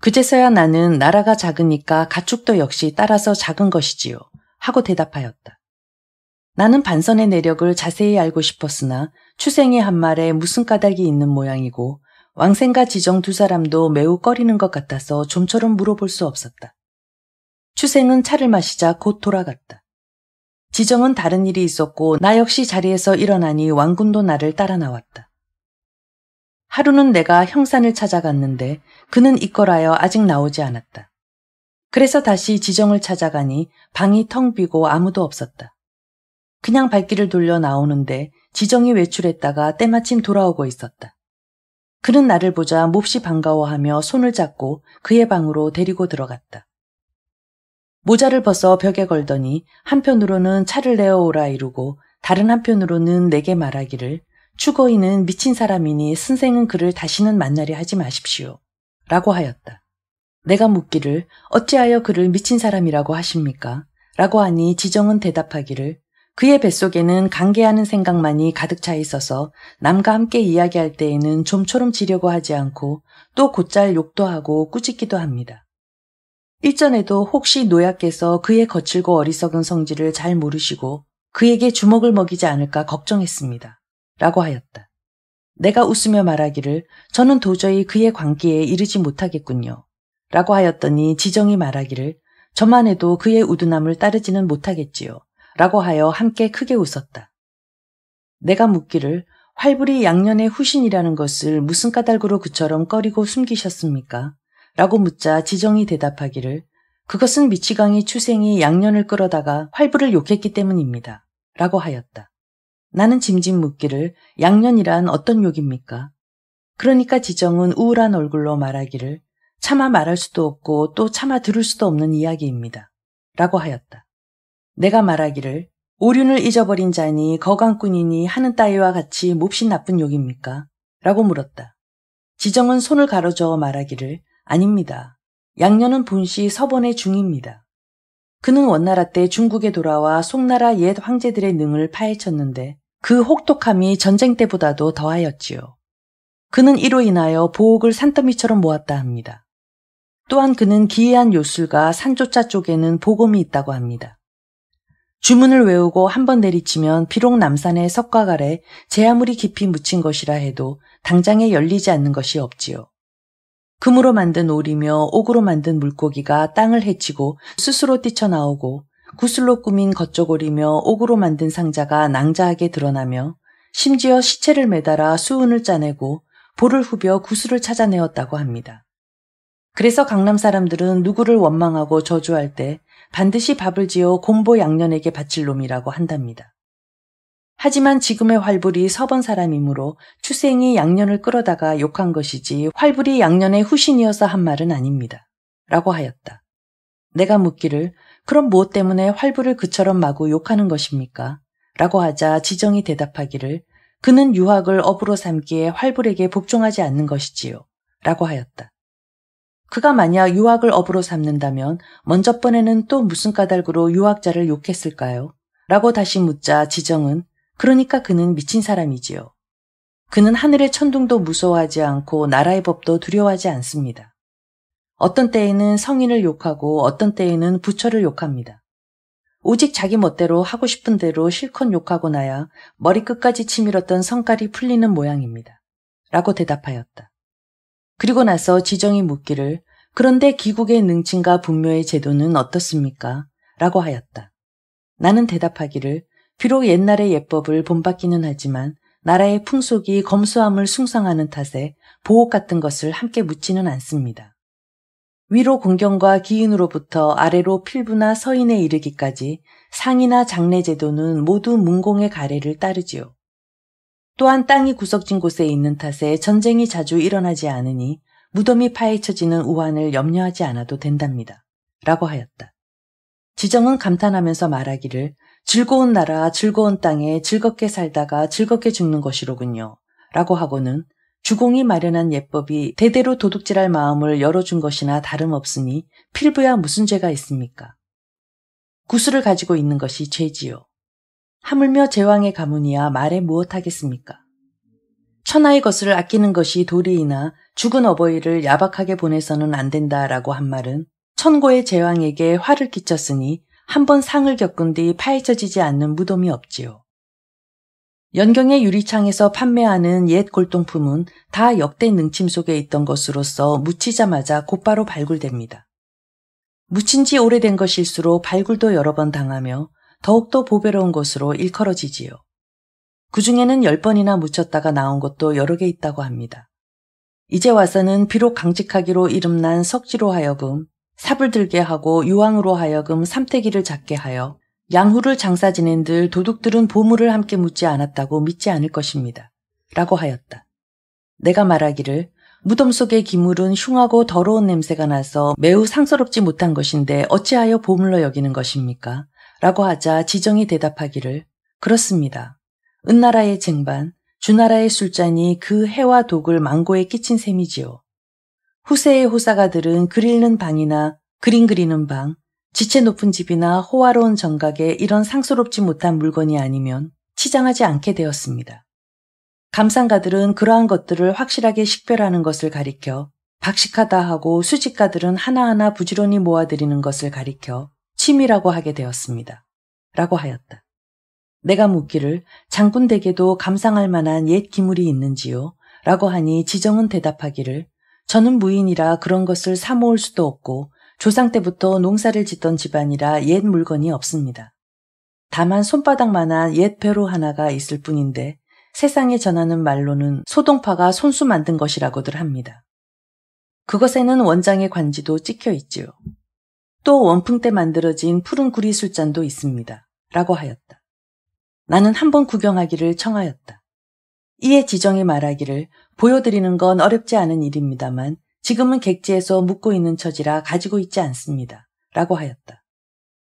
[SPEAKER 1] 그제서야 나는 나라가 작으니까 가축도 역시 따라서 작은 것이지요. 하고 대답하였다. 나는 반선의 내력을 자세히 알고 싶었으나 추생의 한 말에 무슨 까닭이 있는 모양이고 왕생과 지정 두 사람도 매우 꺼리는 것 같아서 좀처럼 물어볼 수 없었다. 추생은 차를 마시자 곧 돌아갔다. 지정은 다른 일이 있었고 나 역시 자리에서 일어나니 왕군도 나를 따라 나왔다. 하루는 내가 형산을 찾아갔는데 그는 이끌하여 아직 나오지 않았다. 그래서 다시 지정을 찾아가니 방이 텅 비고 아무도 없었다. 그냥 발길을 돌려 나오는데 지정이 외출했다가 때마침 돌아오고 있었다. 그는 나를 보자 몹시 반가워하며 손을 잡고 그의 방으로 데리고 들어갔다. 모자를 벗어 벽에 걸더니 한편으로는 차를 내어오라 이루고 다른 한편으로는 내게 말하기를 추거이는 미친 사람이니 선생은 그를 다시는 만나려 하지 마십시오. 라고 하였다. 내가 묻기를 어찌하여 그를 미친 사람이라고 하십니까? 라고 하니 지정은 대답하기를 그의 뱃속에는 강개하는 생각만이 가득 차 있어서 남과 함께 이야기할 때에는 좀처럼지려고 하지 않고 또 곧잘 욕도 하고 꾸짖기도 합니다. 일전에도 혹시 노약께서 그의 거칠고 어리석은 성질을 잘 모르시고 그에게 주먹을 먹이지 않을까 걱정했습니다. 라고 하였다. 내가 웃으며 말하기를 저는 도저히 그의 관계에 이르지 못하겠군요. 라고 하였더니 지정이 말하기를 저만 해도 그의 우둔함을 따르지는 못하겠지요. 라고 하여 함께 크게 웃었다. 내가 묻기를 활불이 양년의 후신이라는 것을 무슨 까닭으로 그처럼 꺼리고 숨기셨습니까? 라고 묻자 지정이 대답하기를 그것은 미치광이 추생이 양년을 끌어다가 활불을 욕했기 때문입니다. 라고 하였다. 나는 짐짐 묻기를 양년이란 어떤 욕입니까? 그러니까 지정은 우울한 얼굴로 말하기를 차마 말할 수도 없고 또 차마 들을 수도 없는 이야기입니다. 라고 하였다. 내가 말하기를 오륜을 잊어버린 자니 거강꾼이니 하는 따위와 같이 몹시 나쁜 욕입니까? 라고 물었다. 지정은 손을 가로저어 말하기를 아닙니다. 양녀는 본시 서번의 중입니다. 그는 원나라 때 중국에 돌아와 송나라 옛 황제들의 능을 파헤쳤는데 그 혹독함이 전쟁 때보다도 더하였지요. 그는 이로 인하여 보옥을 산더미처럼 모았다 합니다. 또한 그는 기이한 요술과 산조차 쪽에는 보검이 있다고 합니다. 주문을 외우고 한 번 내리치면 비록 남산의 석곽 아래 제 아무리 깊이 묻힌 것이라 해도 당장에 열리지 않는 것이 없지요. 금으로 만든 오리며 옥으로 만든 물고기가 땅을 헤치고 스스로 뛰쳐나오고 구슬로 꾸민 겉저고리며 옥으로 만든 상자가 낭자하게 드러나며 심지어 시체를 매달아 수은을 짜내고 볼을 후벼 구슬을 찾아내었다고 합니다. 그래서 강남 사람들은 누구를 원망하고 저주할 때 반드시 밥을 지어 곰보 양년에게 바칠 놈이라고 한답니다. 하지만 지금의 활불이 서번 사람이므로 추생이 양년을 끌어다가 욕한 것이지 활불이 양년의 후신이어서 한 말은 아닙니다. 라고 하였다. 내가 묻기를 그럼 무엇 때문에 활불을 그처럼 마구 욕하는 것입니까? 라고 하자 지정이 대답하기를 그는 유학을 업으로 삼기에 활불에게 복종하지 않는 것이지요. 라고 하였다. 그가 만약 유학을 업으로 삼는다면 먼저 번에는 또 무슨 까닭으로 유학자를 욕했을까요? 라고 다시 묻자 지정은 그러니까 그는 미친 사람이지요. 그는 하늘의 천둥도 무서워하지 않고 나라의 법도 두려워하지 않습니다. 어떤 때에는 성인을 욕하고 어떤 때에는 부처를 욕합니다. 오직 자기 멋대로 하고 싶은 대로 실컷 욕하고 나야 머리끝까지 치밀었던 성깔이 풀리는 모양입니다. 라고 대답하였다. 그리고 나서 지정이 묻기를 그런데 귀국의 능친과 분묘의 제도는 어떻습니까? 라고 하였다. 나는 대답하기를 비록 옛날의 예법을 본받기는 하지만 나라의 풍속이 검수함을 숭상하는 탓에 보옥 같은 것을 함께 묻지는 않습니다. 위로 공경과 기인으로부터 아래로 필부나 서인에 이르기까지 상이나 장례제도는 모두 문공의 가례를 따르지요. 또한 땅이 구석진 곳에 있는 탓에 전쟁이 자주 일어나지 않으니 무덤이 파헤쳐지는 우환을 염려하지 않아도 된답니다. 라고 하였다. 지정은 감탄하면서 말하기를 즐거운 나라, 즐거운 땅에 즐겁게 살다가 즐겁게 죽는 것이로군요. 라고 하고는 주공이 마련한 예법이 대대로 도둑질할 마음을 열어준 것이나 다름없으니 필부야 무슨 죄가 있습니까? 구슬을 가지고 있는 것이 죄지요. 하물며 제왕의 가문이야 말에 무엇하겠습니까? 천하의 것을 아끼는 것이 도리이나 죽은 어버이를 야박하게 보내서는 안 된다라고 한 말은 천고의 제왕에게 화를 끼쳤으니 한 번 상을 겪은 뒤 파헤쳐지지 않는 무덤이 없지요. 연경의 유리창에서 판매하는 옛 골동품은 다 역대 능침 속에 있던 것으로서 묻히자마자 곧바로 발굴됩니다. 묻힌 지 오래된 것일수록 발굴도 여러 번 당하며 더욱더 보배로운 것으로 일컬어지지요. 그 중에는 열 번이나 묻혔다가 나온 것도 여러 개 있다고 합니다. 이제 와서는 비록 강직하기로 이름난 석지로 하여금 삽을 들게 하고 유황으로 하여금 삼태기를 잡게 하여 양후를 장사 지낸들 도둑들은 보물을 함께 묻지 않았다고 믿지 않을 것입니다. 라고 하였다. 내가 말하기를 무덤 속의 기물은 흉하고 더러운 냄새가 나서 매우 상서롭지 못한 것인데 어찌하여 보물로 여기는 것입니까? 라고 하자 지정이 대답하기를 그렇습니다. 은나라의 쟁반, 주나라의 술잔이 그 해와 독을 망고에 끼친 셈이지요. 후세의 호사가들은 그릴는 방이나 그림 그리는 방, 지체 높은 집이나 호화로운 정각에 이런 상스럽지 못한 물건이 아니면 치장하지 않게 되었습니다. 감상가들은 그러한 것들을 확실하게 식별하는 것을 가리켜 박식하다 하고 수직가들은 하나하나 부지런히 모아들이는 것을 가리켜 침이라고 하게 되었습니다. 라고 하였다. 내가 묻기를 장군댁에도 감상할 만한 옛 기물이 있는지요? 라고 하니 지정은 대답하기를 저는 무인이라 그런 것을 사모을 수도 없고 조상 때부터 농사를 짓던 집안이라 옛 물건이 없습니다. 다만 손바닥만한 옛배로 하나가 있을 뿐인데 세상에 전하는 말로는 소동파가 손수 만든 것이라고들 합니다. 그것에는 원장의 관지도 찍혀 있지요. 또 원풍 때 만들어진 푸른 구리술잔도 있습니다. 라고 하였다. 나는 한번 구경하기를 청하였다. 이에 지정이 말하기를 보여드리는 건 어렵지 않은 일입니다만 지금은 객지에서 묵고 있는 처지라 가지고 있지 않습니다. 라고 하였다.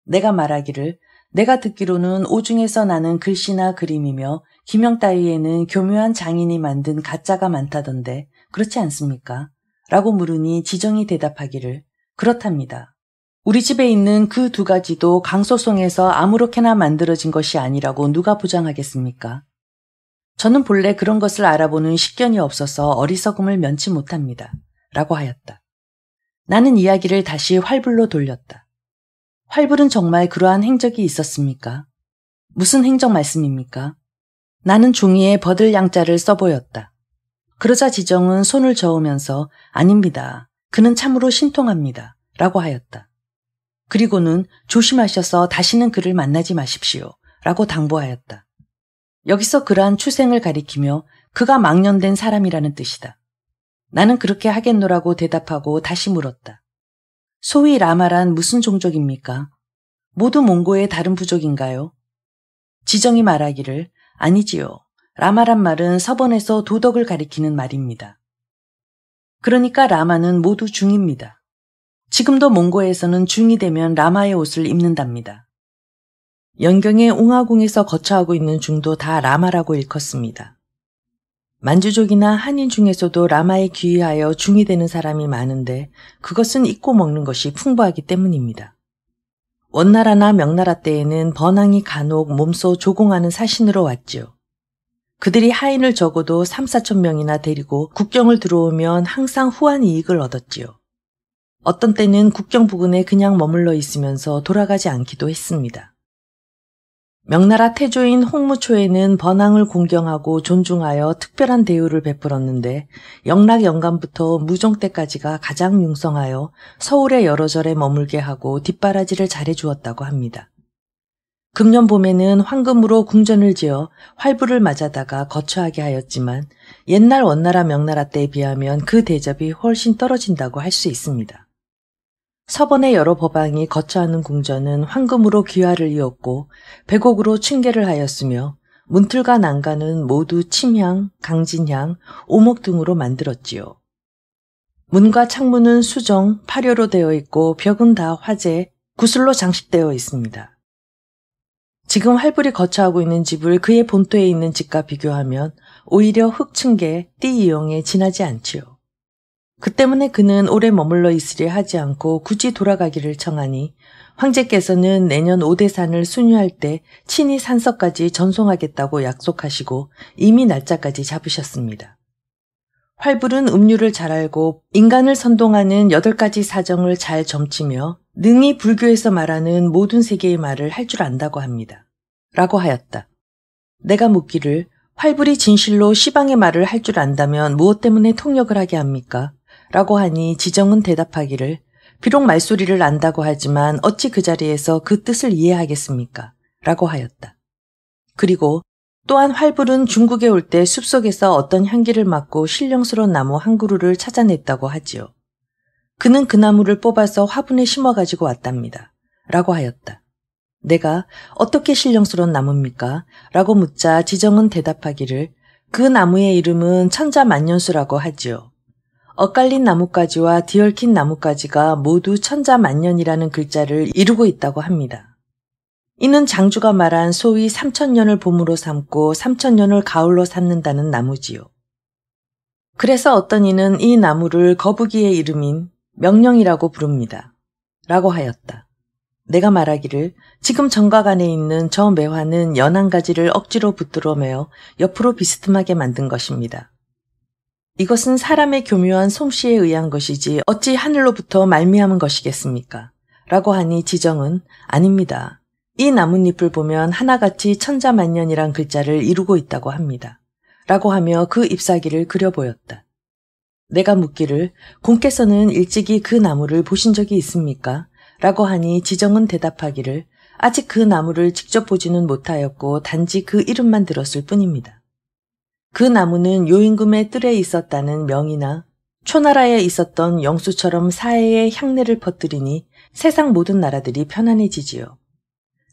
[SPEAKER 1] 내가 말하기를 내가 듣기로는 오중에서 나는 글씨나 그림이며 김영 따위에는 교묘한 장인이 만든 가짜가 많다던데 그렇지 않습니까? 라고 물으니 지정이 대답하기를 그렇답니다. 우리 집에 있는 그 두 가지도 강소송에서 아무렇게나 만들어진 것이 아니라고 누가 보장하겠습니까? 저는 본래 그런 것을 알아보는 식견이 없어서 어리석음을 면치 못합니다. 라고 하였다. 나는 이야기를 다시 활불로 돌렸다. 활불은 정말 그러한 행적이 있었습니까? 무슨 행적 말씀입니까? 나는 종이에 버들 양자를 써보였다. 그러자 지정은 손을 저으면서 아닙니다. 그는 참으로 신통합니다. 라고 하였다. 그리고는 조심하셔서 다시는 그를 만나지 마십시오. 라고 당부하였다. 여기서 그러한 추생을 가리키며 그가 망년된 사람이라는 뜻이다. 나는 그렇게 하겠노라고 대답하고 다시 물었다. 소위 라마란 무슨 종족입니까? 모두 몽고의 다른 부족인가요? 지정이 말하기를 아니지요. 라마란 말은 서번에서 도덕을 가리키는 말입니다. 그러니까 라마는 모두 중입니다. 지금도 몽고에서는 중이 되면 라마의 옷을 입는답니다. 연경의 옹화궁에서 거처하고 있는 중도 다 라마라고 일컫습니다. 만주족이나 한인 중에서도 라마에 귀의하여 중이 되는 사람이 많은데 그것은 잊고 먹는 것이 풍부하기 때문입니다. 원나라나 명나라 때에는 번왕이 간혹 몸소 조공하는 사신으로 왔지요. 그들이 하인을 적어도 3, 4천 명이나 데리고 국경을 들어오면 항상 후한 이익을 얻었지요. 어떤 때는 국경 부근에 그냥 머물러 있으면서 돌아가지 않기도 했습니다. 명나라 태조인 홍무초에는 번항을 공경하고 존중하여 특별한 대우를 베풀었는데 영락 연간부터 무종 때까지가 가장 융성하여 서울의 여러 절에 머물게 하고 뒷바라지를 잘해주었다고 합니다. 금년 봄에는 황금으로 궁전을 지어 활부를 맞아다가 거처하게 하였지만 옛날 원나라 명나라 때에 비하면 그 대접이 훨씬 떨어진다고 할 수 있습니다. 서번의 여러 법왕이 거처하는 궁전은 황금으로 귀화를 이었고 백옥으로 층계를 하였으며 문틀과 난간은 모두 침향, 강진향, 오목 등으로 만들었지요. 문과 창문은 수정, 파려로 되어 있고 벽은 다 화재, 구슬로 장식되어 있습니다. 지금 할불이 거처하고 있는 집을 그의 본토에 있는 집과 비교하면 오히려 흙층계, 띠이용에 지나지 않지요. 그 때문에 그는 오래 머물러 있으리 하지 않고 굳이 돌아가기를 청하니 황제께서는 내년 오대산을 순유할 때 친히 산서까지 전송하겠다고 약속하시고 이미 날짜까지 잡으셨습니다. 활불은 음률을 잘 알고 인간을 선동하는 여덟 가지 사정을 잘 점치며 능히 불교에서 말하는 모든 세계의 말을 할 줄 안다고 합니다. 라고 하였다. 내가 묻기를 활불이 진실로 시방의 말을 할 줄 안다면 무엇 때문에 통역을 하게 합니까? 라고 하니 지정은 대답하기를 비록 말소리를 안다고 하지만 어찌 그 자리에서 그 뜻을 이해하겠습니까? 라고 하였다. 그리고 또한 활불은 중국에 올 때 숲속에서 어떤 향기를 맡고 신령스러운 나무 한 그루를 찾아냈다고 하지요. 그는 그 나무를 뽑아서 화분에 심어 가지고 왔답니다. 라고 하였다. 내가 어떻게 신령스러운 나무입니까? 라고 묻자 지정은 대답하기를 그 나무의 이름은 천자만년수라고 하지요. 엇갈린 나뭇가지와 뒤얽힌 나뭇가지가 모두 천자만년이라는 글자를 이루고 있다고 합니다. 이는 장주가 말한 소위 3천년을 봄으로 삼고 3천년을 가을로 삼는다는 나무지요. 그래서 어떤 이는 이 나무를 거북이의 이름인 명령이라고 부릅니다. 라고 하였다. 내가 말하기를 지금 정각 안에 있는 저 매화는 연한 가지를 억지로 붙들어 매어 옆으로 비스듬하게 만든 것입니다. 이것은 사람의 교묘한 솜씨에 의한 것이지 어찌 하늘로부터 말미암은 것이겠습니까? 라고 하니 지정은 아닙니다. 이 나뭇잎을 보면 하나같이 천자만년이란 글자를 이루고 있다고 합니다. 라고 하며 그 잎사귀를 그려보였다. 내가 묻기를 공께서는 일찍이 그 나무를 보신 적이 있습니까? 라고 하니 지정은 대답하기를 아직 그 나무를 직접 보지는 못하였고 단지 그 이름만 들었을 뿐입니다. 그 나무는 요임금의 뜰에 있었다는 명이나 초나라에 있었던 영수처럼 사해의 향내를 퍼뜨리니 세상 모든 나라들이 편안해지지요.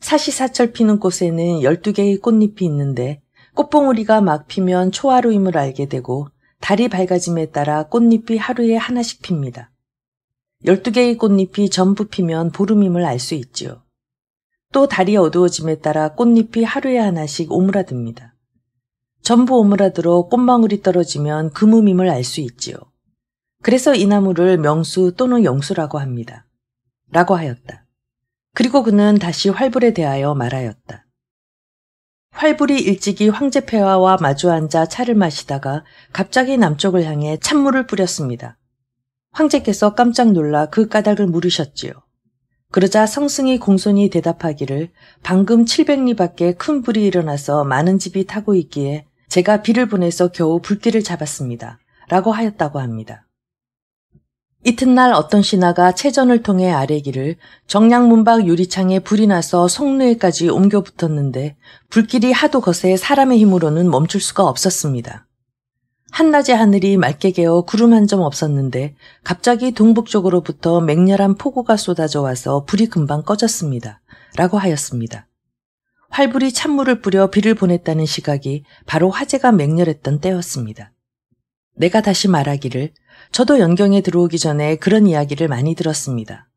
[SPEAKER 1] 사시사철 피는 꽃에는 12개의 꽃잎이 있는데 꽃봉우리가 막 피면 초하루임을 알게 되고 달이 밝아짐에 따라 꽃잎이 하루에 하나씩 핍니다. 12개의 꽃잎이 전부 피면 보름임을 알 수 있지요. 또 달이 어두워짐에 따라 꽃잎이 하루에 하나씩 오므라듭니다. 전부 오므라들어 꽃망울이 떨어지면 금음임을 알 수 있지요. 그래서 이 나무를 명수 또는 영수라고 합니다. 라고 하였다. 그리고 그는 다시 활불에 대하여 말하였다. 활불이 일찍이 황제폐하와 마주 앉아 차를 마시다가 갑자기 남쪽을 향해 찬물을 뿌렸습니다. 황제께서 깜짝 놀라 그 까닭을 물으셨지요. 그러자 성승이 공손히 대답하기를 방금 700리밖에 큰 불이 일어나서 많은 집이 타고 있기에 제가 비를 보내서 겨우 불길을 잡았습니다. 라고 하였다고 합니다. 이튿날 어떤 신하가 체전을 통해 아래기를 정량 문박 유리창에 불이 나서 속내까지 옮겨 붙었는데 불길이 하도 거세 사람의 힘으로는 멈출 수가 없었습니다. 한낮의 하늘이 맑게 개어 구름 한 점 없었는데 갑자기 동북쪽으로부터 맹렬한 폭우가 쏟아져 와서 불이 금방 꺼졌습니다. 라고 하였습니다. 활불이 찬물을 뿌려 비를 보냈다는 시각이 바로 화재가 맹렬했던 때였습니다. 내가 다시 말하기를 저도 연경에 들어오기 전에 그런 이야기를 많이 들었습니다.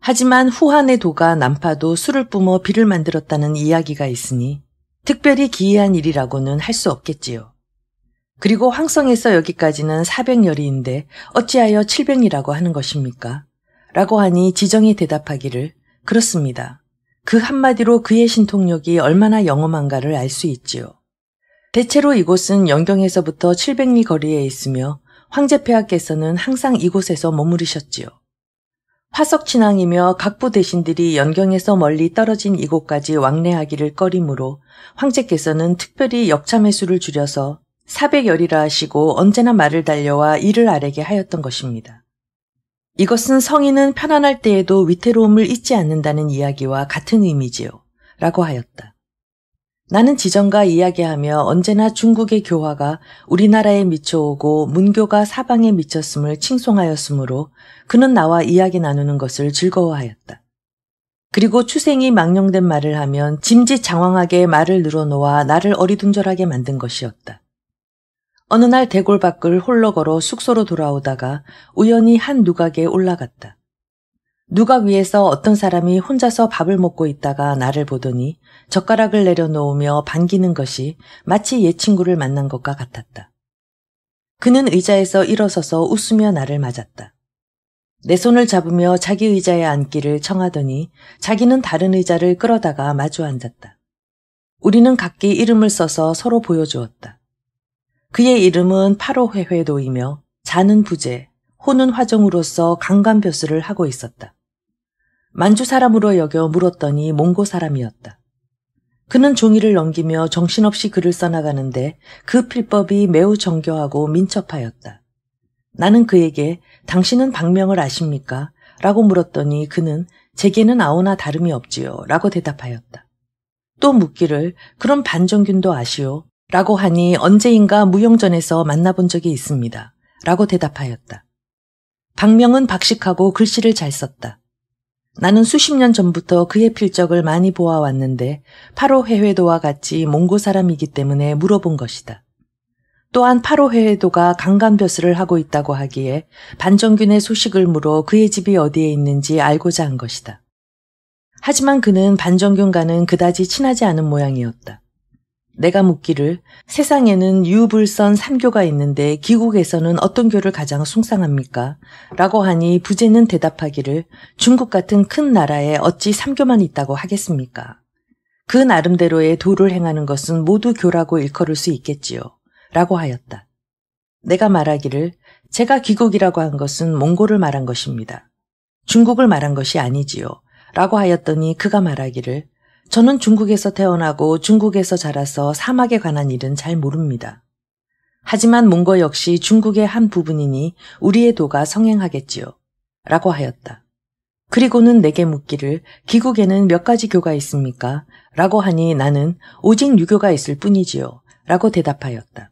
[SPEAKER 1] 하지만 후한의 도가 난파도 술을 뿜어 비를 만들었다는 이야기가 있으니 특별히 기이한 일이라고는 할 수 없겠지요. 그리고 황성에서 여기까지는 400여리인데 어찌하여 700이라고 하는 것입니까? 라고 하니 지정이 대답하기를 그렇습니다. 그 한마디로 그의 신통력이 얼마나 영험한가를 알 수 있지요. 대체로 이곳은 연경에서부터 700리 거리에 있으며 황제 폐하께서는 항상 이곳에서 머무르셨지요. 화석 친왕이며 각부 대신들이 연경에서 멀리 떨어진 이곳까지 왕래하기를 꺼림으로 황제께서는 특별히 역참의수를 줄여서 400열이라 하시고 언제나 말을 달려와 이를 아래게 하였던 것입니다. 이것은 성인은 편안할 때에도 위태로움을 잊지 않는다는 이야기와 같은 의미지요. 라고 하였다. 나는 지정과 이야기하며 언제나 중국의 교화가 우리나라에 미쳐오고 문교가 사방에 미쳤음을 칭송하였으므로 그는 나와 이야기 나누는 것을 즐거워하였다. 그리고 추생이 망령된 말을 하면 짐짓 장황하게 말을 늘어놓아 나를 어리둥절하게 만든 것이었다. 어느 날 대골 밖을 홀로 걸어 숙소로 돌아오다가 우연히 한 누각에 올라갔다. 누각 위에서 어떤 사람이 혼자서 밥을 먹고 있다가 나를 보더니 젓가락을 내려놓으며 반기는 것이 마치 옛 친구를 만난 것과 같았다. 그는 의자에서 일어서서 웃으며 나를 맞았다. 내 손을 잡으며 자기 의자에 앉기를 청하더니 자기는 다른 의자를 끌어다가 마주 앉았다. 우리는 각기 이름을 써서 서로 보여주었다. 그의 이름은 파로회회도이며 자는 부재 호는 화정으로서 강간벼슬을 하고 있었다. 만주 사람으로 여겨 물었더니 몽고 사람이었다. 그는 종이를 넘기며 정신없이 글을 써나가는데 그 필법이 매우 정교하고 민첩하였다. 나는 그에게 당신은 박명을 아십니까? 라고 물었더니 그는 제게는 아오나 다름이 없지요. 라고 대답하였다. 또 묻기를 그럼 반정균도 아시오. 라고 하니 언제인가 무용전에서 만나본 적이 있습니다. 라고 대답하였다. 박명은 박식하고 글씨를 잘 썼다. 나는 수십 년 전부터 그의 필적을 많이 보아왔는데 파로회회도와 같이 몽고 사람이기 때문에 물어본 것이다. 또한 파로회회도가 강간벼슬을 하고 있다고 하기에 반정균의 소식을 물어 그의 집이 어디에 있는지 알고자 한 것이다. 하지만 그는 반정균과는 그다지 친하지 않은 모양이었다. 내가 묻기를 세상에는 유불선 삼교가 있는데 귀국에서는 어떤 교를 가장 숭상합니까? 라고 하니 부제는 대답하기를 중국 같은 큰 나라에 어찌 삼교만 있다고 하겠습니까? 그 나름대로의 도를 행하는 것은 모두 교라고 일컬을 수 있겠지요. 라고 하였다. 내가 말하기를 제가 귀국이라고 한 것은 몽골을 말한 것입니다. 중국을 말한 것이 아니지요. 라고 하였더니 그가 말하기를 저는 중국에서 태어나고 중국에서 자라서 사막에 관한 일은 잘 모릅니다. 하지만 몽거 역시 중국의 한 부분이니 우리의 도가 성행하겠지요. 라고 하였다. 그리고는 내게 묻기를 귀국에는몇 가지 교가 있습니까? 라고 하니 나는 오직 유교가 있을 뿐이지요. 라고 대답하였다.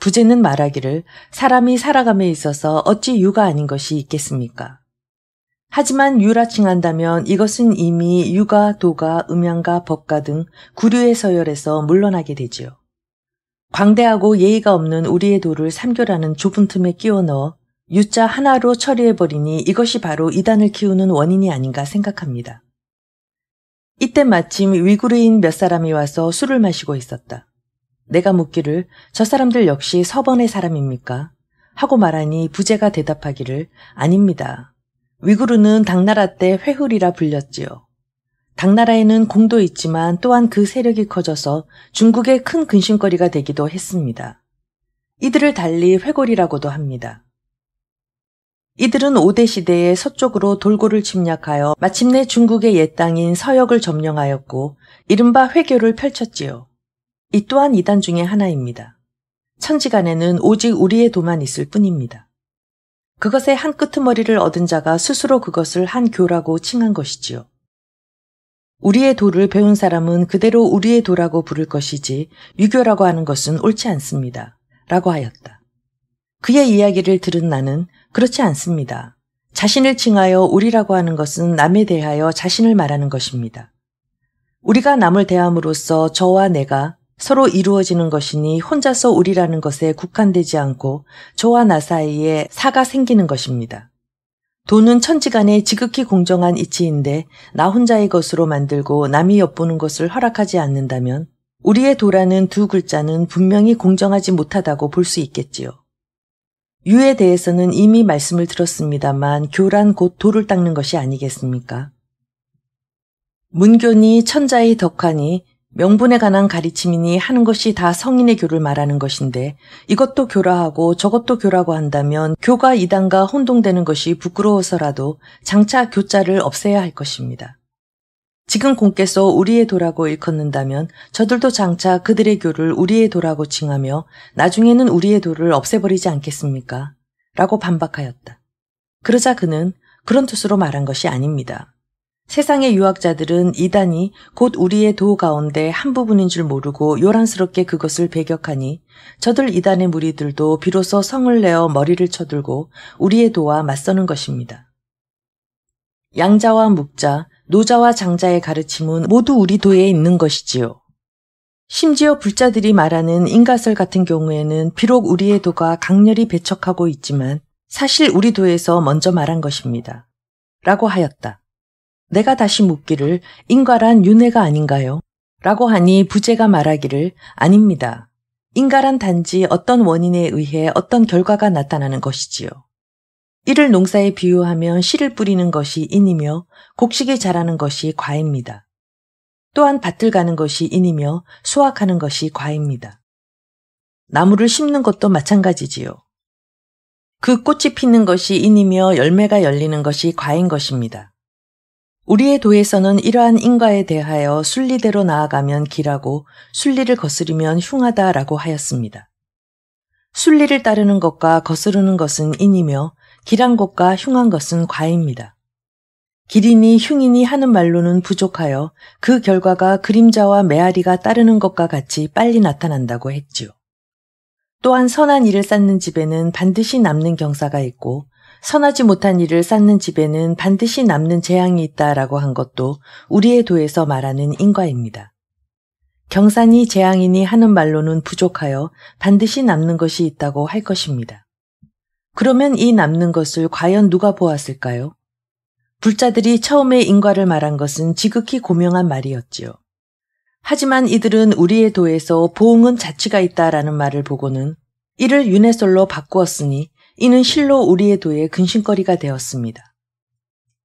[SPEAKER 1] 부제는 말하기를 사람이 살아감에 있어서 어찌 유가 아닌 것이 있겠습니까? 하지만 유라칭한다면 이것은 이미 유가, 도가, 음양가, 법가 등 구류의 서열에서 물러나게 되지요. 광대하고 예의가 없는 우리의 도를 삼교라는 좁은 틈에 끼워 넣어 유자 하나로 처리해버리니 이것이 바로 이단을 키우는 원인이 아닌가 생각합니다. 이때 마침 위구르인 몇 사람이 와서 술을 마시고 있었다. 내가 묻기를 저 사람들 역시 서번의 사람입니까? 하고 말하니 부제가 대답하기를 아닙니다. 위구르는 당나라 때 회훌이라 불렸지요. 당나라에는 공도 있지만 또한 그 세력이 커져서 중국의 큰 근심거리가 되기도 했습니다. 이들을 달리 회골이라고도 합니다. 이들은 오대 시대에 서쪽으로 돌고를 침략하여 마침내 중국의 옛 땅인 서역을 점령하였고 이른바 회교를 펼쳤지요. 이 또한 이단 중의 하나입니다. 천지간에는 오직 우리의 도만 있을 뿐입니다. 그것의 한 끄트머리를 얻은 자가 스스로 그것을 한 교라고 칭한 것이지요. 우리의 도를 배운 사람은 그대로 우리의 도라고 부를 것이지 유교라고 하는 것은 옳지 않습니다. 라고 하였다. 그의 이야기를 들은 나는 그렇지 않습니다. 자신을 칭하여 우리라고 하는 것은 남에 대하여 자신을 말하는 것입니다. 우리가 남을 대함으로써 저와 내가 서로 이루어지는 것이니 혼자서 우리라는 것에 국한되지 않고 저와 나 사이에 사가 생기는 것입니다. 돈은 천지간에 지극히 공정한 이치인데 나 혼자의 것으로 만들고 남이 엿보는 것을 허락하지 않는다면 우리의 도라는 두 글자는 분명히 공정하지 못하다고 볼 수 있겠지요. 유에 대해서는 이미 말씀을 들었습니다만 교란 곧 도를 닦는 것이 아니겠습니까? 문교니 천자의 덕하니 명분에 관한 가르침이니 하는 것이 다 성인의 교를 말하는 것인데 이것도 교라하고 저것도 교라고 한다면 교가 이단과 혼동되는 것이 부끄러워서라도 장차 교자를 없애야 할 것입니다. 지금 공께서 우리의 도라고 일컫는다면 저들도 장차 그들의 교를 우리의 도라고 칭하며 나중에는 우리의 도를 없애버리지 않겠습니까? 라고 반박하였다. 그러자 그는 그런 뜻으로 말한 것이 아닙니다. 세상의 유학자들은 이단이 곧 우리의 도 가운데 한 부분인 줄 모르고 요란스럽게 그것을 배격하니 저들 이단의 무리들도 비로소 성을 내어 머리를 쳐들고 우리의 도와 맞서는 것입니다. 양자와 묵자, 노자와 장자의 가르침은 모두 우리 도에 있는 것이지요. 심지어 불자들이 말하는 인가설 같은 경우에는 비록 우리의 도가 강렬히 배척하고 있지만 사실 우리 도에서 먼저 말한 것입니다. 라고 하였다. 내가 다시 묻기를 인과란 윤회가 아닌가요? 라고 하니 부제가 말하기를 아닙니다. 인과란 단지 어떤 원인에 의해 어떤 결과가 나타나는 것이지요. 이를 농사에 비유하면 씨를 뿌리는 것이 인이며 곡식이 자라는 것이 과입니다. 또한 밭을 가는 것이 인이며 수확하는 것이 과입니다. 나무를 심는 것도 마찬가지지요. 그 꽃이 피는 것이 인이며 열매가 열리는 것이 과인 것입니다. 우리의 도에서는 이러한 인과에 대하여 순리대로 나아가면 길하고 순리를 거스르면 흉하다라고 하였습니다. 순리를 따르는 것과 거스르는 것은 인이며 길한 것과 흉한 것은 과입니다. 길이니 흉이니 하는 말로는 부족하여 그 결과가 그림자와 메아리가 따르는 것과 같이 빨리 나타난다고 했지요. 또한 선한 일을 쌓는 집에는 반드시 남는 경사가 있고 선하지 못한 일을 쌓는 집에는 반드시 남는 재앙이 있다라고 한 것도 우리의 도에서 말하는 인과입니다. 경산이 재앙이니 하는 말로는 부족하여 반드시 남는 것이 있다고 할 것입니다. 그러면 이 남는 것을 과연 누가 보았을까요? 불자들이 처음에 인과를 말한 것은 지극히 고명한 말이었지요. 하지만 이들은 우리의 도에서 보응은 자취가 있다라는 말을 보고는 이를 유네솔로 바꾸었으니 이는 실로 우리의 도에 근심거리가 되었습니다.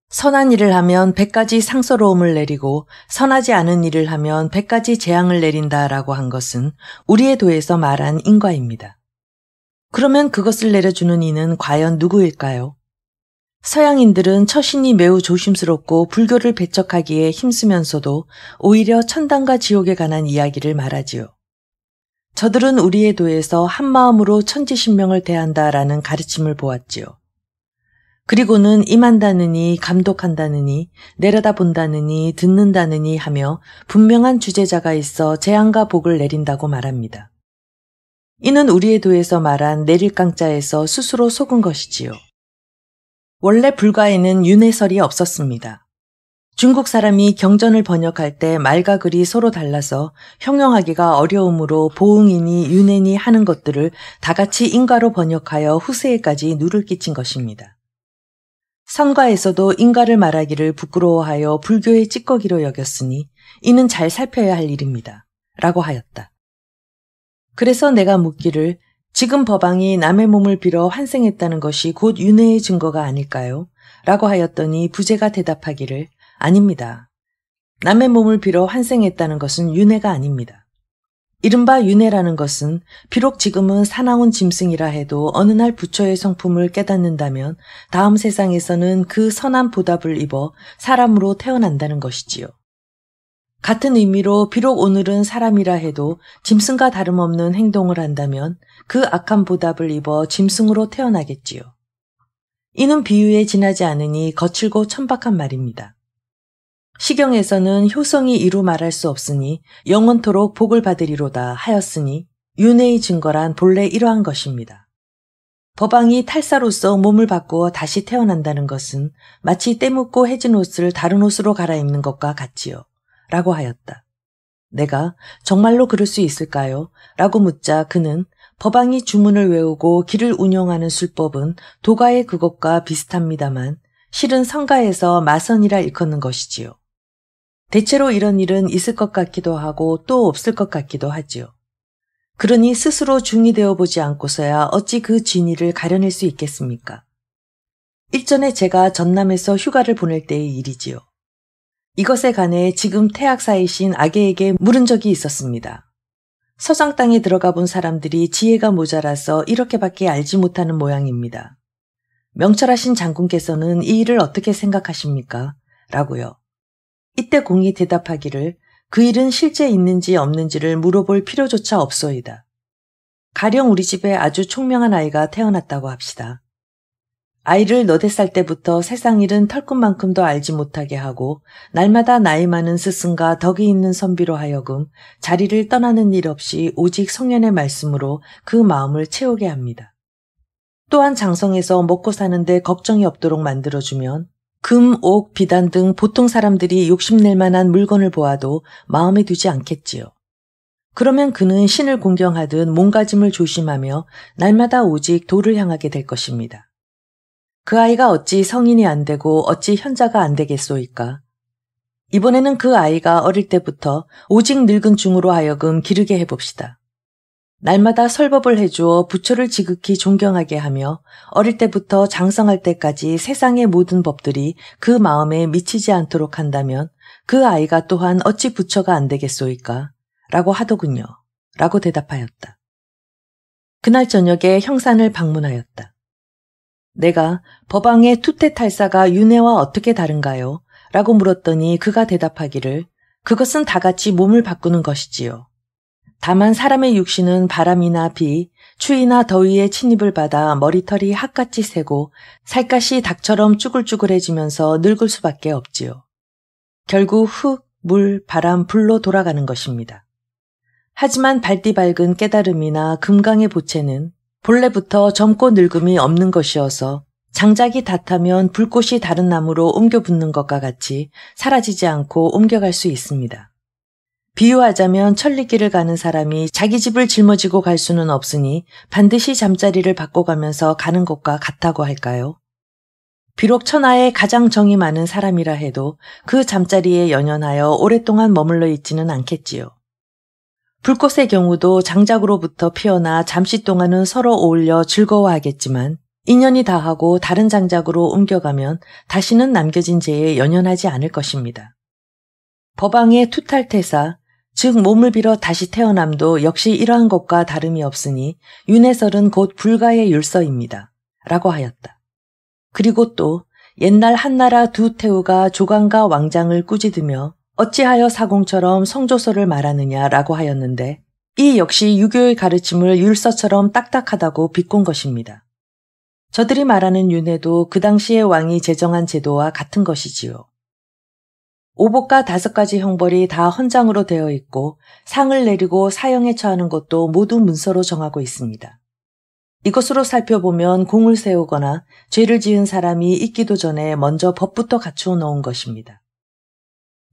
[SPEAKER 1] 선한 일을 하면 백가지 상서로움을 내리고 선하지 않은 일을 하면 백가지 재앙을 내린다라고 한 것은 우리의 도에서 말한 인과입니다. 그러면 그것을 내려주는 이는 과연 누구일까요? 서양인들은 처신이 매우 조심스럽고 불교를 배척하기에 힘쓰면서도 오히려 천당과 지옥에 관한 이야기를 말하지요. 저들은 우리의 도에서 한마음으로 천지신명을 대한다라는 가르침을 보았지요. 그리고는 임한다느니 감독한다느니 내려다본다느니 듣는다느니 하며 분명한 주제자가 있어 재앙과 복을 내린다고 말합니다. 이는 우리의 도에서 말한 내릴 강자에서 스스로 속은 것이지요. 원래 불가에는 윤회설이 없었습니다. 중국 사람이 경전을 번역할 때 말과 글이 서로 달라서 형용하기가 어려우므로 보응이니 윤회니 하는 것들을 다 같이 인가로 번역하여 후세에까지 누를 끼친 것입니다. 선과에서도 인가를 말하기를 부끄러워하여 불교의 찌꺼기로 여겼으니 이는 잘 살펴야 할 일입니다. 라고 하였다. 그래서 내가 묻기를 지금 법왕이 남의 몸을 빌어 환생했다는 것이 곧 윤회의 증거가 아닐까요? 라고 하였더니 부제가 대답하기를 아닙니다. 남의 몸을 빌어 환생했다는 것은 윤회가 아닙니다. 이른바 윤회라는 것은 비록 지금은 사나운 짐승이라 해도 어느 날 부처의 성품을 깨닫는다면 다음 세상에서는 그 선한 보답을 입어 사람으로 태어난다는 것이지요. 같은 의미로 비록 오늘은 사람이라 해도 짐승과 다름없는 행동을 한다면 그 악한 보답을 입어 짐승으로 태어나겠지요. 이는 비유에 지나지 않으니 거칠고 천박한 말입니다. 시경에서는 효성이 이루 말할 수 없으니 영원토록 복을 받으리로다 하였으니 윤회의 증거란 본래 이러한 것입니다. 법왕이 탈사로서 몸을 바꾸어 다시 태어난다는 것은 마치 때묻고 해진 옷을 다른 옷으로 갈아입는 것과 같지요. 라고 하였다. 내가 정말로 그럴 수 있을까요? 라고 묻자 그는 법왕이 주문을 외우고 길을 운영하는 술법은 도가의 그것과 비슷합니다만 실은 성가에서 마선이라 일컫는 것이지요. 대체로 이런 일은 있을 것 같기도 하고 또 없을 것 같기도 하지요. 그러니 스스로 중이되어 보지 않고서야 어찌 그 진위를 가려낼 수 있겠습니까? 일전에 제가 전남에서 휴가를 보낼 때의 일이지요. 이것에 관해 지금 태학사이신 아계에게 물은 적이 있었습니다. 서상 땅에 들어가 본 사람들이 지혜가 모자라서 이렇게밖에 알지 못하는 모양입니다. 명철하신 장군께서는 이 일을 어떻게 생각하십니까? 라고요. 이때 공이 대답하기를 그 일은 실제 있는지 없는지를 물어볼 필요조차 없소이다. 가령 우리 집에 아주 총명한 아이가 태어났다고 합시다. 아이를 너댓 살 때부터 세상 일은 털끝만큼도 알지 못하게 하고 날마다 나이 많은 스승과 덕이 있는 선비로 하여금 자리를 떠나는 일 없이 오직 성현의 말씀으로 그 마음을 채우게 합니다. 또한 장성에서 먹고 사는데 걱정이 없도록 만들어주면 금, 옥, 비단 등 보통 사람들이 욕심낼 만한 물건을 보아도 마음에 두지 않겠지요. 그러면 그는 신을 공경하듯 몸가짐을 조심하며 날마다 오직 도를 향하게 될 것입니다. 그 아이가 어찌 성인이 안 되고 어찌 현자가 안 되겠소이까? 이번에는 그 아이가 어릴 때부터 오직 늙은 중으로 하여금 기르게 해봅시다. 날마다 설법을 해주어 부처를 지극히 존경하게 하며 어릴 때부터 장성할 때까지 세상의 모든 법들이 그 마음에 미치지 않도록 한다면 그 아이가 또한 어찌 부처가 안 되겠소이까? 라고 하더군요. 라고 대답하였다. 그날 저녁에 형산을 방문하였다. 내가 법왕의 투태탈사가 윤회와 어떻게 다른가요? 라고 물었더니 그가 대답하기를 그것은 다 같이 몸을 바꾸는 것이지요. 다만 사람의 육신은 바람이나 비, 추위나 더위에 침입을 받아 머리털이 핫같이 새고 살갗이 닭처럼 쭈글쭈글해지면서 늙을 수밖에 없지요. 결국 흙, 물, 바람, 불로 돌아가는 것입니다. 하지만 발디 밝은 깨달음이나 금강의 보채는 본래부터 젊고 늙음이 없는 것이어서 장작이 닿다면 불꽃이 다른 나무로 옮겨 붙는 것과 같이 사라지지 않고 옮겨갈 수 있습니다. 비유하자면 천리길을 가는 사람이 자기 집을 짊어지고 갈 수는 없으니 반드시 잠자리를 바꿔가면서 가는 것과 같다고 할까요? 비록 천하에 가장 정이 많은 사람이라 해도 그 잠자리에 연연하여 오랫동안 머물러 있지는 않겠지요. 불꽃의 경우도 장작으로부터 피어나 잠시 동안은 서로 어울려 즐거워하겠지만 인연이 다하고 다른 장작으로 옮겨가면 다시는 남겨진 죄에 연연하지 않을 것입니다. 법왕의 투탈태사즉 몸을 빌어 다시 태어남도 역시 이러한 것과 다름이 없으니 윤회설은 곧 불가의 율서입니다. 라고 하였다. 그리고 또 옛날 한나라 두 태우가 조강과 왕장을 꾸짖으며 어찌하여 사공처럼 성조서를 말하느냐라고 하였는데 이 역시 유교의 가르침을 율서처럼 딱딱하다고 비꼰 것입니다. 저들이 말하는 윤회도 그 당시의 왕이 제정한 제도와 같은 것이지요. 오복과 다섯 가지 형벌이 다 헌장으로 되어 있고 상을 내리고 사형에 처하는 것도 모두 문서로 정하고 있습니다. 이것으로 살펴보면 공을 세우거나 죄를 지은 사람이 있기도 전에 먼저 법부터 갖추어 놓은 것입니다.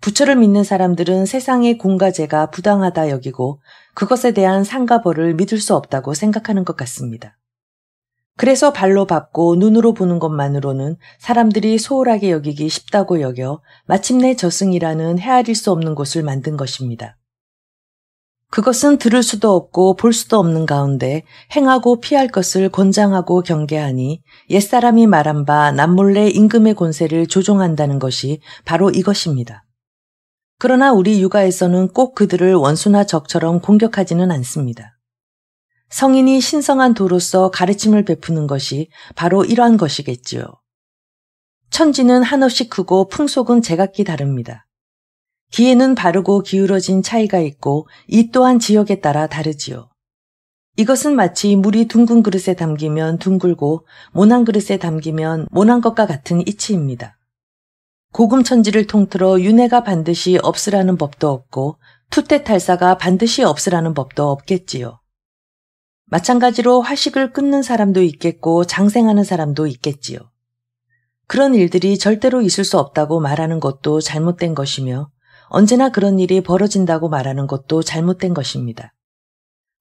[SPEAKER 1] 부처를 믿는 사람들은 세상의 공과제가 부당하다 여기고 그것에 대한 상가벌을 믿을 수 없다고 생각하는 것 같습니다. 그래서 발로 밟고 눈으로 보는 것만으로는 사람들이 소홀하게 여기기 쉽다고 여겨 마침내 저승이라는 헤아릴 수 없는 곳을 만든 것입니다. 그것은 들을 수도 없고 볼 수도 없는 가운데 행하고 피할 것을 권장하고 경계하니 옛사람이 말한 바 남몰래 임금의 권세를 조종한다는 것이 바로 이것입니다. 그러나 우리 육아에서는 꼭 그들을 원수나 적처럼 공격하지는 않습니다. 성인이 신성한 도로서 가르침을 베푸는 것이 바로 이러한 것이겠지요. 천지는 한없이 크고 풍속은 제각기 다릅니다. 기에는 바르고 기울어진 차이가 있고 이 또한 지역에 따라 다르지요. 이것은 마치 물이 둥근 그릇에 담기면 둥글고 모난 그릇에 담기면 모난 것과 같은 이치입니다. 고금 천지를 통틀어 윤회가 반드시 없으라는 법도 없고 투태탈사가 반드시 없으라는 법도 없겠지요. 마찬가지로 화식을 끊는 사람도 있겠고 장생하는 사람도 있겠지요. 그런 일들이 절대로 있을 수 없다고 말하는 것도 잘못된 것이며 언제나 그런 일이 벌어진다고 말하는 것도 잘못된 것입니다.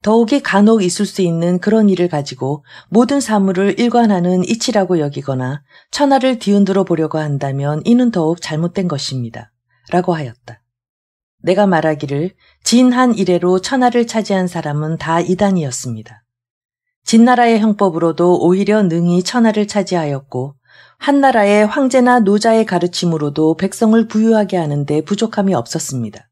[SPEAKER 1] 더욱이 간혹 있을 수 있는 그런 일을 가지고 모든 사물을 일관하는 이치라고 여기거나 천하를 뒤흔들어 보려고 한다면 이는 더욱 잘못된 것입니다. 라고 하였다. 내가 말하기를 진한 이래로 천하를 차지한 사람은 다 이단이었습니다. 진나라의 형법으로도 오히려 능히 천하를 차지하였고 한나라의 황제나 노자의 가르침으로도 백성을 부유하게 하는데 부족함이 없었습니다.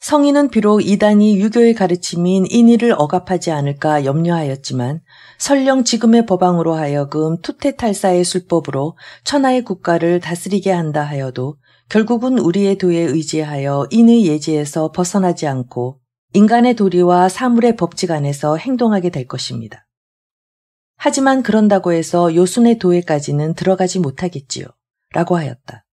[SPEAKER 1] 성인은 비록 이단이 유교의 가르침인 인의를 억압하지 않을까 염려하였지만 설령 지금의 법왕으로 하여금 투태탈사의 술법으로 천하의 국가를 다스리게 한다 하여도 결국은 우리의 도에 의지하여 인의 예지에서 벗어나지 않고 인간의 도리와 사물의 법칙 안에서 행동하게 될 것입니다. 하지만 그런다고 해서 요순의 도에까지는 들어가지 못하겠지요. 라고 하였다.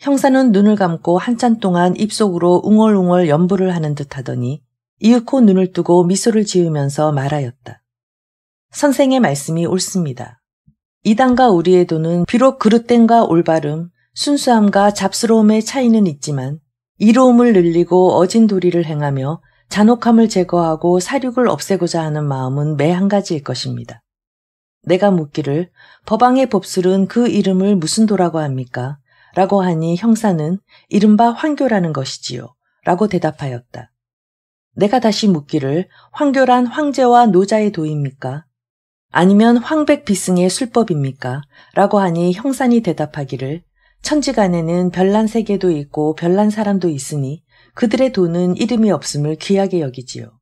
[SPEAKER 1] 형사는 눈을 감고 한참 동안 입속으로 웅얼웅얼 연부를 하는 듯 하더니 이윽고 눈을 뜨고 미소를 지으면서 말하였다. 선생의 말씀이 옳습니다. 이단과 우리의 도는 비록 그릇된과 올바름, 순수함과 잡스러움의 차이는 있지만 이로움을 늘리고 어진 도리를 행하며 잔혹함을 제거하고 사륙을 없애고자 하는 마음은 매 한 가지일 것입니다. 내가 묻기를 법왕의 법술은 그 이름을 무슨 도라고 합니까? 라고 하니 형사는 이른바 황교라는 것이지요. 라고 대답하였다. 내가 다시 묻기를 황교란 황제와 노자의 도입니까? 아니면 황백 비승의 술법입니까? 라고 하니 형산이 대답하기를 천지간에는 별난 세계도 있고 별난 사람도 있으니 그들의 돈은 이름이 없음을 귀하게 여기지요.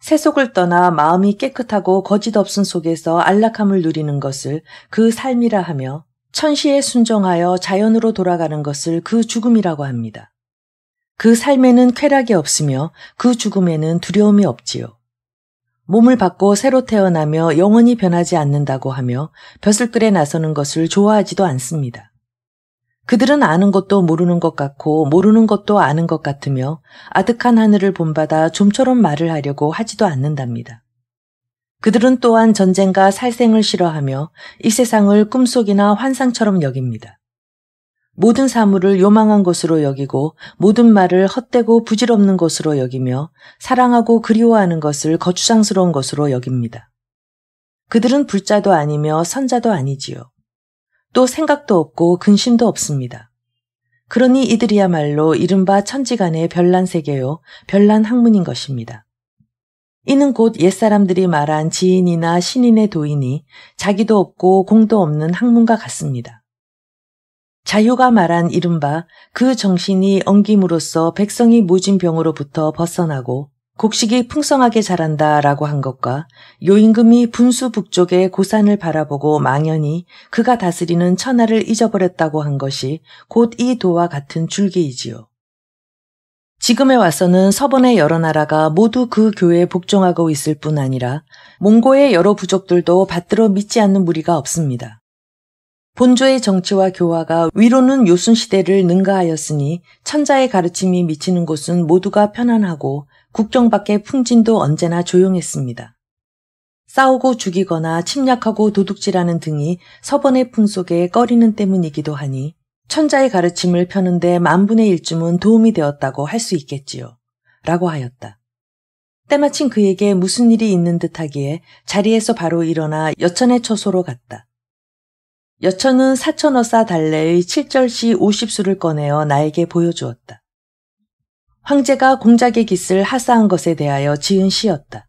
[SPEAKER 1] 세속을 떠나 마음이 깨끗하고 거짓없음 속에서 안락함을 누리는 것을 그 삶이라 하며 천시에 순종하여 자연으로 돌아가는 것을 그 죽음이라고 합니다. 그 삶에는 쾌락이 없으며 그 죽음에는 두려움이 없지요. 몸을 받고 새로 태어나며 영원히 변하지 않는다고 하며 벼슬끌에 나서는 것을 좋아하지도 않습니다. 그들은 아는 것도 모르는 것 같고 모르는 것도 아는 것 같으며 아득한 하늘을 본받아 좀처럼 말을 하려고 하지도 않는답니다. 그들은 또한 전쟁과 살생을 싫어하며 이 세상을 꿈속이나 환상처럼 여깁니다. 모든 사물을 요망한 것으로 여기고 모든 말을 헛되고 부질없는 것으로 여기며 사랑하고 그리워하는 것을 거추장스러운 것으로 여깁니다. 그들은 불자도 아니며 선자도 아니지요. 또 생각도 없고 근심도 없습니다. 그러니 이들이야말로 이른바 천지간의 별난 세계요, 별난 학문인 것입니다. 이는 곧 옛사람들이 말한 지인이나 신인의 도인이 자기도 없고 공도 없는 학문과 같습니다. 자유가 말한 이른바 그 정신이 엉김으로써 백성이 무진 병으로부터 벗어나고 곡식이 풍성하게 자란다 라고 한 것과 요임금이 분수 북쪽의 고산을 바라보고 망연히 그가 다스리는 천하를 잊어버렸다고 한 것이 곧 이 도와 같은 줄기이지요. 지금에 와서는 서번의 여러 나라가 모두 그 교회에 복종하고 있을 뿐 아니라 몽고의 여러 부족들도 받들어 믿지 않는 무리가 없습니다. 본조의 정치와 교화가 위로는 요순 시대를 능가하였으니 천자의 가르침이 미치는 곳은 모두가 편안하고 국정 밖의 풍진도 언제나 조용했습니다. 싸우고 죽이거나 침략하고 도둑질하는 등이 서번의 풍 속에 꺼리는 때문이기도 하니 천자의 가르침을 펴는데 만분의 일쯤은 도움이 되었다고 할 수 있겠지요. 라고 하였다. 때마침 그에게 무슨 일이 있는 듯 하기에 자리에서 바로 일어나 여천의 처소로 갔다. 여천은 사천어사 달래의 7절시 50수를 꺼내어 나에게 보여주었다. 황제가 공작의 깃을 하사한 것에 대하여 지은 시였다.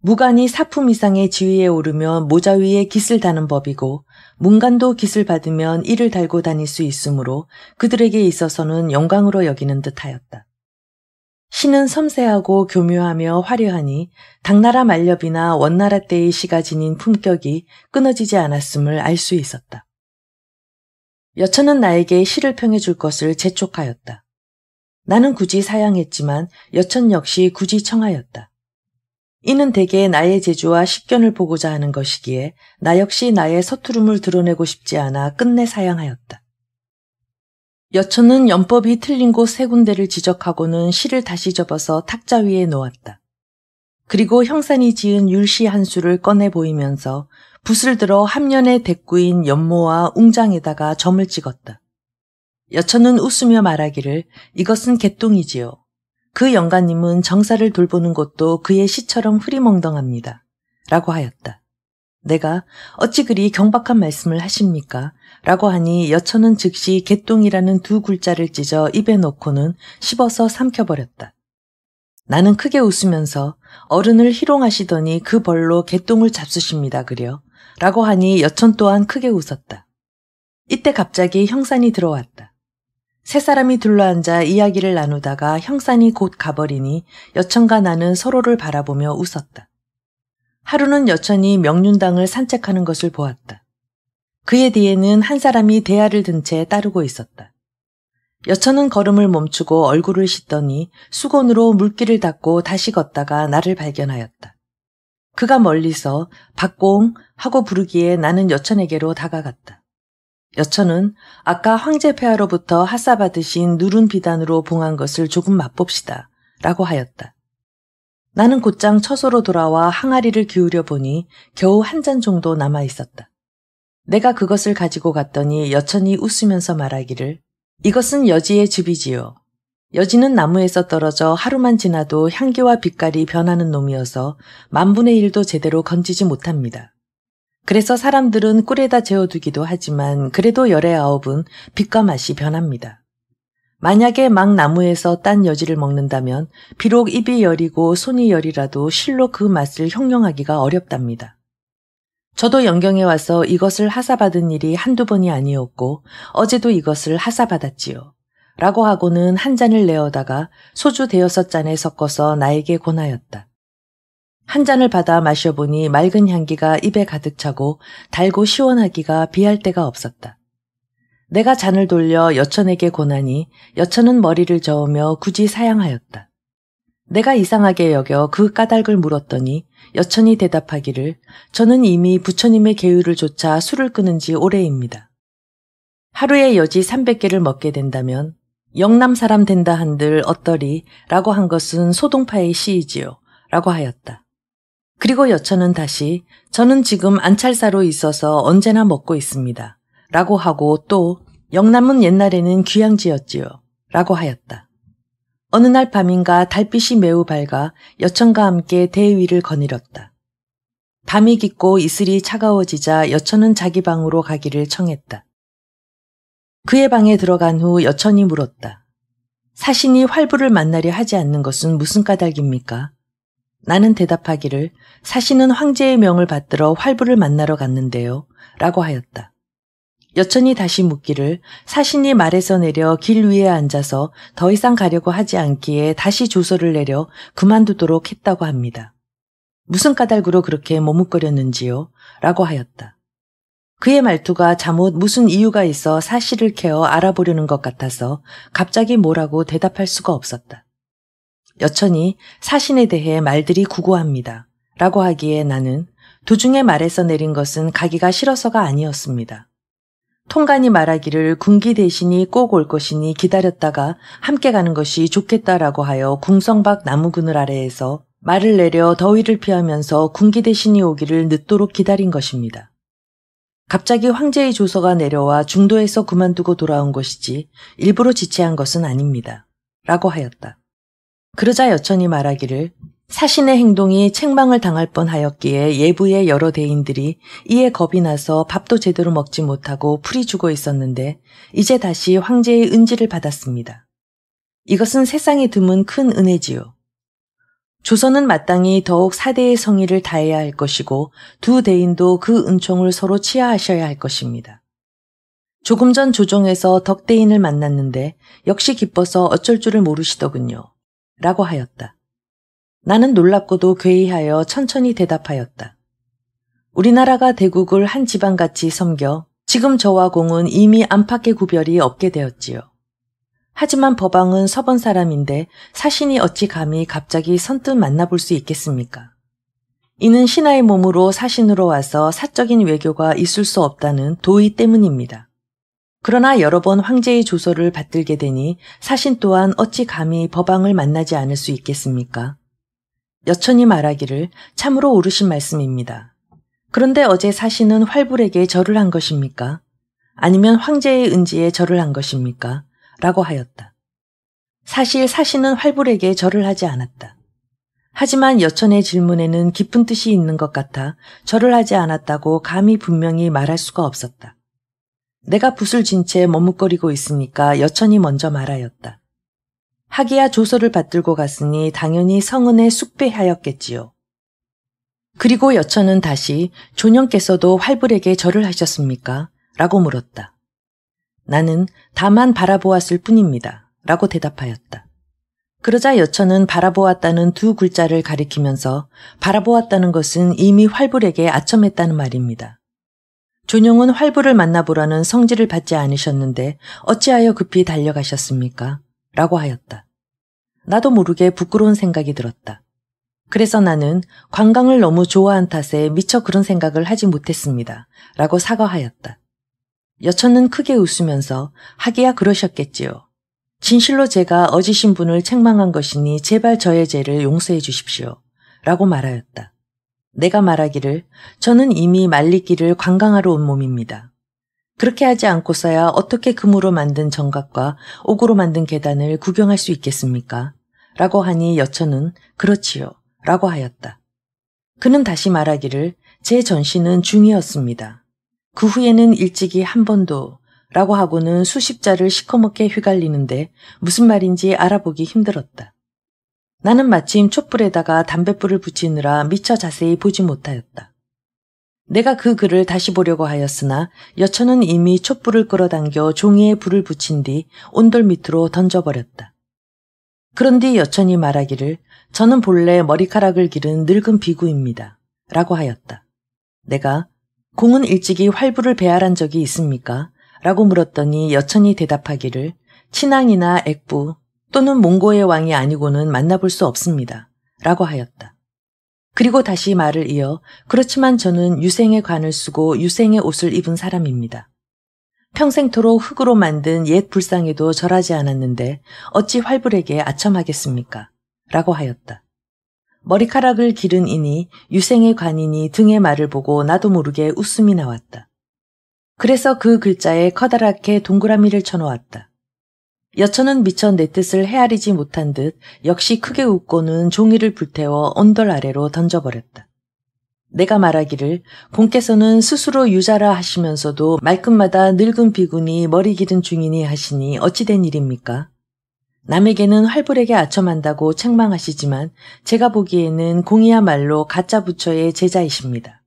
[SPEAKER 1] 무관이 사품 이상의 지위에 오르면 모자 위에 깃을 다는 법이고 문간도 깃을 받으면 이를 달고 다닐 수 있으므로 그들에게 있어서는 영광으로 여기는 듯하였다. 시는 섬세하고 교묘하며 화려하니 당나라 만렵이나 원나라 때의 시가 지닌 품격이 끊어지지 않았음을 알 수 있었다. 여천은 나에게 시를 평해줄 것을 재촉하였다. 나는 굳이 사양했지만 여천 역시 굳이 청하였다. 이는 대개 나의 재주와 식견을 보고자 하는 것이기에 나 역시 나의 서투름을 드러내고 싶지 않아 끝내 사양하였다. 여천은 연법이 틀린 곳 세 군데를 지적하고는 시를 다시 접어서 탁자 위에 놓았다. 그리고 형산이 지은 율시 한 수를 꺼내 보이면서 붓을 들어 함년의 대꾸인 연모와 웅장에다가 점을 찍었다. 여천은 웃으며 말하기를 이것은 개똥이지요. 그 영가님은 정사를 돌보는 것도 그의 시처럼 흐리멍덩합니다. 라고 하였다. 내가 어찌 그리 경박한 말씀을 하십니까? 라고 하니 여천은 즉시 개똥이라는 두 글자를 찢어 입에 넣고는 씹어서 삼켜버렸다. 나는 크게 웃으면서 어른을 희롱하시더니 그 벌로 개똥을 잡수십니다 그려. 라고 하니 여천 또한 크게 웃었다. 이때 갑자기 형산이 들어왔다. 세 사람이 둘러앉아 이야기를 나누다가 형산이 곧 가버리니 여천과 나는 서로를 바라보며 웃었다. 하루는 여천이 명륜당을 산책하는 것을 보았다. 그의 뒤에는 한 사람이 대야를 든 채 따르고 있었다. 여천은 걸음을 멈추고 얼굴을 씻더니 수건으로 물기를 닦고 다시 걷다가 나를 발견하였다. 그가 멀리서 박공 하고 부르기에 나는 여천에게로 다가갔다. 여천은 아까 황제 폐하로부터 하사받으신 누른 비단으로 봉한 것을 조금 맛봅시다. 라고 하였다. 나는 곧장 처소로 돌아와 항아리를 기울여 보니 겨우 한 잔 정도 남아 있었다. 내가 그것을 가지고 갔더니 여천이 웃으면서 말하기를 이것은 여지의 집이지요 여지는 나무에서 떨어져 하루만 지나도 향기와 빛깔이 변하는 놈이어서 만분의 일도 제대로 건지지 못합니다. 그래서 사람들은 꿀에다 재워두기도 하지만 그래도 열의 아홉은 빛과 맛이 변합니다. 만약에 막 나무에서 딴 여지를 먹는다면 비록 입이 여리고 손이 여리라도 실로 그 맛을 형용하기가 어렵답니다. 저도 영경에 와서 이것을 하사받은 일이 한두 번이 아니었고 어제도 이것을 하사받았지요. 라고 하고는 한 잔을 내어다가 소주 대여섯 잔에 섞어서 나에게 권하였다. 한 잔을 받아 마셔보니 맑은 향기가 입에 가득 차고 달고 시원하기가 비할 데가 없었다. 내가 잔을 돌려 여천에게 권하니 여천은 머리를 저으며 굳이 사양하였다. 내가 이상하게 여겨 그 까닭을 물었더니 여천이 대답하기를 저는 이미 부처님의 계율을 조차 술을 끊은 지 오래입니다. 하루에 여지 300개를 먹게 된다면 영남 사람 된다 한들 어떠리 라고 한 것은 소동파의 시이지요 라고 하였다. 그리고 여천은 다시 저는 지금 안찰사로 있어서 언제나 먹고 있습니다. 라고 하고 또 영남은 옛날에는 귀향지였지요 라고 하였다. 어느 날 밤인가 달빛이 매우 밝아 여천과 함께 대위를 거닐었다. 밤이 깊고 이슬이 차가워지자 여천은 자기 방으로 가기를 청했다. 그의 방에 들어간 후 여천이 물었다. 사신이 활부를 만나려 하지 않는 것은 무슨 까닭입니까? 나는 대답하기를 사시는 황제의 명을 받들어 활부를 만나러 갔는데요. 라고 하였다. 여천이 다시 묻기를 사신이 말에서 내려 길 위에 앉아서 더 이상 가려고 하지 않기에 다시 조서를 내려 그만두도록 했다고 합니다. 무슨 까닭으로 그렇게 머뭇거렸는지요? 라고 하였다. 그의 말투가 잠옷 무슨 이유가 있어 사실을 캐어 알아보려는 것 같아서 갑자기 뭐라고 대답할 수가 없었다. 여천이 사신에 대해 말들이 구구합니다. 라고 하기에 나는 도중에 말에서 내린 것은 가기가 싫어서가 아니었습니다. 통간이 말하기를 군기 대신이 꼭 올 것이니 기다렸다가 함께 가는 것이 좋겠다라고 하여 궁성박 나무 그늘 아래에서 말을 내려 더위를 피하면서 군기 대신이 오기를 늦도록 기다린 것입니다. 갑자기 황제의 조서가 내려와 중도에서 그만두고 돌아온 것이지 일부러 지체한 것은 아닙니다. 라고 하였다. 그러자 여천이 말하기를 사신의 행동이 책망을 당할 뻔하였기에 예부의 여러 대인들이 이에 겁이 나서 밥도 제대로 먹지 못하고 풀이 죽어 있었는데 이제 다시 황제의 은지를 받았습니다. 이것은 세상에 드문 큰 은혜지요. 조선은 마땅히 더욱 사대의 성의를 다해야 할 것이고 두 대인도 그 은총을 서로 치하하셔야 할 것입니다. 조금 전 조정에서 덕대인을 만났는데 역시 기뻐서 어쩔 줄을 모르시더군요. 라고 하였다. 나는 놀랍고도 괴이하여 천천히 대답하였다. 우리나라가 대국을 한 지방같이 섬겨 지금 저와 공은 이미 안팎의 구별이 없게 되었지요. 하지만 법왕은 서번 사람인데 사신이 어찌 감히 갑자기 선뜻 만나볼 수 있겠습니까? 이는 신하의 몸으로 사신으로 와서 사적인 외교가 있을 수 없다는 도의 때문입니다. 그러나 여러 번 황제의 조서를 받들게 되니 사신 또한 어찌 감히 법왕을 만나지 않을 수 있겠습니까? 여천이 말하기를 참으로 오르신 말씀입니다. 그런데 어제 사신은 활불에게 절을 한 것입니까? 아니면 황제의 은지에 절을 한 것입니까? 라고 하였다. 사실 사신은 활불에게 절을 하지 않았다. 하지만 여천의 질문에는 깊은 뜻이 있는 것 같아 절을 하지 않았다고 감히 분명히 말할 수가 없었다. 내가 붓을 진 채 머뭇거리고 있으니까 여천이 먼저 말하였다. 하기야 조서를 받들고 갔으니 당연히 성은에 숙배하였겠지요. 그리고 여천은 다시 조년께서도 활불에게 절을 하셨습니까? 라고 물었다. 나는 다만 바라보았을 뿐입니다. 라고 대답하였다. 그러자 여천은 바라보았다는 두 글자를 가리키면서 바라보았다는 것은 이미 활불에게 아첨했다는 말입니다. 존용은 활보를 만나보라는 성질을 받지 않으셨는데 어찌하여 급히 달려가셨습니까? 라고 하였다. 나도 모르게 부끄러운 생각이 들었다. 그래서 나는 관광을 너무 좋아한 탓에 미처 그런 생각을 하지 못했습니다. 라고 사과하였다. 여천은 크게 웃으면서 하기야 그러셨겠지요. 진실로 제가 어지신 분을 책망한 것이니 제발 저의 죄를 용서해 주십시오. 라고 말하였다. 내가 말하기를 저는 이미 말리기를 관광하러 온 몸입니다. 그렇게 하지 않고서야 어떻게 금으로 만든 정각과 옥으로 만든 계단을 구경할 수 있겠습니까? 라고 하니 여천은 그렇지요. 라고 하였다. 그는 다시 말하기를 제전신은 중이었습니다. 그 후에는 일찍이 한 번도 라고 하고는 수십자를 시커멓게 휘갈리는데 무슨 말인지 알아보기 힘들었다. 나는 마침 촛불에다가 담뱃불을 붙이느라 미처 자세히 보지 못하였다. 내가 그 글을 다시 보려고 하였으나 여천은 이미 촛불을 끌어당겨 종이에 불을 붙인 뒤 온돌 밑으로 던져버렸다. 그런 뒤 여천이 말하기를 저는 본래 머리카락을 기른 늙은 비구입니다. 라고 하였다. 내가 공은 일찍이 활부를 배알한 적이 있습니까? 라고 물었더니 여천이 대답하기를 친앙이나 액부 또는 몽고의 왕이 아니고는 만나볼 수 없습니다. 라고 하였다. 그리고 다시 말을 이어 그렇지만 저는 유생의 관을 쓰고 유생의 옷을 입은 사람입니다. 평생토록 흙으로 만든 옛 불상에도 절하지 않았는데 어찌 활불에게 아첨하겠습니까? 라고 하였다. 머리카락을 기른 이니 유생의 관이니 등의 말을 보고 나도 모르게 웃음이 나왔다. 그래서 그 글자에 커다랗게 동그라미를 쳐놓았다. 여천은 미처 내 뜻을 헤아리지 못한 듯 역시 크게 웃고는 종이를 불태워 온돌 아래로 던져버렸다. 내가 말하기를 공께서는 스스로 유자라 하시면서도 말끝마다 늙은 비군이 머리 기른 중이니 하시니 어찌된 일입니까? 남에게는 활불에게 아첨한다고 책망하시지만 제가 보기에는 공이야말로 가짜 부처의 제자이십니다.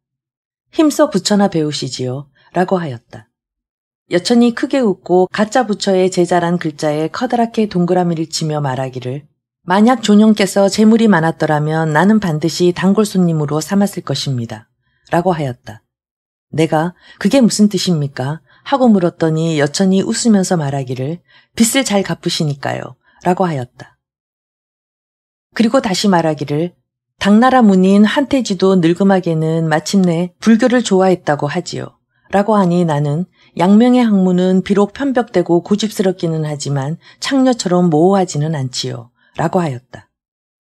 [SPEAKER 1] 힘써 부처나 배우시지요. 라고 하였다. 여천이 크게 웃고 가짜 부처의 제자란 글자에 커다랗게 동그라미를 치며 말하기를 만약 존영께서 재물이 많았더라면 나는 반드시 단골 손님으로 삼았을 것입니다. 라고 하였다. 내가 그게 무슨 뜻입니까? 하고 물었더니 여천이 웃으면서 말하기를 빚을 잘 갚으시니까요. 라고 하였다. 그리고 다시 말하기를 당나라 문인 한태지도 늙음하게는 마침내 불교를 좋아했다고 하지요. 라고 하니 나는 양명의 학문은 비록 편벽되고 고집스럽기는 하지만 창녀처럼 모호하지는 않지요. 라고 하였다.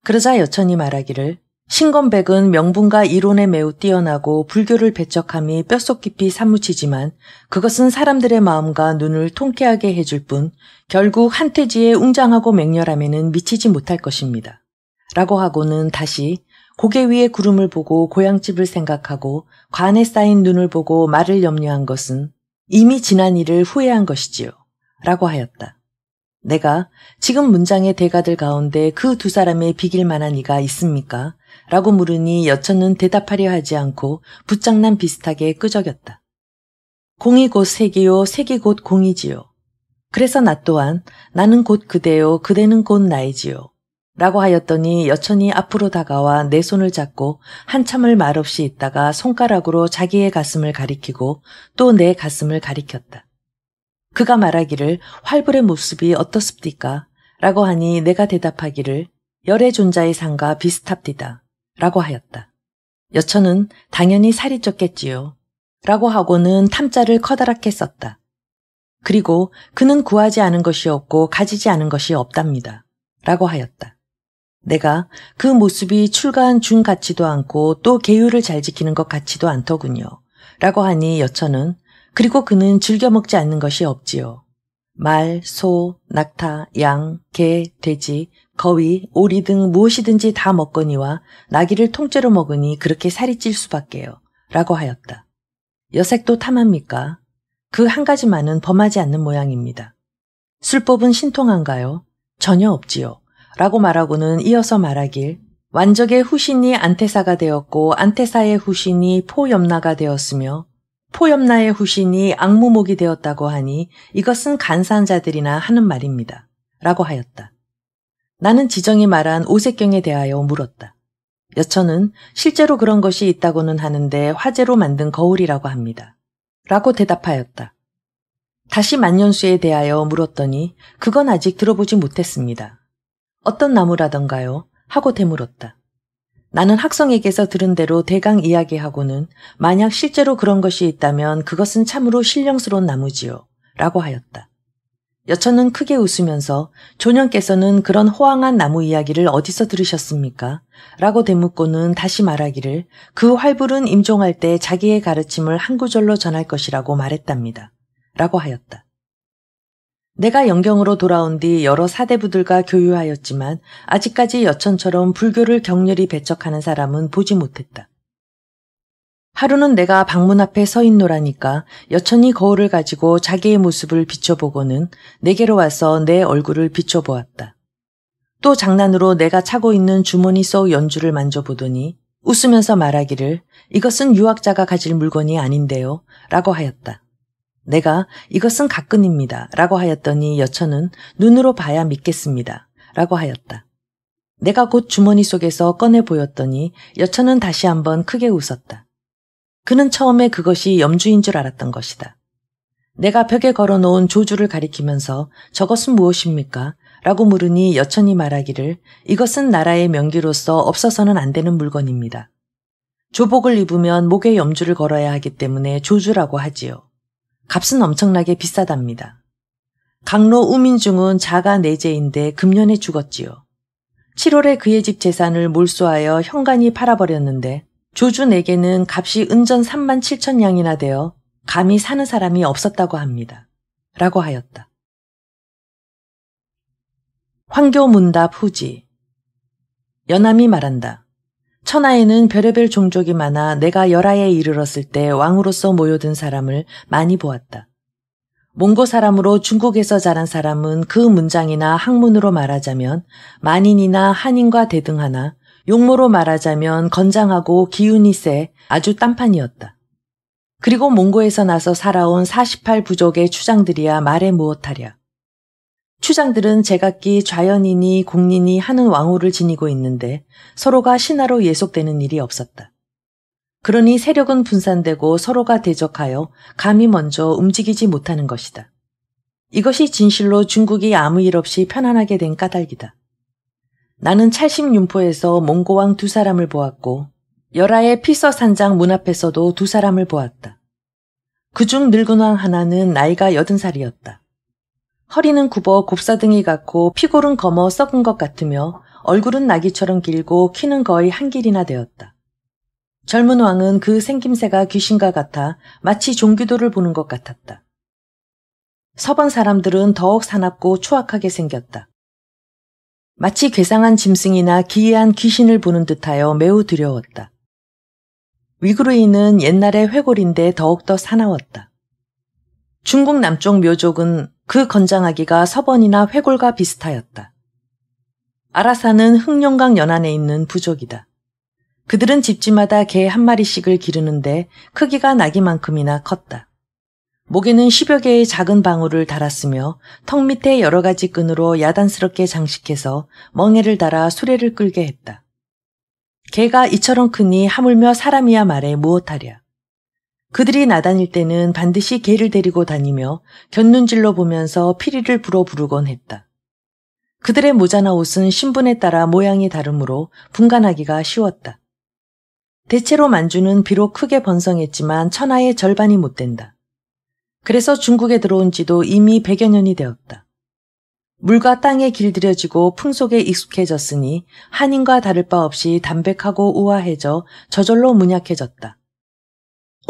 [SPEAKER 1] 그러자 여천이 말하기를 신건백은 명분과 이론에 매우 뛰어나고 불교를 배척함이 뼛속 깊이 사무치지만 그것은 사람들의 마음과 눈을 통쾌하게 해줄 뿐 결국 한태지의 웅장하고 맹렬함에는 미치지 못할 것입니다. 라고 하고는 다시 고개 위에 구름을 보고 고향집을 생각하고 관에 쌓인 눈을 보고 말을 염려한 것은 이미 지난 일을 후회한 것이지요. 라고 하였다. 내가 지금 문장의 대가들 가운데 그 두 사람의 비길 만한 이가 있습니까? 라고 물으니 여천은 대답하려 하지 않고 붙장난 비슷하게 끄적였다. 공이 곧 색이요, 색이 곧 공이지요. 그래서 나 또한 나는 곧 그대요, 그대는 곧 나이지요. 라고 하였더니 여천이 앞으로 다가와 내 손을 잡고 한참을 말없이 있다가 손가락으로 자기의 가슴을 가리키고 또 내 가슴을 가리켰다. 그가 말하기를 활불의 모습이 어떻습니까? 라고 하니 내가 대답하기를 열의 존재의 상과 비슷합디다. 라고 하였다. 여천은 당연히 살이 쪘겠지요. 라고 하고는 탐자를 커다랗게 썼다. 그리고 그는 구하지 않은 것이 없고 가지지 않은 것이 없답니다. 라고 하였다. 내가 그 모습이 출가한 중 같지도 않고 또 계율을 잘 지키는 것 같지도 않더군요. 라고 하니 여천은 그리고 그는 즐겨 먹지 않는 것이 없지요. 말, 소, 낙타, 양, 개, 돼지, 거위, 오리 등 무엇이든지 다 먹거니와 나기를 통째로 먹으니 그렇게 살이 찔 수밖에요. 라고 하였다. 여색도 탐합니까? 그 한 가지만은 범하지 않는 모양입니다. 술법은 신통한가요? 전혀 없지요. 라고 말하고는 이어서 말하길 완적의 후신이 안테사가 되었고 안테사의 후신이 포염나가 되었으며 포염나의 후신이 악무목이 되었다고 하니 이것은 간사한 자들이나 하는 말입니다. 라고 하였다. 나는 지정이 말한 오색경에 대하여 물었다. 여천은 실제로 그런 것이 있다고는 하는데 화재로 만든 거울이라고 합니다. 라고 대답하였다. 다시 만년수에 대하여 물었더니 그건 아직 들어보지 못했습니다. 어떤 나무라던가요? 하고 되물었다. 나는 학성에게서 들은 대로 대강 이야기하고는 만약 실제로 그런 것이 있다면 그것은 참으로 신령스러운 나무지요. 라고 하였다. 여천은 크게 웃으면서 조년께서는 그런 호황한 나무 이야기를 어디서 들으셨습니까? 라고 대묻고는 다시 말하기를 그 활불은 임종할 때 자기의 가르침을 한 구절로 전할 것이라고 말했답니다. 라고 하였다. 내가 영경으로 돌아온 뒤 여러 사대부들과 교유하였지만 아직까지 여천처럼 불교를 격렬히 배척하는 사람은 보지 못했다. 하루는 내가 방문 앞에 서 있노라니까 여천이 거울을 가지고 자기의 모습을 비춰보고는 내게로 와서 내 얼굴을 비춰보았다. 또 장난으로 내가 차고 있는 주머니 속 연주를 만져보더니 웃으면서 말하기를 이것은 유학자가 가질 물건이 아닌데요 라고 하였다. 내가 이것은 가끈입니다. 라고 하였더니 여천은 눈으로 봐야 믿겠습니다. 라고 하였다. 내가 곧 주머니 속에서 꺼내 보였더니 여천은 다시 한번 크게 웃었다. 그는 처음에 그것이 염주인 줄 알았던 것이다. 내가 벽에 걸어놓은 조주를 가리키면서 저것은 무엇입니까? 라고 물으니 여천이 말하기를 이것은 나라의 명기로서 없어서는 안 되는 물건입니다. 조복을 입으면 목에 염주를 걸어야 하기 때문에 조주라고 하지요. 값은 엄청나게 비싸답니다. 강로 우민중은 자가 내재인데 금년에 죽었지요. 7월에 그의 집 재산을 몰수하여 현관이 팔아버렸는데 조준에게는 값이 은전 3만 7천 양이나 되어 감히 사는 사람이 없었다고 합니다. 라고 하였다. 황교 문답 후지 연암이 말한다. 천하에는 별의별 종족이 많아 내가 열하에 이르렀을 때 왕으로서 모여든 사람을 많이 보았다. 몽고 사람으로 중국에서 자란 사람은 그 문장이나 학문으로 말하자면 만인이나 한인과 대등하나 용모로 말하자면 건장하고 기운이 세 아주 딴판이었다. 그리고 몽고에서 나서 살아온 48 부족의 추장들이야 말에 무엇하랴. 추장들은 제각기 좌연이니 공리니 하는 왕호를 지니고 있는데 서로가 신하로 예속되는 일이 없었다. 그러니 세력은 분산되고 서로가 대적하여 감히 먼저 움직이지 못하는 것이다. 이것이 진실로 중국이 아무 일 없이 편안하게 된 까닭이다. 나는 찰심윤포에서 몽고왕 두 사람을 보았고 열하의 피서산장문 앞에서도 두 사람을 보았다. 그중 늙은 왕 하나는 나이가 여든 살이었다. 허리는 굽어 곱사등이 같고 피골은 검어 썩은 것 같으며 얼굴은 나기처럼 길고 키는 거의 한 길이나 되었다. 젊은 왕은 그 생김새가 귀신과 같아 마치 종교도를 보는 것 같았다. 서번 사람들은 더욱 사납고 추악하게 생겼다. 마치 괴상한 짐승이나 기이한 귀신을 보는 듯하여 매우 두려웠다. 위그루이는 옛날의 회골인데 더욱더 사나웠다. 중국 남쪽 묘족은 그 건장하기가 서번이나 회골과 비슷하였다. 아라사는 흑룡강 연안에 있는 부족이다. 그들은 집집마다 개 한 마리씩을 기르는데 크기가 나기만큼이나 컸다. 목에는 십여 개의 작은 방울을 달았으며 턱 밑에 여러 가지 끈으로 야단스럽게 장식해서 멍에를 달아 수레를 끌게 했다. 개가 이처럼 크니 하물며 사람이야 말해 무엇하랴. 그들이 나다닐 때는 반드시 개를 데리고 다니며 곁눈질로 보면서 피리를 불어 부르곤 했다. 그들의 모자나 옷은 신분에 따라 모양이 다르므로 분간하기가 쉬웠다. 대체로 만주는 비록 크게 번성했지만 천하의 절반이 못 된다. 그래서 중국에 들어온 지도 이미 100여 년이 되었다. 물과 땅에 길들여지고 풍속에 익숙해졌으니 한인과 다를 바 없이 담백하고 우아해져 저절로 문약해졌다.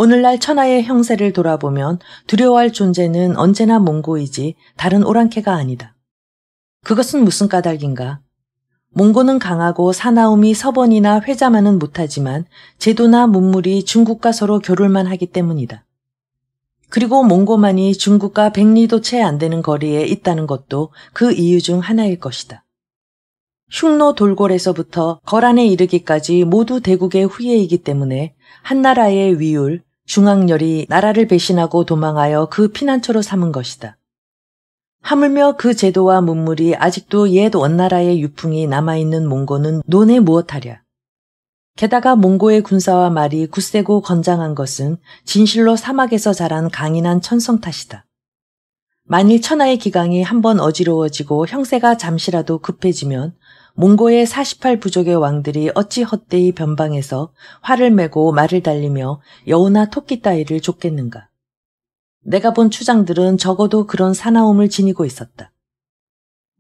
[SPEAKER 1] 오늘날 천하의 형세를 돌아보면 두려워할 존재는 언제나 몽고이지 다른 오랑캐가 아니다. 그것은 무슨 까닭인가? 몽고는 강하고 사나움이 서번이나 회자만은 못하지만 제도나 문물이 중국과 서로 겨룰만 하기 때문이다. 그리고 몽고만이 중국과 백리도 채 안 되는 거리에 있다는 것도 그 이유 중 하나일 것이다. 흉노 돌골에서부터 거란에 이르기까지 모두 대국의 후예이기 때문에 한나라의 위율, 중앙열이 나라를 배신하고 도망하여 그 피난처로 삼은 것이다. 하물며 그 제도와 문물이 아직도 옛 원나라의 유풍이 남아있는 몽고는 논에 무엇하랴. 게다가 몽고의 군사와 말이 굳세고 건장한 것은 진실로 사막에서 자란 강인한 천성 탓이다. 만일 천하의 기강이 한 번 어지러워지고 형세가 잠시라도 급해지면 몽고의 48부족의 왕들이 어찌 헛되이 변방에서 활을 메고 말을 달리며 여우나 토끼 따위를 쫓겠는가. 내가 본 추장들은 적어도 그런 사나움을 지니고 있었다.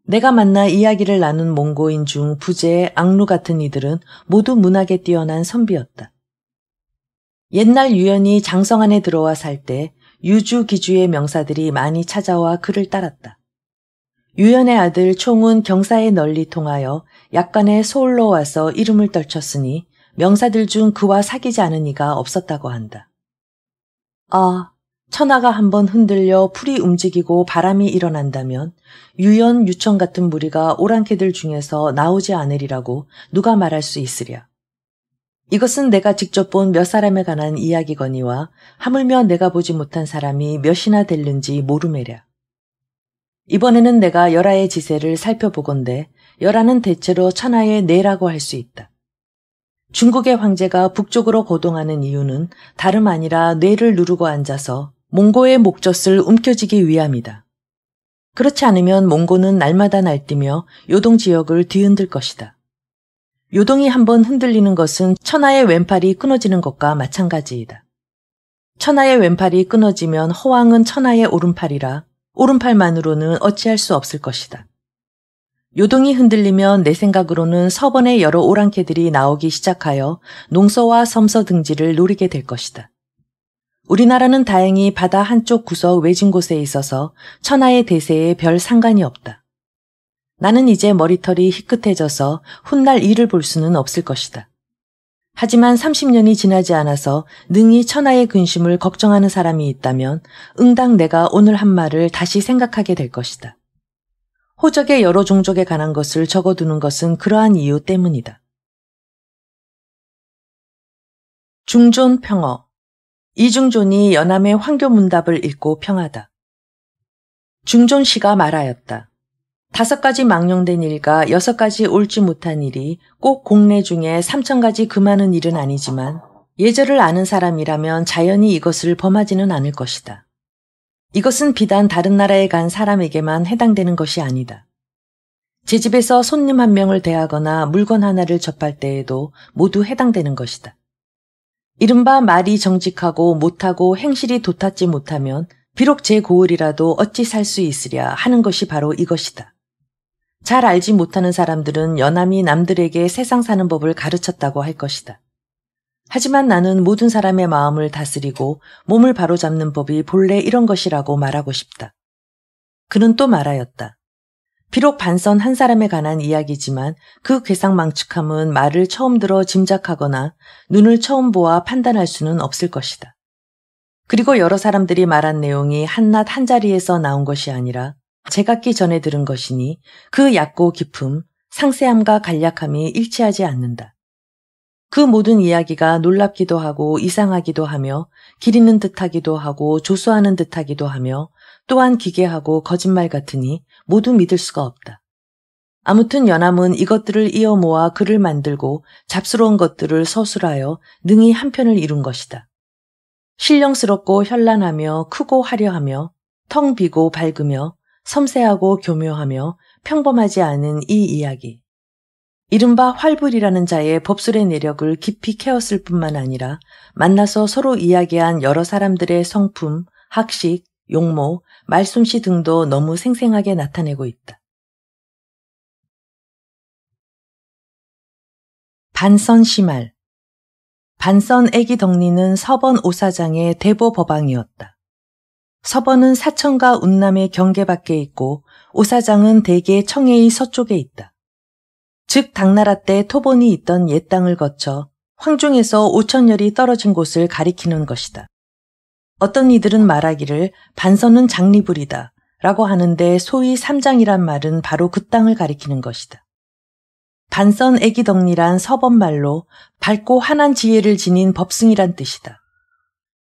[SPEAKER 1] 내가 만나 이야기를 나눈 몽고인 중 부재의 악루 같은 이들은 모두 문학에 뛰어난 선비였다. 옛날 유연이 장성 안에 들어와 살 때 유주 기주의 명사들이 많이 찾아와 그를 따랐다. 유연의 아들 총은 경사에 널리 통하여 약간의 서울로 와서 이름을 떨쳤으니 명사들 중 그와 사귀지 않은 이가 없었다고 한다. 아, 천하가 한번 흔들려 풀이 움직이고 바람이 일어난다면 유연 유천 같은 무리가 오랑캐들 중에서 나오지 않으리라고 누가 말할 수 있으랴. 이것은 내가 직접 본 몇 사람에 관한 이야기거니와 하물며 내가 보지 못한 사람이 몇이나 될는지 모르매랴. 이번에는 내가 열하의 지세를 살펴보건대 열하는 대체로 천하의 내라고 할 수 있다. 중국의 황제가 북쪽으로 거동하는 이유는 다름 아니라 뇌를 누르고 앉아서 몽고의 목젖을 움켜쥐기 위함이다. 그렇지 않으면 몽고는 날마다 날뛰며 요동 지역을 뒤흔들 것이다. 요동이 한번 흔들리는 것은 천하의 왼팔이 끊어지는 것과 마찬가지이다. 천하의 왼팔이 끊어지면 허왕은 천하의 오른팔이라 오른팔만으로는 어찌할 수 없을 것이다. 요동이 흔들리면 내 생각으로는 서번의 여러 오랑캐들이 나오기 시작하여 농서와 섬서 등지를 노리게 될 것이다. 우리나라는 다행히 바다 한쪽 구석 외진 곳에 있어서 천하의 대세에 별 상관이 없다. 나는 이제 머리털이 희끗해져서 훗날 일을 볼 수는 없을 것이다. 하지만 30년이 지나지 않아서 능히 천하의 근심을 걱정하는 사람이 있다면 응당 내가 오늘 한 말을 다시 생각하게 될 것이다. 호적의 여러 종족에 관한 것을 적어두는 것은 그러한 이유 때문이다. 중존 평어 이중존이 연암의 황교문답을 읽고 평하다. 중존 씨가 말하였다. 다섯 가지 망령된 일과 여섯 가지 옳지 못한 일이 꼭 국내 중에 삼천 가지 금하는 일은 아니지만 예절을 아는 사람이라면 자연히 이것을 범하지는 않을 것이다. 이것은 비단 다른 나라에 간 사람에게만 해당되는 것이 아니다. 제 집에서 손님 한 명을 대하거나 물건 하나를 접할 때에도 모두 해당되는 것이다. 이른바 말이 정직하고 못하고 행실이 도탔지 못하면 비록 제 고을이라도 어찌 살 수 있으랴 하는 것이 바로 이것이다. 잘 알지 못하는 사람들은 연함이 남들에게 세상 사는 법을 가르쳤다고 할 것이다. 하지만 나는 모든 사람의 마음을 다스리고 몸을 바로잡는 법이 본래 이런 것이라고 말하고 싶다. 그는 또 말하였다. 비록 반선 한 사람에 관한 이야기지만 그 괴상망측함은 말을 처음 들어 짐작하거나 눈을 처음 보아 판단할 수는 없을 것이다. 그리고 여러 사람들이 말한 내용이 한낱 한자리에서 나온 것이 아니라 제각기 전에 들은 것이니 그 얕고 깊음, 상세함과 간략함이 일치하지 않는다. 그 모든 이야기가 놀랍기도 하고 이상하기도 하며 기리는 듯하기도 하고 조소하는 듯하기도 하며 또한 기괴하고 거짓말 같으니 모두 믿을 수가 없다. 아무튼 연암은 이것들을 이어 모아 글을 만들고 잡스러운 것들을 서술하여 능히 한편을 이룬 것이다. 신령스럽고 현란하며 크고 화려하며 텅 비고 밝으며 섬세하고 교묘하며 평범하지 않은 이 이야기. 이른바 활불이라는 자의 법술의 내력을 깊이 캐었을 뿐만 아니라 만나서 서로 이야기한 여러 사람들의 성품, 학식, 용모, 말솜씨 등도 너무 생생하게 나타내고 있다. 반선 시말 반선 애기 덕리는 서번 오사장의 대보 법왕이었다. 서번은 사천과 운남의 경계 밖에 있고 오사장은 대개 청해의 서쪽에 있다. 즉 당나라 때 토본이 있던 옛 땅을 거쳐 황중에서 오천열이 떨어진 곳을 가리키는 것이다. 어떤 이들은 말하기를 반선은 장리불이다 라고 하는데 소위 삼장이란 말은 바로 그 땅을 가리키는 것이다. 반선 애기덕리란 서번말로 밝고 환한 지혜를 지닌 법승이란 뜻이다.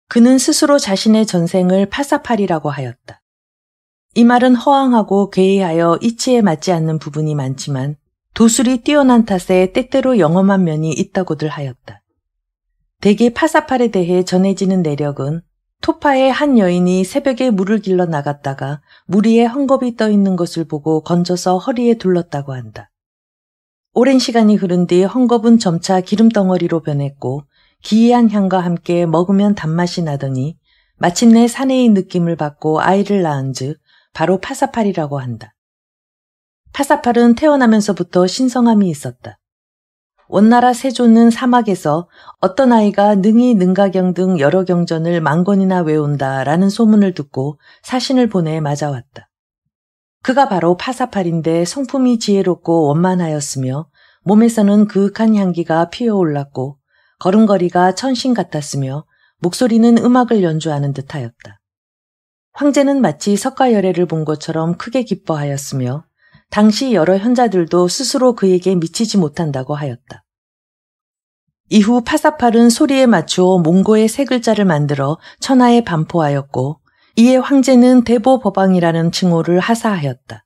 [SPEAKER 1] 그는 스스로 자신의 전생을 파사팔이라고 하였다. 이 말은 허황하고 괴이하여 이치에 맞지 않는 부분이 많지만 도술이 뛰어난 탓에 때때로 영험한 면이 있다고들 하였다. 대개 파사팔에 대해 전해지는 내력은 토파의 한 여인이 새벽에 물을 길러 나갔다가 물 위에 헝겊이 떠 있는 것을 보고 건져서 허리에 둘렀다고 한다. 오랜 시간이 흐른 뒤 헝겊은 점차 기름 덩어리로 변했고 기이한 향과 함께 먹으면 단맛이 나더니 마침내 사내의 느낌을 받고 아이를 낳은 즉 바로 파사팔이라고 한다. 파사팔은 태어나면서부터 신성함이 있었다. 원나라 세조는 사막에서 어떤 아이가 능이 능가경 등 여러 경전을 만 권이나 외운다라는 소문을 듣고 사신을 보내 맞아왔다. 그가 바로 파사팔인데 성품이 지혜롭고 원만하였으며 몸에서는 그윽한 향기가 피어올랐고 걸음걸이가 천신 같았으며 목소리는 음악을 연주하는 듯하였다. 황제는 마치 석가열애를 본 것처럼 크게 기뻐하였으며 당시 여러 현자들도 스스로 그에게 미치지 못한다고 하였다. 이후 파사팔은 소리에 맞추어 몽고의 세 글자를 만들어 천하에 반포하였고 이에 황제는 대보법왕이라는 칭호를 하사하였다.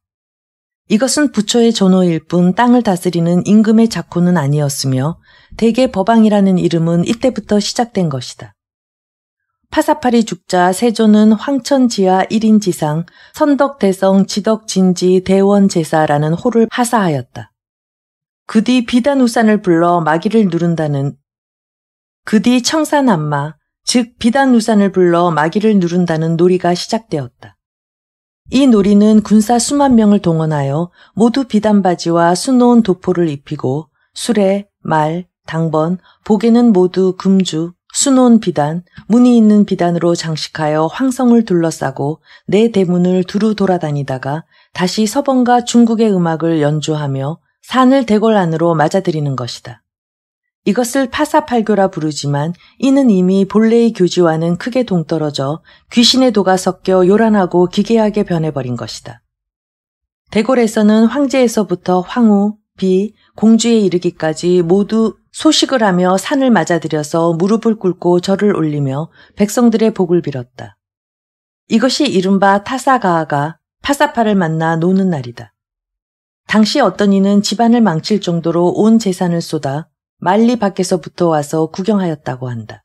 [SPEAKER 1] 이것은 부처의 전호일 뿐 땅을 다스리는 임금의 작호는 아니었으며 대개 법왕이라는 이름은 이때부터 시작된 것이다. 파사파리 죽자 세조는 황천 지하 1인 지상 선덕 대성 지덕 진지 대원 제사라는 호를 하사하였다. 그 뒤 비단 우산을 불러 마귀를 누른다는 그 뒤 청산안마 즉 비단 우산을 불러 마귀를 누른다는 놀이가 시작되었다. 이 놀이는 군사 수만 명을 동원하여 모두 비단바지와 수놓은 도포를 입히고 술에, 말, 당번, 보개는 모두 금주, 수놓은 비단, 문이 있는 비단으로 장식하여 황성을 둘러싸고 네 대문을 두루 돌아다니다가 다시 서번과 중국의 음악을 연주하며 산을 대궐 안으로 맞아들이는 것이다. 이것을 파사팔교라 부르지만 이는 이미 본래의 교지와는 크게 동떨어져 귀신의 도가 섞여 요란하고 기괴하게 변해버린 것이다. 대궐에서는 황제에서부터 황후, 비, 공주에 이르기까지 모두 소식을 하며 산을 맞아들여서 무릎을 꿇고 절을 올리며 백성들의 복을 빌었다. 이것이 이른바 타사가아가 파사파를 만나 노는 날이다. 당시 어떤 이는 집안을 망칠 정도로 온 재산을 쏟아 말리 밖에서부터 와서 구경하였다고 한다.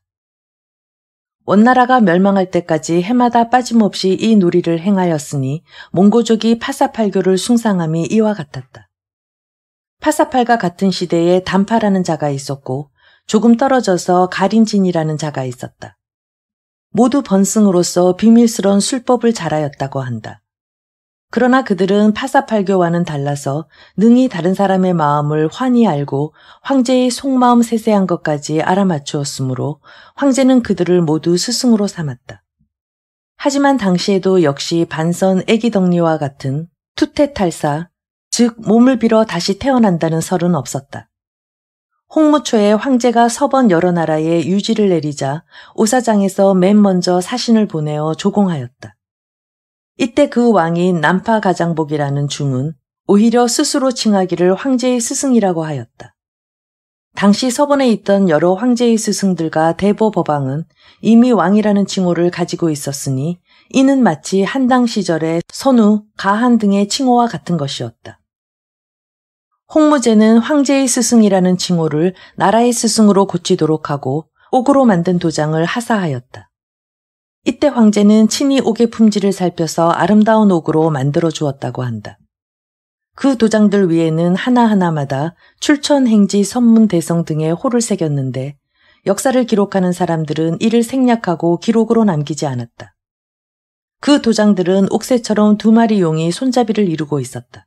[SPEAKER 1] 원나라가 멸망할 때까지 해마다 빠짐없이 이 놀이를 행하였으니 몽고족이 파사팔교를 숭상함이 이와 같았다. 파사팔과 같은 시대에 단파라는 자가 있었고 조금 떨어져서 가린진이라는 자가 있었다. 모두 번승으로서 비밀스러운 술법을 잘하였다고 한다. 그러나 그들은 파사팔교와는 달라서 능히 다른 사람의 마음을 환히 알고 황제의 속마음 세세한 것까지 알아맞추었으므로 황제는 그들을 모두 스승으로 삼았다. 하지만 당시에도 역시 반선 애기덕리와 같은 투태탈사, 즉 몸을 빌어 다시 태어난다는 설은 없었다. 홍무초에 황제가 서번 여러 나라에 유지를 내리자 오사장에서 맨 먼저 사신을 보내어 조공하였다. 이때 그 왕인 남파가장복이라는 중은 오히려 스스로 칭하기를 황제의 스승이라고 하였다. 당시 서번에 있던 여러 황제의 스승들과 대보법왕은 이미 왕이라는 칭호를 가지고 있었으니 이는 마치 한당 시절의 선우, 가한 등의 칭호와 같은 것이었다. 홍무제는 황제의 스승이라는 칭호를 나라의 스승으로 고치도록 하고 옥으로 만든 도장을 하사하였다. 이때 황제는 친히 옥의 품질을 살펴서 아름다운 옥으로 만들어 주었다고 한다. 그 도장들 위에는 하나하나마다 출천 행지 선문 대성 등의 호를 새겼는데 역사를 기록하는 사람들은 이를 생략하고 기록으로 남기지 않았다. 그 도장들은 옥새처럼 두 마리 용이 손잡이를 이루고 있었다.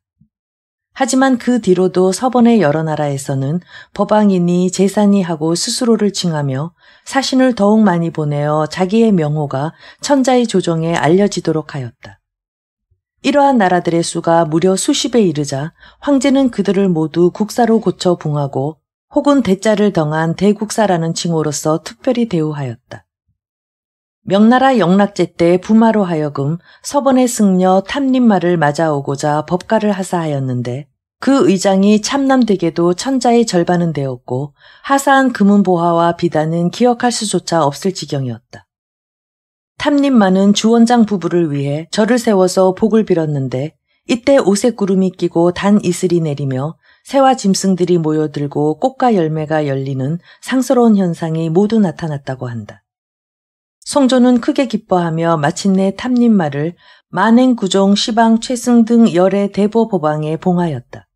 [SPEAKER 1] 하지만 그 뒤로도 서번의 여러 나라에서는 법왕이니 제사니 하고 스스로를 칭하며 사신을 더욱 많이 보내어 자기의 명호가 천자의 조정에 알려지도록 하였다. 이러한 나라들의 수가 무려 수십에 이르자 황제는 그들을 모두 국사로 고쳐 붕하고 혹은 대자를 덩한 대국사라는 칭호로서 특별히 대우하였다. 명나라 영락제 때 부마로 하여금 서번의 승려 탐림마를 맞아오고자 법가를 하사하였는데 그 의장이 참남되게도 천자의 절반은 되었고 하사한 금은보화와 비단은 기억할 수조차 없을 지경이었다. 탐림마는 주원장 부부를 위해 절을 세워서 복을 빌었는데 이때 오색 구름이 끼고 단 이슬이 내리며 새와 짐승들이 모여들고 꽃과 열매가 열리는 상스러운 현상이 모두 나타났다고 한다. 성조는 크게 기뻐하며 마침내 탐림말을 만행구종 시방 최승 등 열의 대보 보방에 봉하였다.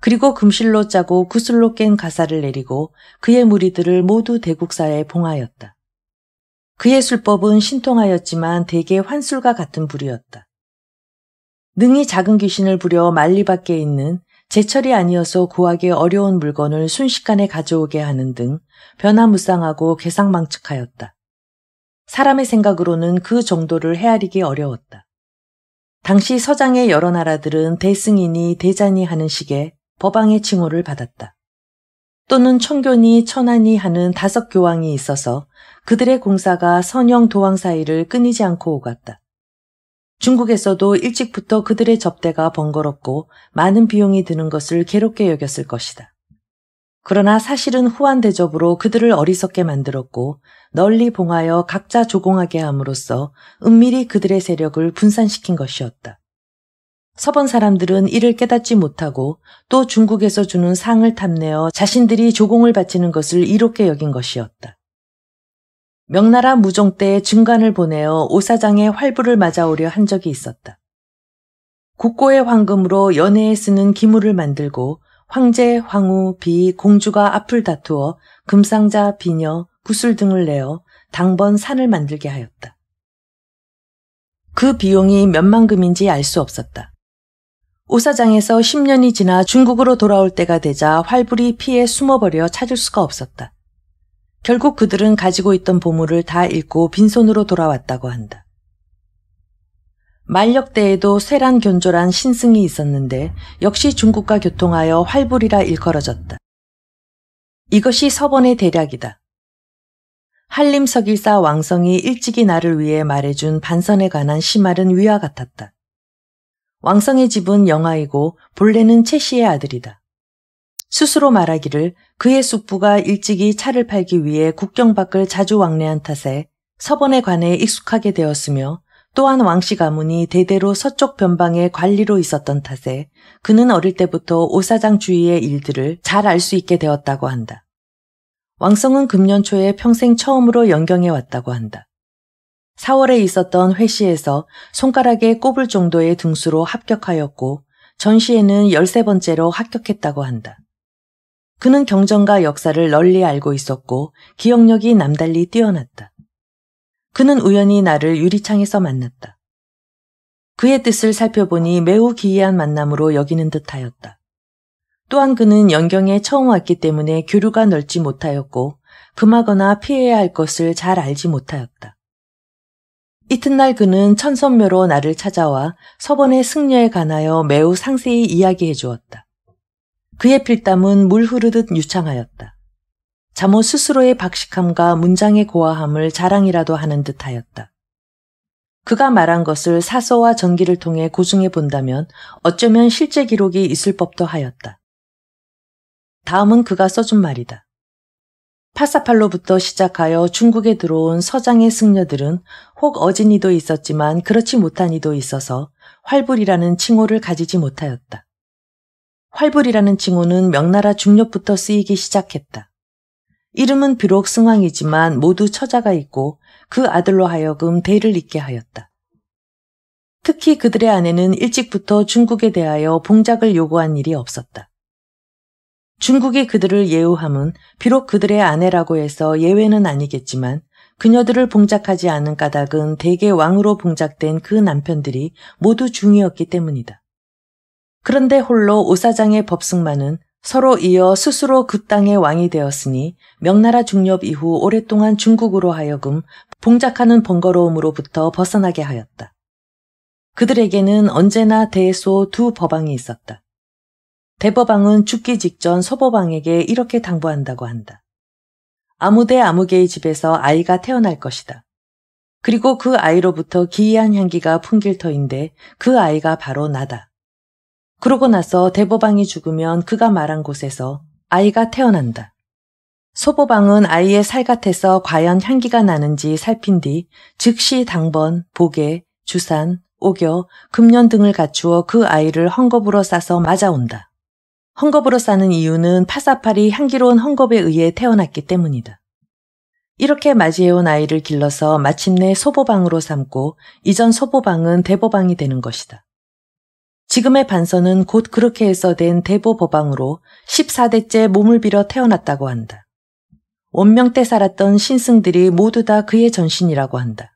[SPEAKER 1] 그리고 금실로 짜고 구슬로 깬 가사를 내리고 그의 무리들을 모두 대국사에 봉하였다. 그의 술법은 신통하였지만 대개 환술과 같은 부류였다. 능히 작은 귀신을 부려 만리 밖에 있는 제철이 아니어서 구하기 어려운 물건을 순식간에 가져오게 하는 등 변화무쌍하고 개상망측하였다. 사람의 생각으로는 그 정도를 헤아리기 어려웠다. 당시 서장의 여러 나라들은 대승인이 대잔이 하는 식의 법왕의 칭호를 받았다. 또는 청교니 천안이 하는 다섯 교황이 있어서 그들의 공사가 선영 도왕 사이를 끊이지 않고 오갔다. 중국에서도 일찍부터 그들의 접대가 번거롭고 많은 비용이 드는 것을 괴롭게 여겼을 것이다. 그러나 사실은 후한 대접으로 그들을 어리석게 만들었고 널리 봉하여 각자 조공하게 함으로써 은밀히 그들의 세력을 분산시킨 것이었다. 서번 사람들은 이를 깨닫지 못하고 또 중국에서 주는 상을 탐내어 자신들이 조공을 바치는 것을 이롭게 여긴 것이었다. 명나라 무종 때에 증관을 보내어 오사장의 활부를 맞아오려 한 적이 있었다. 국고의 황금으로 연회에 쓰는 기물을 만들고 황제, 황후, 비, 공주가 앞을 다투어 금상자, 비녀, 구슬 등을 내어 당번 산을 만들게 하였다. 그 비용이 몇만금인지 알 수 없었다. 오사장에서 10년이 지나 중국으로 돌아올 때가 되자 활불이 피해 숨어버려 찾을 수가 없었다. 결국 그들은 가지고 있던 보물을 다 잃고 빈손으로 돌아왔다고 한다. 만력대에도 세란 견조란 신승이 있었는데 역시 중국과 교통하여 활불이라 일컬어졌다. 이것이 서번의 대략이다. 한림석일사 왕성이 일찍이 나를 위해 말해준 반선에 관한 시말은 위와 같았다. 왕성의 집은 영아이고 본래는 채씨의 아들이다. 스스로 말하기를 그의 숙부가 일찍이 차를 팔기 위해 국경 밖을 자주 왕래한 탓에 서번에 관해 익숙하게 되었으며 또한 왕씨 가문이 대대로 서쪽 변방의 관리로 있었던 탓에 그는 어릴 때부터 오사장 주위의 일들을 잘 알 수 있게 되었다고 한다. 왕성은 금년 초에 평생 처음으로 연경해 왔다고 한다. 4월에 있었던 회시에서 손가락에 꼽을 정도의 등수로 합격하였고 전시에는 13번째로 합격했다고 한다. 그는 경전과 역사를 널리 알고 있었고 기억력이 남달리 뛰어났다. 그는 우연히 나를 유리창에서 만났다. 그의 뜻을 살펴보니 매우 기이한 만남으로 여기는 듯하였다. 또한 그는 연경에 처음 왔기 때문에 교류가 넓지 못하였고 금하거나 피해야 할 것을 잘 알지 못하였다. 이튿날 그는 천선묘로 나를 찾아와 서번의 승려에 관하여 매우 상세히 이야기해 주었다. 그의 필담은 물 흐르듯 유창하였다. 자모 스스로의 박식함과 문장의 고아함을 자랑이라도 하는 듯하였다. 그가 말한 것을 사서와 전기를 통해 고증해 본다면 어쩌면 실제 기록이 있을 법도 하였다. 다음은 그가 써준 말이다. 파사팔로부터 시작하여 중국에 들어온 서장의 승려들은 혹 어진 이도 있었지만 그렇지 못한 이도 있어서 활불이라는 칭호를 가지지 못하였다. 활불이라는 칭호는 명나라 중력부터 쓰이기 시작했다. 이름은 비록 승왕이지만 모두 처자가 있고 그 아들로 하여금 대를 잇게 하였다. 특히 그들의 아내는 일찍부터 중국에 대하여 봉작을 요구한 일이 없었다. 중국이 그들을 예우함은 비록 그들의 아내라고 해서 예외는 아니겠지만 그녀들을 봉작하지 않은 까닭은 대개 왕으로 봉작된 그 남편들이 모두 중이었기 때문이다. 그런데 홀로 오사장의 법승만은 서로 이어 스스로 그 땅의 왕이 되었으니 명나라 중엽 이후 오랫동안 중국으로 하여금 봉작하는 번거로움으로부터 벗어나게 하였다. 그들에게는 언제나 대소 두 법왕이 있었다. 대법왕은 죽기 직전 서법왕에게 이렇게 당부한다고 한다. 아무대 아무개의 집에서 아이가 태어날 것이다. 그리고 그 아이로부터 기이한 향기가 풍길 터인데 그 아이가 바로 나다. 그러고 나서 대보방이 죽으면 그가 말한 곳에서 아이가 태어난다. 소보방은 아이의 살같아서 과연 향기가 나는지 살핀 뒤 즉시 당번, 보게, 주산, 옥여, 금년 등을 갖추어 그 아이를 헝겊으로 싸서 맞아온다. 헝겊으로 싸는 이유는 파사팔이 향기로운 헝겊에 의해 태어났기 때문이다. 이렇게 맞이해온 아이를 길러서 마침내 소보방으로 삼고 이전 소보방은 대보방이 되는 것이다. 지금의 반서는곧 그렇게 해서 된 대보 법왕으로 14대째 몸을 빌어 태어났다고 한다. 원명 때 살았던 신승들이 모두 다 그의 전신이라고 한다.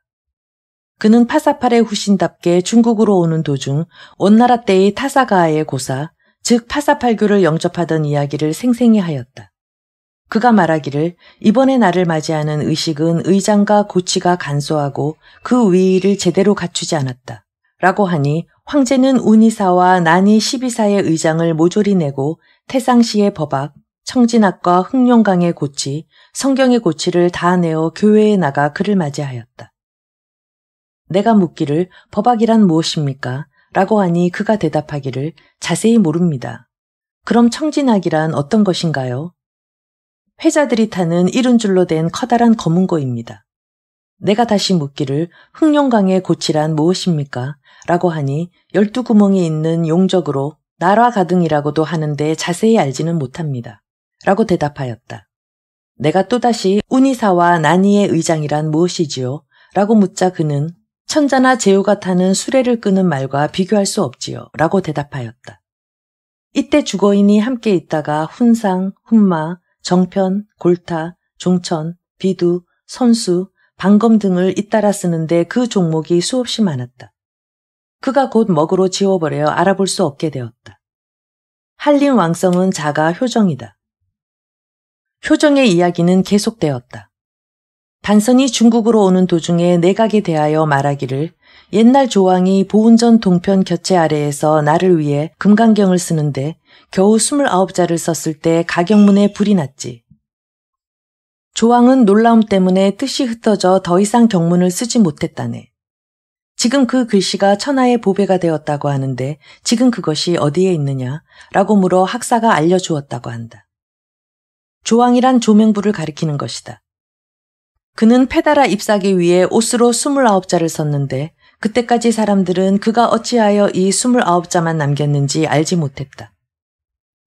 [SPEAKER 1] 그는 파사팔의 후신답게 중국으로 오는 도중 원나라 때의 타사가의 아 고사, 즉 파사팔교를 영접하던 이야기를 생생히 하였다. 그가 말하기를 이번에 나를 맞이하는 의식은 의장과 고치가 간소하고 그 위위를 제대로 갖추지 않았다. 라고 하니 황제는 운이사와 난이 12사의 의장을 모조리 내고 태상시의 법학 청진학과 흑룡강의 고치, 성경의 고치를 다 내어 교회에 나가 그를 맞이하였다. 내가 묻기를 법학이란 무엇입니까? 라고 하니 그가 대답하기를 자세히 모릅니다. 그럼 청진학이란 어떤 것인가요? 회자들이 타는 이른 줄로 된 커다란 검은 거입니다. 내가 다시 묻기를 흑룡강의 고치란 무엇입니까? 라고 하니 열두 구멍이 있는 용적으로 나라 가등이라고도 하는데 자세히 알지는 못합니다. 라고 대답하였다. 내가 또다시 운이사와 나니의 의장이란 무엇이지요? 라고 묻자 그는 천자나 제후가 타는 수레를 끄는 말과 비교할 수 없지요. 라고 대답하였다. 이때 주거인이 함께 있다가 훈상, 훈마, 정편, 골타, 종천, 비두, 선수, 방검 등을 잇따라 쓰는데 그 종목이 수없이 많았다. 그가 곧 먹으로 지워버려 알아볼 수 없게 되었다. 한림 왕성은 자가 효정이다. 효정의 이야기는 계속되었다. 단선이 중국으로 오는 도중에 내각에 대하여 말하기를 옛날 조왕이 보은전 동편 곁체 아래에서 나를 위해 금강경을 쓰는데 겨우 29자를 썼을 때 가경문에 불이 났지. 조왕은 놀라움 때문에 뜻이 흩어져 더 이상 경문을 쓰지 못했다네. 지금 그 글씨가 천하의 보배가 되었다고 하는데 지금 그것이 어디에 있느냐? 라고 물어 학사가 알려주었다고 한다. 조왕이란 조명부를 가리키는 것이다. 그는 페다라 잎사귀 위에 옷으로 29자를 썼는데 그때까지 사람들은 그가 어찌하여 이 29자만 남겼는지 알지 못했다.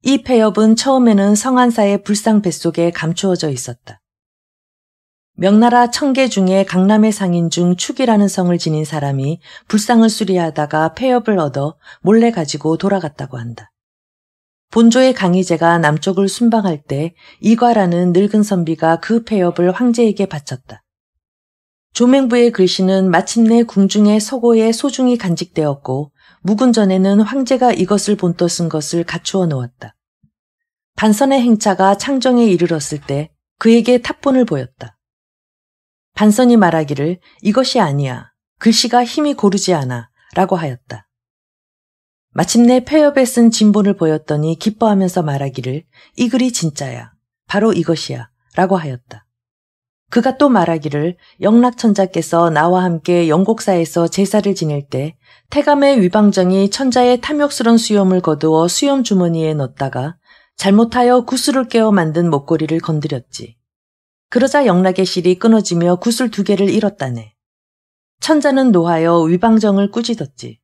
[SPEAKER 1] 이 폐엽은 처음에는 성한사의 불상 뱃속에 감추어져 있었다. 명나라 청계 중에 강남의 상인 중 축이라는 성을 지닌 사람이 불상을 수리하다가 폐업을 얻어 몰래 가지고 돌아갔다고 한다. 본조의 강희제가 남쪽을 순방할 때 이과라는 늙은 선비가 그 폐업을 황제에게 바쳤다. 조맹부의 글씨는 마침내 궁중의 서고에 소중히 간직되었고 묵은 전에는 황제가 이것을 본떠 쓴 것을 갖추어 놓았다. 반선의 행차가 창정에 이르렀을 때 그에게 탑본을 보였다. 반선이 말하기를 이것이 아니야. 글씨가 힘이 고르지 않아. 라고 하였다. 마침내 폐협에 쓴 진본을 보였더니 기뻐하면서 말하기를 이 글이 진짜야. 바로 이것이야. 라고 하였다. 그가 또 말하기를 영락천자께서 나와 함께 영곡사에서 제사를 지낼 때 태감의 위방정이 천자의 탐욕스런 수염을 거두어 수염 주머니에 넣었다가 잘못하여 구슬을 깨어 만든 목걸이를 건드렸지. 그러자 영락의 실이 끊어지며 구슬 두 개를 잃었다네. 천자는 노하여 위방정을 꾸짖었지.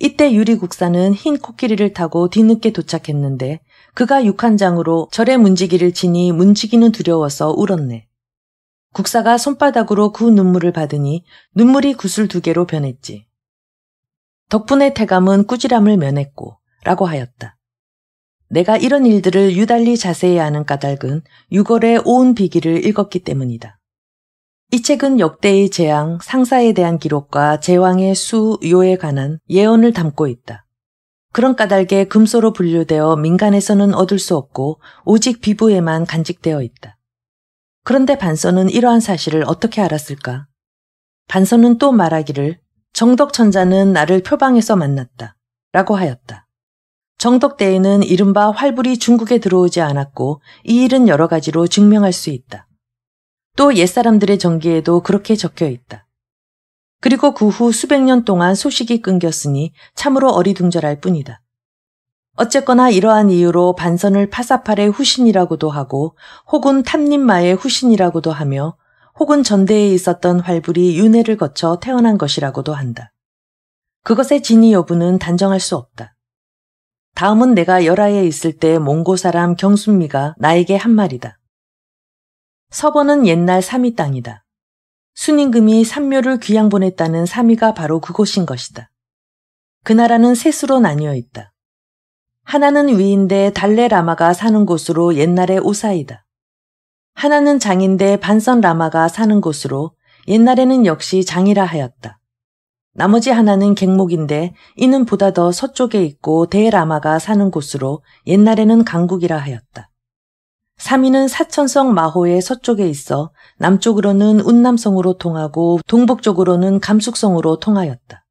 [SPEAKER 1] 이때 유리국사는 흰 코끼리를 타고 뒤늦게 도착했는데 그가 육한장으로 절의 문지기를 치니 문지기는 두려워서 울었네. 국사가 손바닥으로 그 눈물을 받으니 눈물이 구슬 두 개로 변했지. 덕분에 태감은 꾸지람을 면했고 라고 하였다. 내가 이런 일들을 유달리 자세히 아는 까닭은 6월의 온 비기를 읽었기 때문이다. 이 책은 역대의 재앙, 상사에 대한 기록과 제왕의 수, 요에 관한 예언을 담고 있다. 그런 까닭에 금소로 분류되어 민간에서는 얻을 수 없고 오직 비부에만 간직되어 있다. 그런데 반서는 이러한 사실을 어떻게 알았을까? 반서는또 말하기를 정덕천자는 나를 표방해서 만났다. 라고 하였다. 정덕대에는 이른바 활불이 중국에 들어오지 않았고 이 일은 여러 가지로 증명할 수 있다. 또 옛사람들의 전기에도 그렇게 적혀 있다. 그리고 그 후 수백 년 동안 소식이 끊겼으니 참으로 어리둥절할 뿐이다. 어쨌거나 이러한 이유로 반선을 파사팔의 후신이라고도 하고 혹은 탐림마의 후신이라고도 하며 혹은 전대에 있었던 활불이 윤회를 거쳐 태어난 것이라고도 한다. 그것의 진위 여부는 단정할 수 없다. 다음은 내가 열하에 있을 때 몽고 사람 경순미가 나에게 한 말이다. 서버는 옛날 삼위 땅이다. 순임금이 삼묘를 귀양 보냈다는 삼위가 바로 그곳인 것이다. 그 나라는 셋으로 나뉘어 있다. 하나는 위인데 달래 라마가 사는 곳으로 옛날의 오사이다. 하나는 장인데 반선 라마가 사는 곳으로 옛날에는 역시 장이라 하였다. 나머지 하나는 갱목인데 이는 보다 더 서쪽에 있고 대라마가 사는 곳으로 옛날에는 강국이라 하였다. 3위는 사천성 마호의 서쪽에 있어 남쪽으로는 운남성으로 통하고 동북쪽으로는 감숙성으로 통하였다.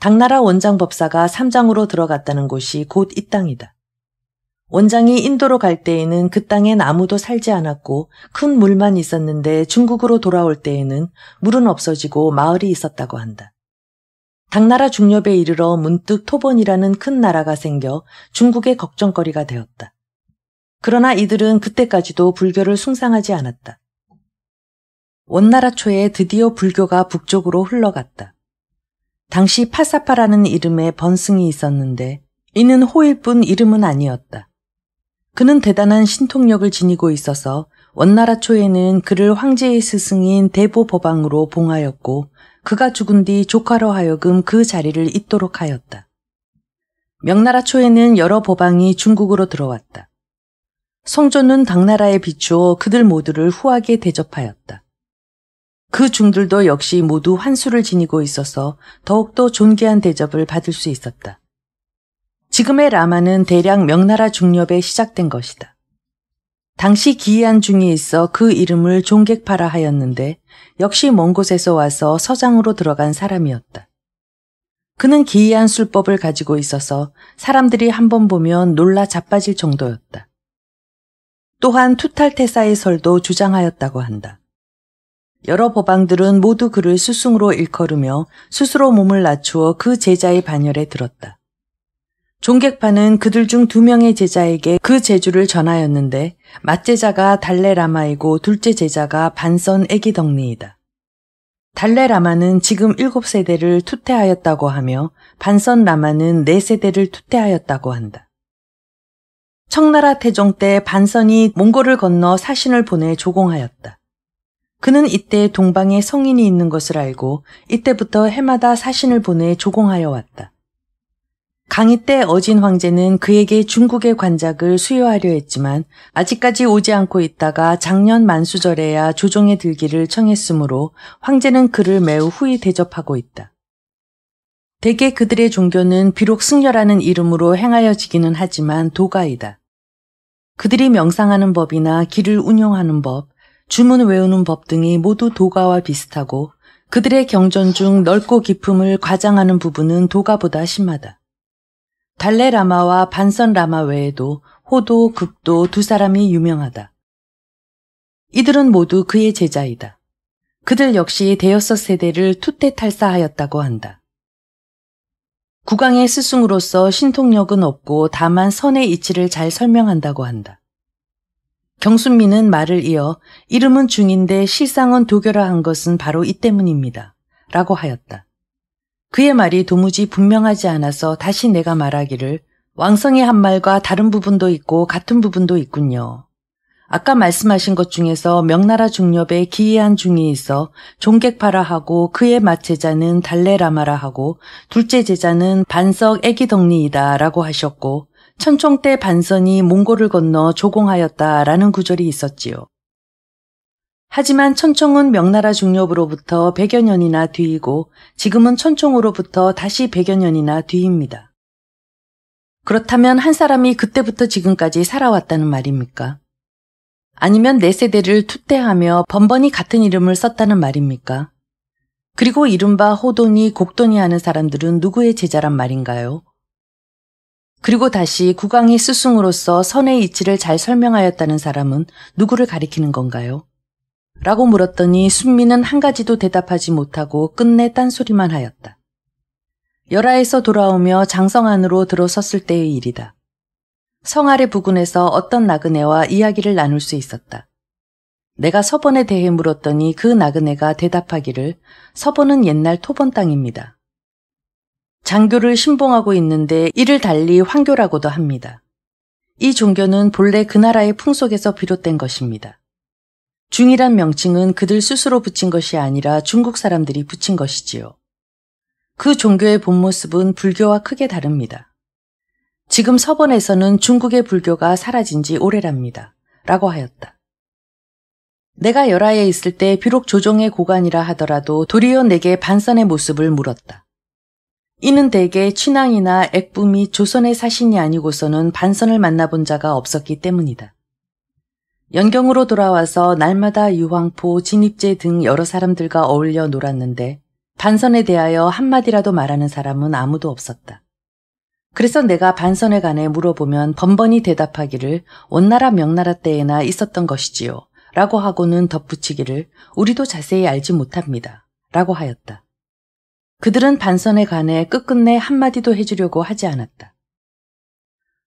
[SPEAKER 1] 당나라 원장 법사가 삼장으로 들어갔다는 곳이 곧 이 땅이다. 원장이 인도로 갈 때에는 그 땅엔 아무도 살지 않았고 큰 물만 있었는데 중국으로 돌아올 때에는 물은 없어지고 마을이 있었다고 한다. 당나라 중엽에 이르러 문득 토번이라는큰 나라가 생겨 중국의 걱정거리가 되었다. 그러나 이들은 그때까지도 불교를 숭상하지 않았다. 원나라 초에 드디어 불교가 북쪽으로 흘러갔다. 당시 파사파라는 이름의 번승이 있었는데 이는 호일뿐 이름은 아니었다. 그는 대단한 신통력을 지니고 있어서 원나라 초에는 그를 황제의 스승인 대보법왕으로 봉하였고 그가 죽은 뒤 조카로 하여금 그 자리를 잇도록 하였다. 명나라 초에는 여러 보방이 중국으로 들어왔다. 성조는 당나라에 비추어 그들 모두를 후하게 대접하였다. 그 중들도 역시 모두 환수를 지니고 있어서 더욱더 존귀한 대접을 받을 수 있었다. 지금의 라마는 대략 명나라 중엽에 시작된 것이다. 당시 기이한 중이 있어 그 이름을 종객파라 하였는데 역시 먼 곳에서 와서 서장으로 들어간 사람이었다. 그는 기이한 술법을 가지고 있어서 사람들이 한 번 보면 놀라 자빠질 정도였다. 또한 투탈태사의 설도 주장하였다고 한다. 여러 법왕들은 모두 그를 스승으로 일컬으며 스스로 몸을 낮추어 그 제자의 반열에 들었다. 종객파는 그들 중 두 명의 제자에게 그 제주를 전하였는데 맏제자가 달레라마이고 둘째 제자가 반선 애기덕리이다. 달레라마는 지금 일곱 세대를 투태하였다고 하며 반선 라마는 네 세대를 투태하였다고 한다. 청나라 태종 때 반선이 몽골을 건너 사신을 보내 조공하였다. 그는 이때 동방에 성인이 있는 것을 알고 이때부터 해마다 사신을 보내 조공하여 왔다. 강희 때 어진 황제는 그에게 중국의 관작을 수여하려 했지만 아직까지 오지 않고 있다가 작년 만수절에야 조정에 들기를 청했으므로 황제는 그를 매우 후히 대접하고 있다. 대개 그들의 종교는 비록 승려라는 이름으로 행하여지기는 하지만 도가이다. 그들이 명상하는 법이나 길을 운용하는 법, 주문 외우는 법 등이 모두 도가와 비슷하고 그들의 경전 중 넓고 깊음을 과장하는 부분은 도가보다 심하다. 달래라마와 반선라마 외에도 호도, 극도 두 사람이 유명하다. 이들은 모두 그의 제자이다. 그들 역시 대여섯 세대를 투태탈사하였다고 한다. 국왕의 스승으로서 신통력은 없고 다만 선의 이치를 잘 설명한다고 한다. 경순미는 말을 이어 이름은 중인데 실상은 도교라 한 것은 바로 이 때문입니다. 라고 하였다. 그의 말이 도무지 분명하지 않아서 다시 내가 말하기를 왕성의 한 말과 다른 부분도 있고 같은 부분도 있군요. 아까 말씀하신 것 중에서 명나라 중엽에 기이한 중이 있어 종객파라 하고 그의 마체자는 달레라마라 하고 둘째 제자는 반석 애기덕리이다 라고 하셨고 천총 때 반선이 몽골을 건너 조공하였다 라는 구절이 있었지요. 하지만 천총은 명나라 중엽으로부터 100여 년이나 뒤이고 지금은 천총으로부터 다시 100여 년이나 뒤입니다. 그렇다면 한 사람이 그때부터 지금까지 살아왔다는 말입니까? 아니면 내 세대를 투대하며 번번이 같은 이름을 썼다는 말입니까? 그리고 이른바 호돈이 곡돈이 하는 사람들은 누구의 제자란 말인가요? 그리고 다시 국왕이 스승으로서 선의 이치를 잘 설명하였다는 사람은 누구를 가리키는 건가요? 라고 물었더니 순미는 한 가지도 대답하지 못하고 끝내 딴소리만 하였다. 열하에서 돌아오며 장성 안으로 들어섰을 때의 일이다. 성 아래 부근에서 어떤 나그네와 이야기를 나눌 수 있었다. 내가 서번에 대해 물었더니 그 나그네가 대답하기를 서번은 옛날 토번 땅입니다. 장교를 신봉하고 있는데 이를 달리 황교라고도 합니다. 이 종교는 본래 그 나라의 풍속에서 비롯된 것입니다. 중이란 명칭은 그들 스스로 붙인 것이 아니라 중국 사람들이 붙인 것이지요. 그 종교의 본 모습은 불교와 크게 다릅니다. 지금 서번에서는 중국의 불교가 사라진 지 오래랍니다. 라고 하였다. 내가 열하에 있을 때 비록 조정의 고관이라 하더라도 도리어 내게 반선의 모습을 물었다. 이는 대개 친왕이나 액부 및 조선의 사신이 아니고서는 반선을 만나본 자가 없었기 때문이다. 연경으로 돌아와서 날마다 유황포, 진입제 등 여러 사람들과 어울려 놀았는데 반선에 대하여 한마디라도 말하는 사람은 아무도 없었다. 그래서 내가 반선에 관해 물어보면 번번이 대답하기를 원나라 명나라 때에나 있었던 것이지요. 라고 하고는 덧붙이기를 우리도 자세히 알지 못합니다. 라고 하였다. 그들은 반선에 관해 끝끝내 한마디도 해주려고 하지 않았다.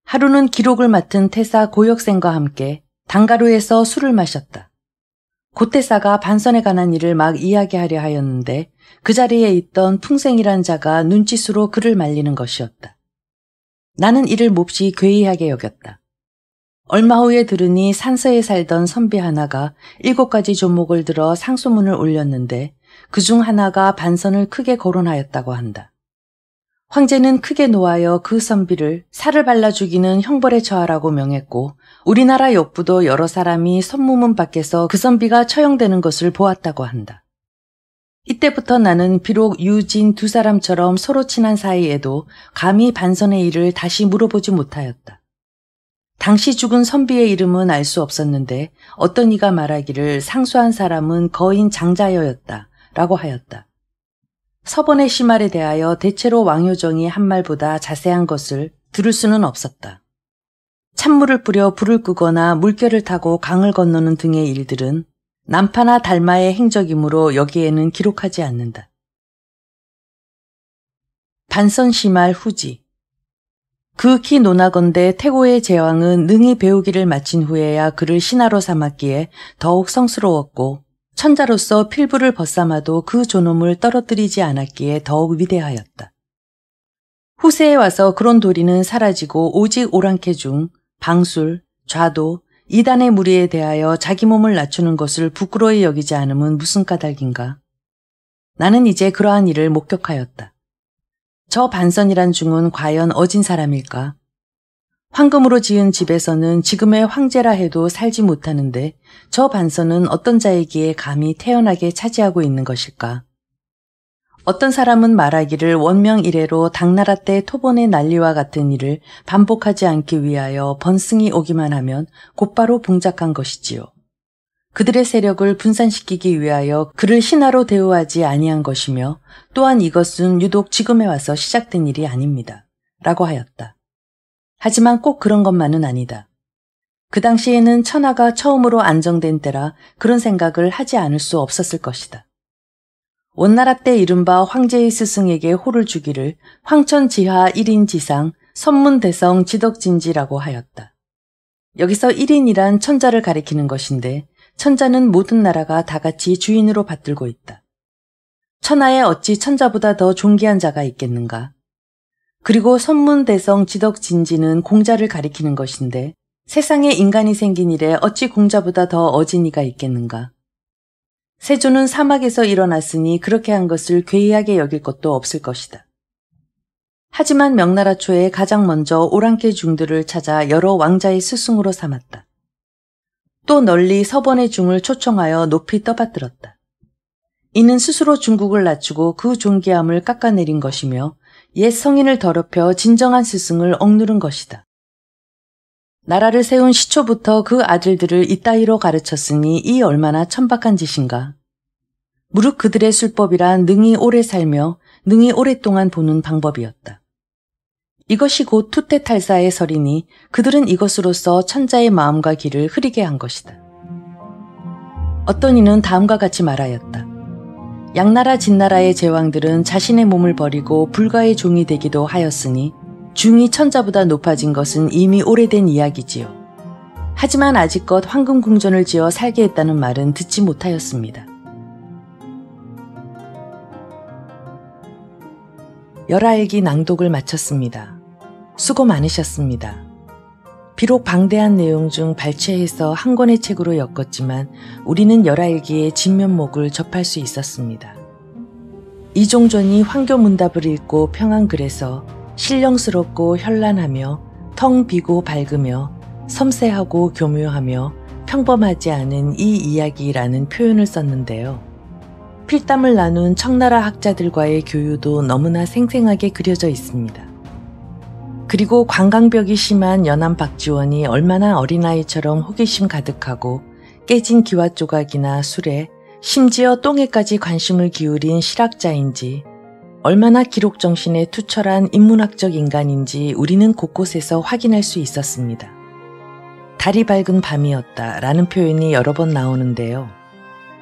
[SPEAKER 1] 하루는 기록을 맡은 태사 고역생과 함께 단가루에서 술을 마셨다. 고태사가 반선에 관한 일을 막 이야기하려 하였는데 그 자리에 있던 풍생이란 자가 눈짓으로 그를 말리는 것이었다. 나는 이를 몹시 괴이하게 여겼다. 얼마 후에 들으니 산서에 살던 선비 하나가 일곱 가지 종목을 들어 상소문을 올렸는데 그 중 하나가 반선을 크게 거론하였다고 한다. 황제는 크게 놓아여그 선비를 살을 발라 죽이는 형벌에 처하라고 명했고 우리나라 역부도 여러 사람이 선무문 밖에서 그 선비가 처형되는 것을 보았다고 한다. 이때부터 나는 비록 유진 두 사람처럼 서로 친한 사이에도 감히 반선의 일을 다시 물어보지 못하였다. 당시 죽은 선비의 이름은 알 수 없었는데 어떤 이가 말하기를 상수한 사람은 거인 장자여였다 라고 하였다. 서번의 시말에 대하여 대체로 왕효정이 한 말보다 자세한 것을 들을 수는 없었다. 찬물을 뿌려 불을 끄거나 물결을 타고 강을 건너는 등의 일들은 남파나 달마의 행적이므로 여기에는 기록하지 않는다. 반선시말 후지 그윽히 논하건대 태고의 제왕은 능히 배우기를 마친 후에야 그를 신하로 삼았기에 더욱 성스러웠고 천자로서 필부를 벗삼아도 그 존엄을 떨어뜨리지 않았기에 더욱 위대하였다. 후세에 와서 그런 도리는 사라지고 오직 오랑캐 중 방술, 좌도, 이단의 무리에 대하여 자기 몸을 낮추는 것을 부끄러이 여기지 않음은 무슨 까닭인가. 나는 이제 그러한 일을 목격하였다. 저 반선이란 중은 과연 어진 사람일까? 황금으로 지은 집에서는 지금의 황제라 해도 살지 못하는데 저 반선은 어떤 자이기에 감히 태연하게 차지하고 있는 것일까? 어떤 사람은 말하기를 원명 이래로 당나라 때 토본의 난리와 같은 일을 반복하지 않기 위하여 번승이 오기만 하면 곧바로 봉작한 것이지요. 그들의 세력을 분산시키기 위하여 그를 신하로 대우하지 아니한 것이며 또한 이것은 유독 지금에 와서 시작된 일이 아닙니다. 라고 하였다. 하지만 꼭 그런 것만은 아니다. 그 당시에는 천하가 처음으로 안정된 때라 그런 생각을 하지 않을 수 없었을 것이다. 원나라 때 이른바 황제의 스승에게 호를 주기를 황천 지하 1인 지상 선문대성 지덕진지라고 하였다. 여기서 1인이란 천자를 가리키는 것인데 천자는 모든 나라가 다 같이 주인으로 받들고 있다. 천하에 어찌 천자보다 더 존귀한 자가 있겠는가. 그리고 선문대성 지덕진지는 공자를 가리키는 것인데 세상에 인간이 생긴 일에 어찌 공자보다 더 어진이가 있겠는가. 세조는 사막에서 일어났으니 그렇게 한 것을 괴이하게 여길 것도 없을 것이다. 하지만 명나라 초에 가장 먼저 오랑캐 중들을 찾아 여러 왕자의 스승으로 삼았다. 또 널리 서번의 중을 초청하여 높이 떠받들었다. 이는 스스로 중국을 낮추고 그 존귀함을 깎아내린 것이며 옛 성인을 더럽혀 진정한 스승을 억누른 것이다. 나라를 세운 시초부터 그 아들들을 이따위로 가르쳤으니 이 얼마나 천박한 짓인가. 무릎 그들의 술법이란 능히 오래 살며 능히 오랫동안 보는 방법이었다. 이것이 곧 투태탈사의 설이니 그들은 이것으로써 천자의 마음과 길을 흐리게 한 것이다. 어떤 이는 다음과 같이 말하였다. 양나라 진나라의 제왕들은 자신의 몸을 버리고 불가의 종이 되기도 하였으니 중이 천자보다 높아진 것은 이미 오래된 이야기지요. 하지만 아직껏 황금 궁전을 지어 살게 했다는 말은 듣지 못하였습니다. 열아일기 낭독을 마쳤습니다. 수고 많으셨습니다. 비록 방대한 내용 중 발췌해서 한 권의 책으로 엮었지만 우리는 열아일기의 진면목을 접할 수 있었습니다. 이종전이 황교 문답을 읽고 평안글에서 신령스럽고 현란하며 텅 비고 밝으며 섬세하고 교묘하며 평범하지 않은 이 이야기라는 표현을 썼는데요. 필담을 나눈 청나라 학자들과의 교유도 너무나 생생하게 그려져 있습니다. 그리고 관광벽이 심한 연암 박지원이 얼마나 어린아이처럼 호기심 가득하고 깨진 기와 조각이나 술에 심지어 똥에까지 관심을 기울인 실학자인지 얼마나 기록정신에 투철한 인문학적 인간인지 우리는 곳곳에서 확인할 수 있었습니다. 달이 밝은 밤이었다 라는 표현이 여러 번 나오는데요.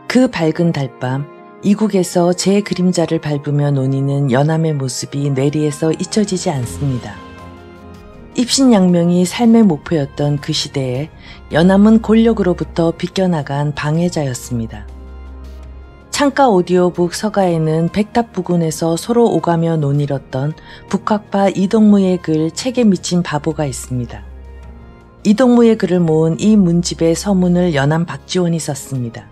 [SPEAKER 1] 그 밝은 달밤, 이국에서 제 그림자를 밟으며 논의는 연암의 모습이 뇌리에서 잊혀지지 않습니다. 입신양명이 삶의 목표였던 그 시대에 연암은 권력으로부터 비껴나간 방해자였습니다. 창가 오디오북 서가에는 백탑 부근에서 서로 오가며 논일었던 북학파 이동무의 글 책에 미친 바보가 있습니다. 이동무의 글을 모은 이 문집의 서문을 연한 박지원이 썼습니다.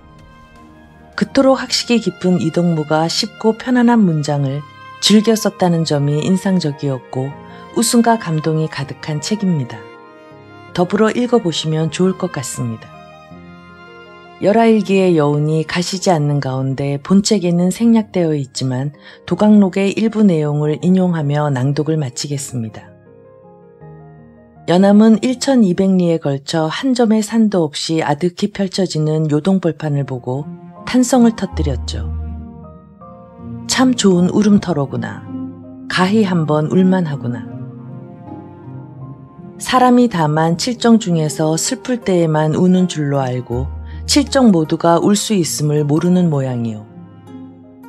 [SPEAKER 1] 그토록 학식이 깊은 이동무가 쉽고 편안한 문장을 즐겨 썼다는 점이 인상적이었고 웃음과 감동이 가득한 책입니다. 더불어 읽어보시면 좋을 것 같습니다. 열하일기의 여운이 가시지 않는 가운데 본책에는 생략되어 있지만 도각록의 일부 내용을 인용하며 낭독을 마치겠습니다. 연암은 1200리에 걸쳐 한 점의 산도 없이 아득히 펼쳐지는 요동벌판을 보고 탄성을 터뜨렸죠. 참 좋은 울음터로구나. 가히 한번 울만하구나. 사람이 다만 칠정 중에서 슬플 때에만 우는 줄로 알고 칠정 모두가 울 수 있음을 모르는 모양이요.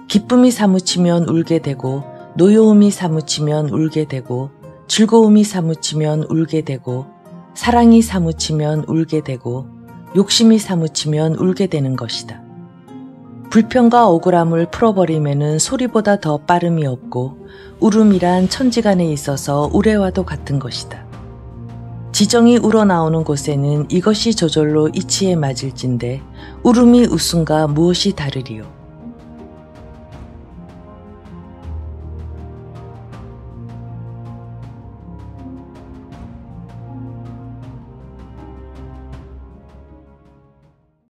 [SPEAKER 1] 기쁨이 사무치면 울게 되고 노여움이 사무치면 울게 되고 즐거움이 사무치면 울게 되고 사랑이 사무치면 울게 되고 욕심이 사무치면 울게 되는 것이다. 불평과 억울함을 풀어버림에는 소리보다 더 빠름이 없고 울음이란 천지간에 있어서 우레와도 같은 것이다. 지정이 우러나오는 곳에는 이것이 저절로 이치에 맞을진데 울음이 웃음과 무엇이 다르리요.